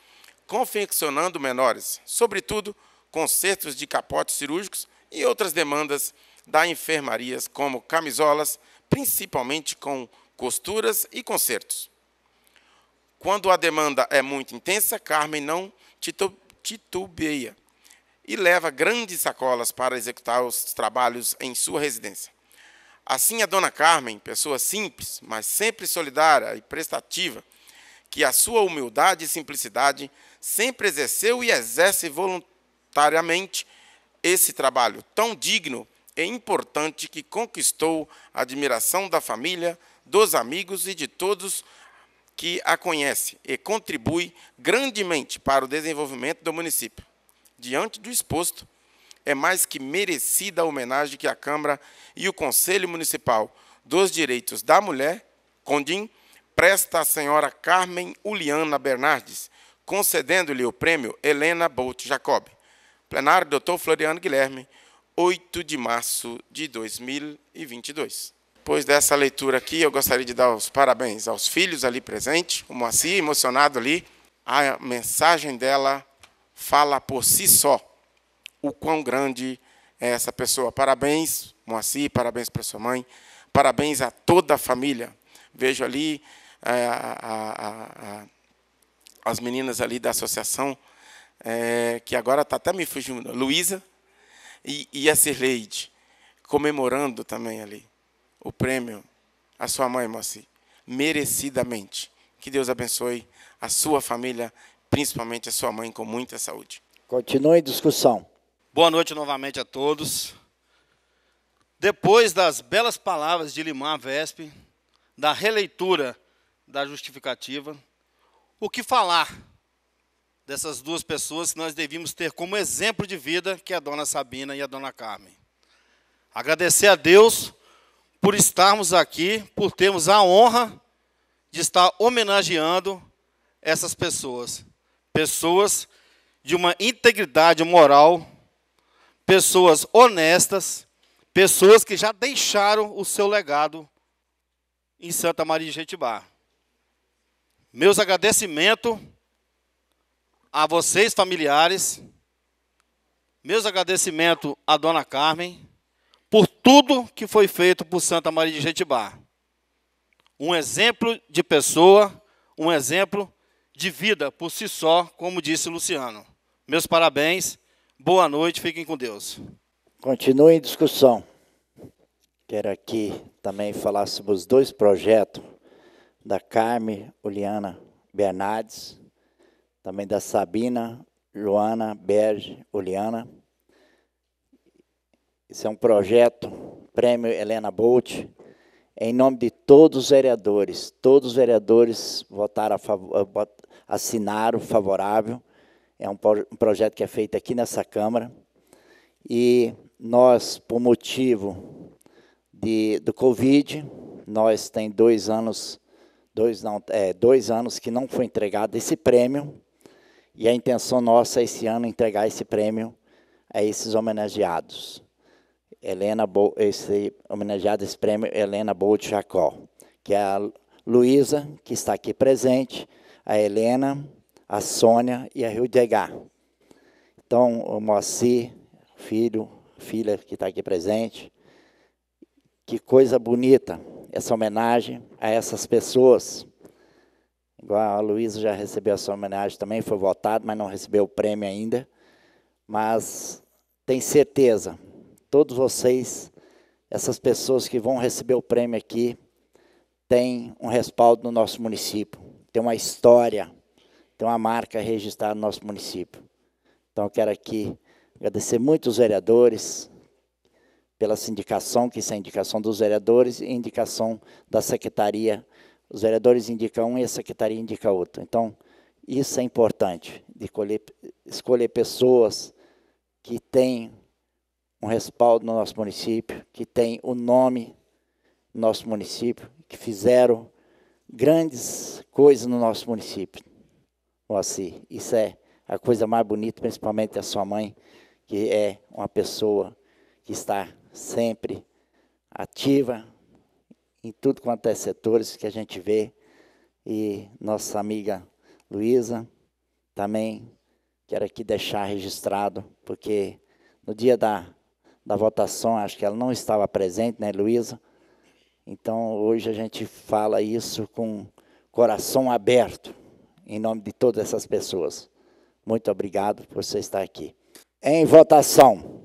confeccionando menores, sobretudo consertos de capotes cirúrgicos e outras demandas da enfermaria, como camisolas, principalmente com costuras e consertos. Quando a demanda é muito intensa, Carmen não titubeia e leva grandes sacolas para executar os trabalhos em sua residência. Assim, a dona Carmen, pessoa simples, mas sempre solidária e prestativa, que a sua humildade e simplicidade sempre exerceu e exerce voluntariamente esse trabalho tão digno e importante que conquistou a admiração da família, dos amigos e de todos que a conhecem e contribui grandemente para o desenvolvimento do município. Diante do exposto, é mais que merecida a homenagem que a Câmara e o Conselho Municipal dos Direitos da Mulher, Condim, presta à senhora Carmen Uliana Bernardes, concedendo-lhe o prêmio Helena Bolt Jacob. Plenário doutor Floriano Guilherme, 8 de março de 2022. Depois dessa leitura aqui, eu gostaria de dar os parabéns aos filhos ali presentes, o Moacir, emocionado ali. A mensagem dela fala por si só o quão grande é essa pessoa. Parabéns, Moacir, parabéns para sua mãe, parabéns a toda a família. Vejo ali é, a, a, a, as meninas ali da associação, é, que agora está até me fugindo, Luísa e, e a Sirleide, comemorando também ali o prêmio a sua mãe, Moacir, merecidamente. Que Deus abençoe a sua família principalmente a sua mãe com muita saúde. Continue a discussão. Boa noite novamente a todos. Depois das belas palavras de Limar Vespe, da releitura da justificativa, o que falar dessas duas pessoas que nós devíamos ter como exemplo de vida, que é a dona Sabina e a dona Carmen? Agradecer a Deus por estarmos aqui, por termos a honra de estar homenageando essas pessoas pessoas de uma integridade moral, pessoas honestas, pessoas que já deixaram o seu legado em Santa Maria de Jetibá. Meus agradecimentos a vocês, familiares, meus agradecimentos a Dona Carmen, por tudo que foi feito por Santa Maria de Jetibá. Um exemplo de pessoa, um exemplo de vida por si só, como disse Luciano. Meus parabéns, boa noite, fiquem com Deus. Continue em discussão. Quero aqui também falar sobre os dois projetos da Carme Oliana Bernardes, também da Sabina Joana Berge Oliana. Esse é um projeto, Prêmio Helena Bolt, em nome de todos os vereadores. Todos os vereadores votaram a favor, assinaram favorável. É um, um projeto que é feito aqui nessa Câmara. E nós, por motivo de, do Covid, nós tem dois anos, dois, não, é, dois anos que não foi entregado esse prêmio. E a intenção nossa esse ano é entregar esse prêmio a esses homenageados. Helena Bo, esse homenageado esse prêmio Helena Bolt Jacó, que é a Luísa, que está aqui presente, a Helena, a Sônia e a Degar. Então, o Moacir, filho, filha que está aqui presente, que coisa bonita essa homenagem a essas pessoas. Igual a Luísa já recebeu a sua homenagem também, foi votado, mas não recebeu o prêmio ainda. Mas tem certeza, todos vocês, essas pessoas que vão receber o prêmio aqui, têm um respaldo no nosso município tem uma história, tem uma marca registrada no nosso município. Então, eu quero aqui agradecer muito os vereadores pela sindicação, que isso é a indicação dos vereadores e indicação da secretaria. Os vereadores indicam um e a secretaria indica outro. Então, isso é importante, de escolher, escolher pessoas que têm um respaldo no nosso município, que têm o nome no nosso município, que fizeram grandes coisas no nosso município. Moacir, isso é a coisa mais bonita, principalmente a sua mãe, que é uma pessoa que está sempre ativa em tudo quanto é setores que a gente vê. E nossa amiga Luísa, também quero aqui deixar registrado, porque no dia da, da votação, acho que ela não estava presente, né, Luísa? Então, hoje a gente fala isso com coração aberto, em nome de todas essas pessoas. Muito obrigado por você estar aqui. Em votação,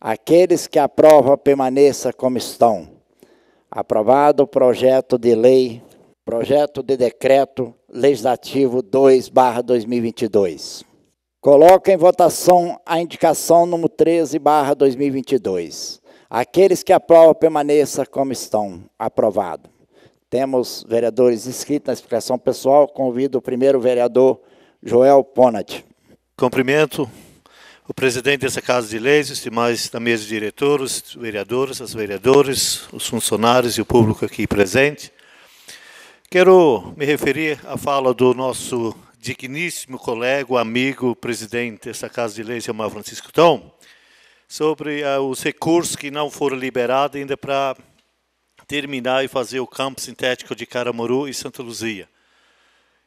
aqueles que aprovam permaneça como estão. Aprovado o projeto de lei, projeto de decreto legislativo 2/2022. Coloca em votação a indicação número 13/2022. Aqueles que aprovam, permaneça como estão. Aprovado. Temos vereadores inscritos na explicação pessoal. Convido o primeiro vereador, Joel Ponat. Cumprimento o presidente dessa Casa de Leis, os demais da mesa de diretores, os vereadores, as vereadoras, os funcionários e o público aqui presente. Quero me referir à fala do nosso digníssimo colega, amigo, presidente dessa Casa de Leis, Amar Francisco Tom, sobre uh, os recursos que não foram liberados ainda para terminar e fazer o campo sintético de Caramuru e Santa Luzia.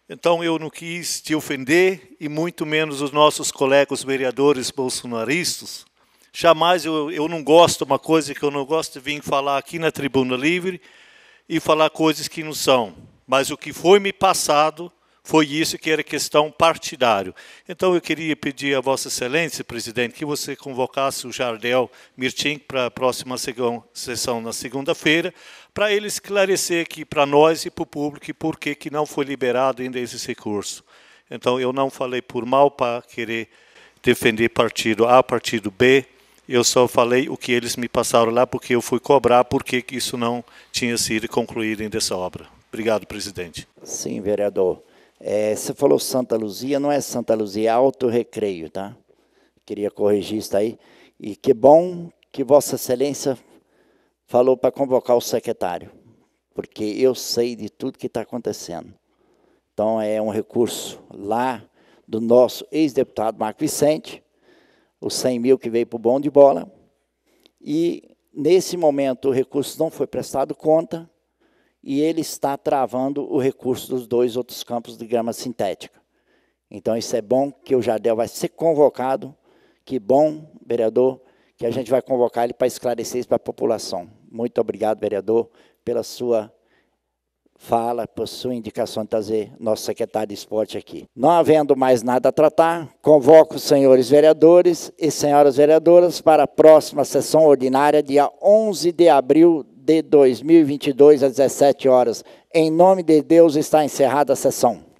Então eu não quis te ofender e muito menos os nossos colegas vereadores bolsonaristas. Jamais eu, eu não gosto de uma coisa que eu não gosto de vir falar aqui na Tribuna Livre e falar coisas que não são. Mas o que foi me passado foi isso que era questão partidário. Então eu queria pedir a Vossa Excelência, presidente, que você convocasse o Jardel Mirtim para a próxima sessão na segunda-feira, para ele esclarecer aqui para nós e para o público por que que não foi liberado ainda esse recurso. Então eu não falei por mal para querer defender partido A, partido B. Eu só falei o que eles me passaram lá porque eu fui cobrar por que isso não tinha sido concluído ainda essa obra. Obrigado, presidente. Sim, vereador. É, você falou Santa Luzia, não é Santa Luzia, é Alto Recreio, tá? Queria corrigir isso aí. E que bom que Vossa Excelência falou para convocar o secretário, porque eu sei de tudo que está acontecendo. Então, é um recurso lá do nosso ex-deputado Marco Vicente, os 100 mil que veio para o bom de bola, e nesse momento o recurso não foi prestado conta, e ele está travando o recurso dos dois outros campos de grama sintética. Então, isso é bom que o Jardel vai ser convocado. Que bom, vereador, que a gente vai convocar ele para esclarecer isso para a população. Muito obrigado, vereador, pela sua fala, por sua indicação de trazer nosso secretário de esporte aqui. Não havendo mais nada a tratar, convoco os senhores vereadores e senhoras vereadoras para a próxima sessão ordinária, dia 11 de abril de 2022, às 17 horas. Em nome de Deus, está encerrada a sessão.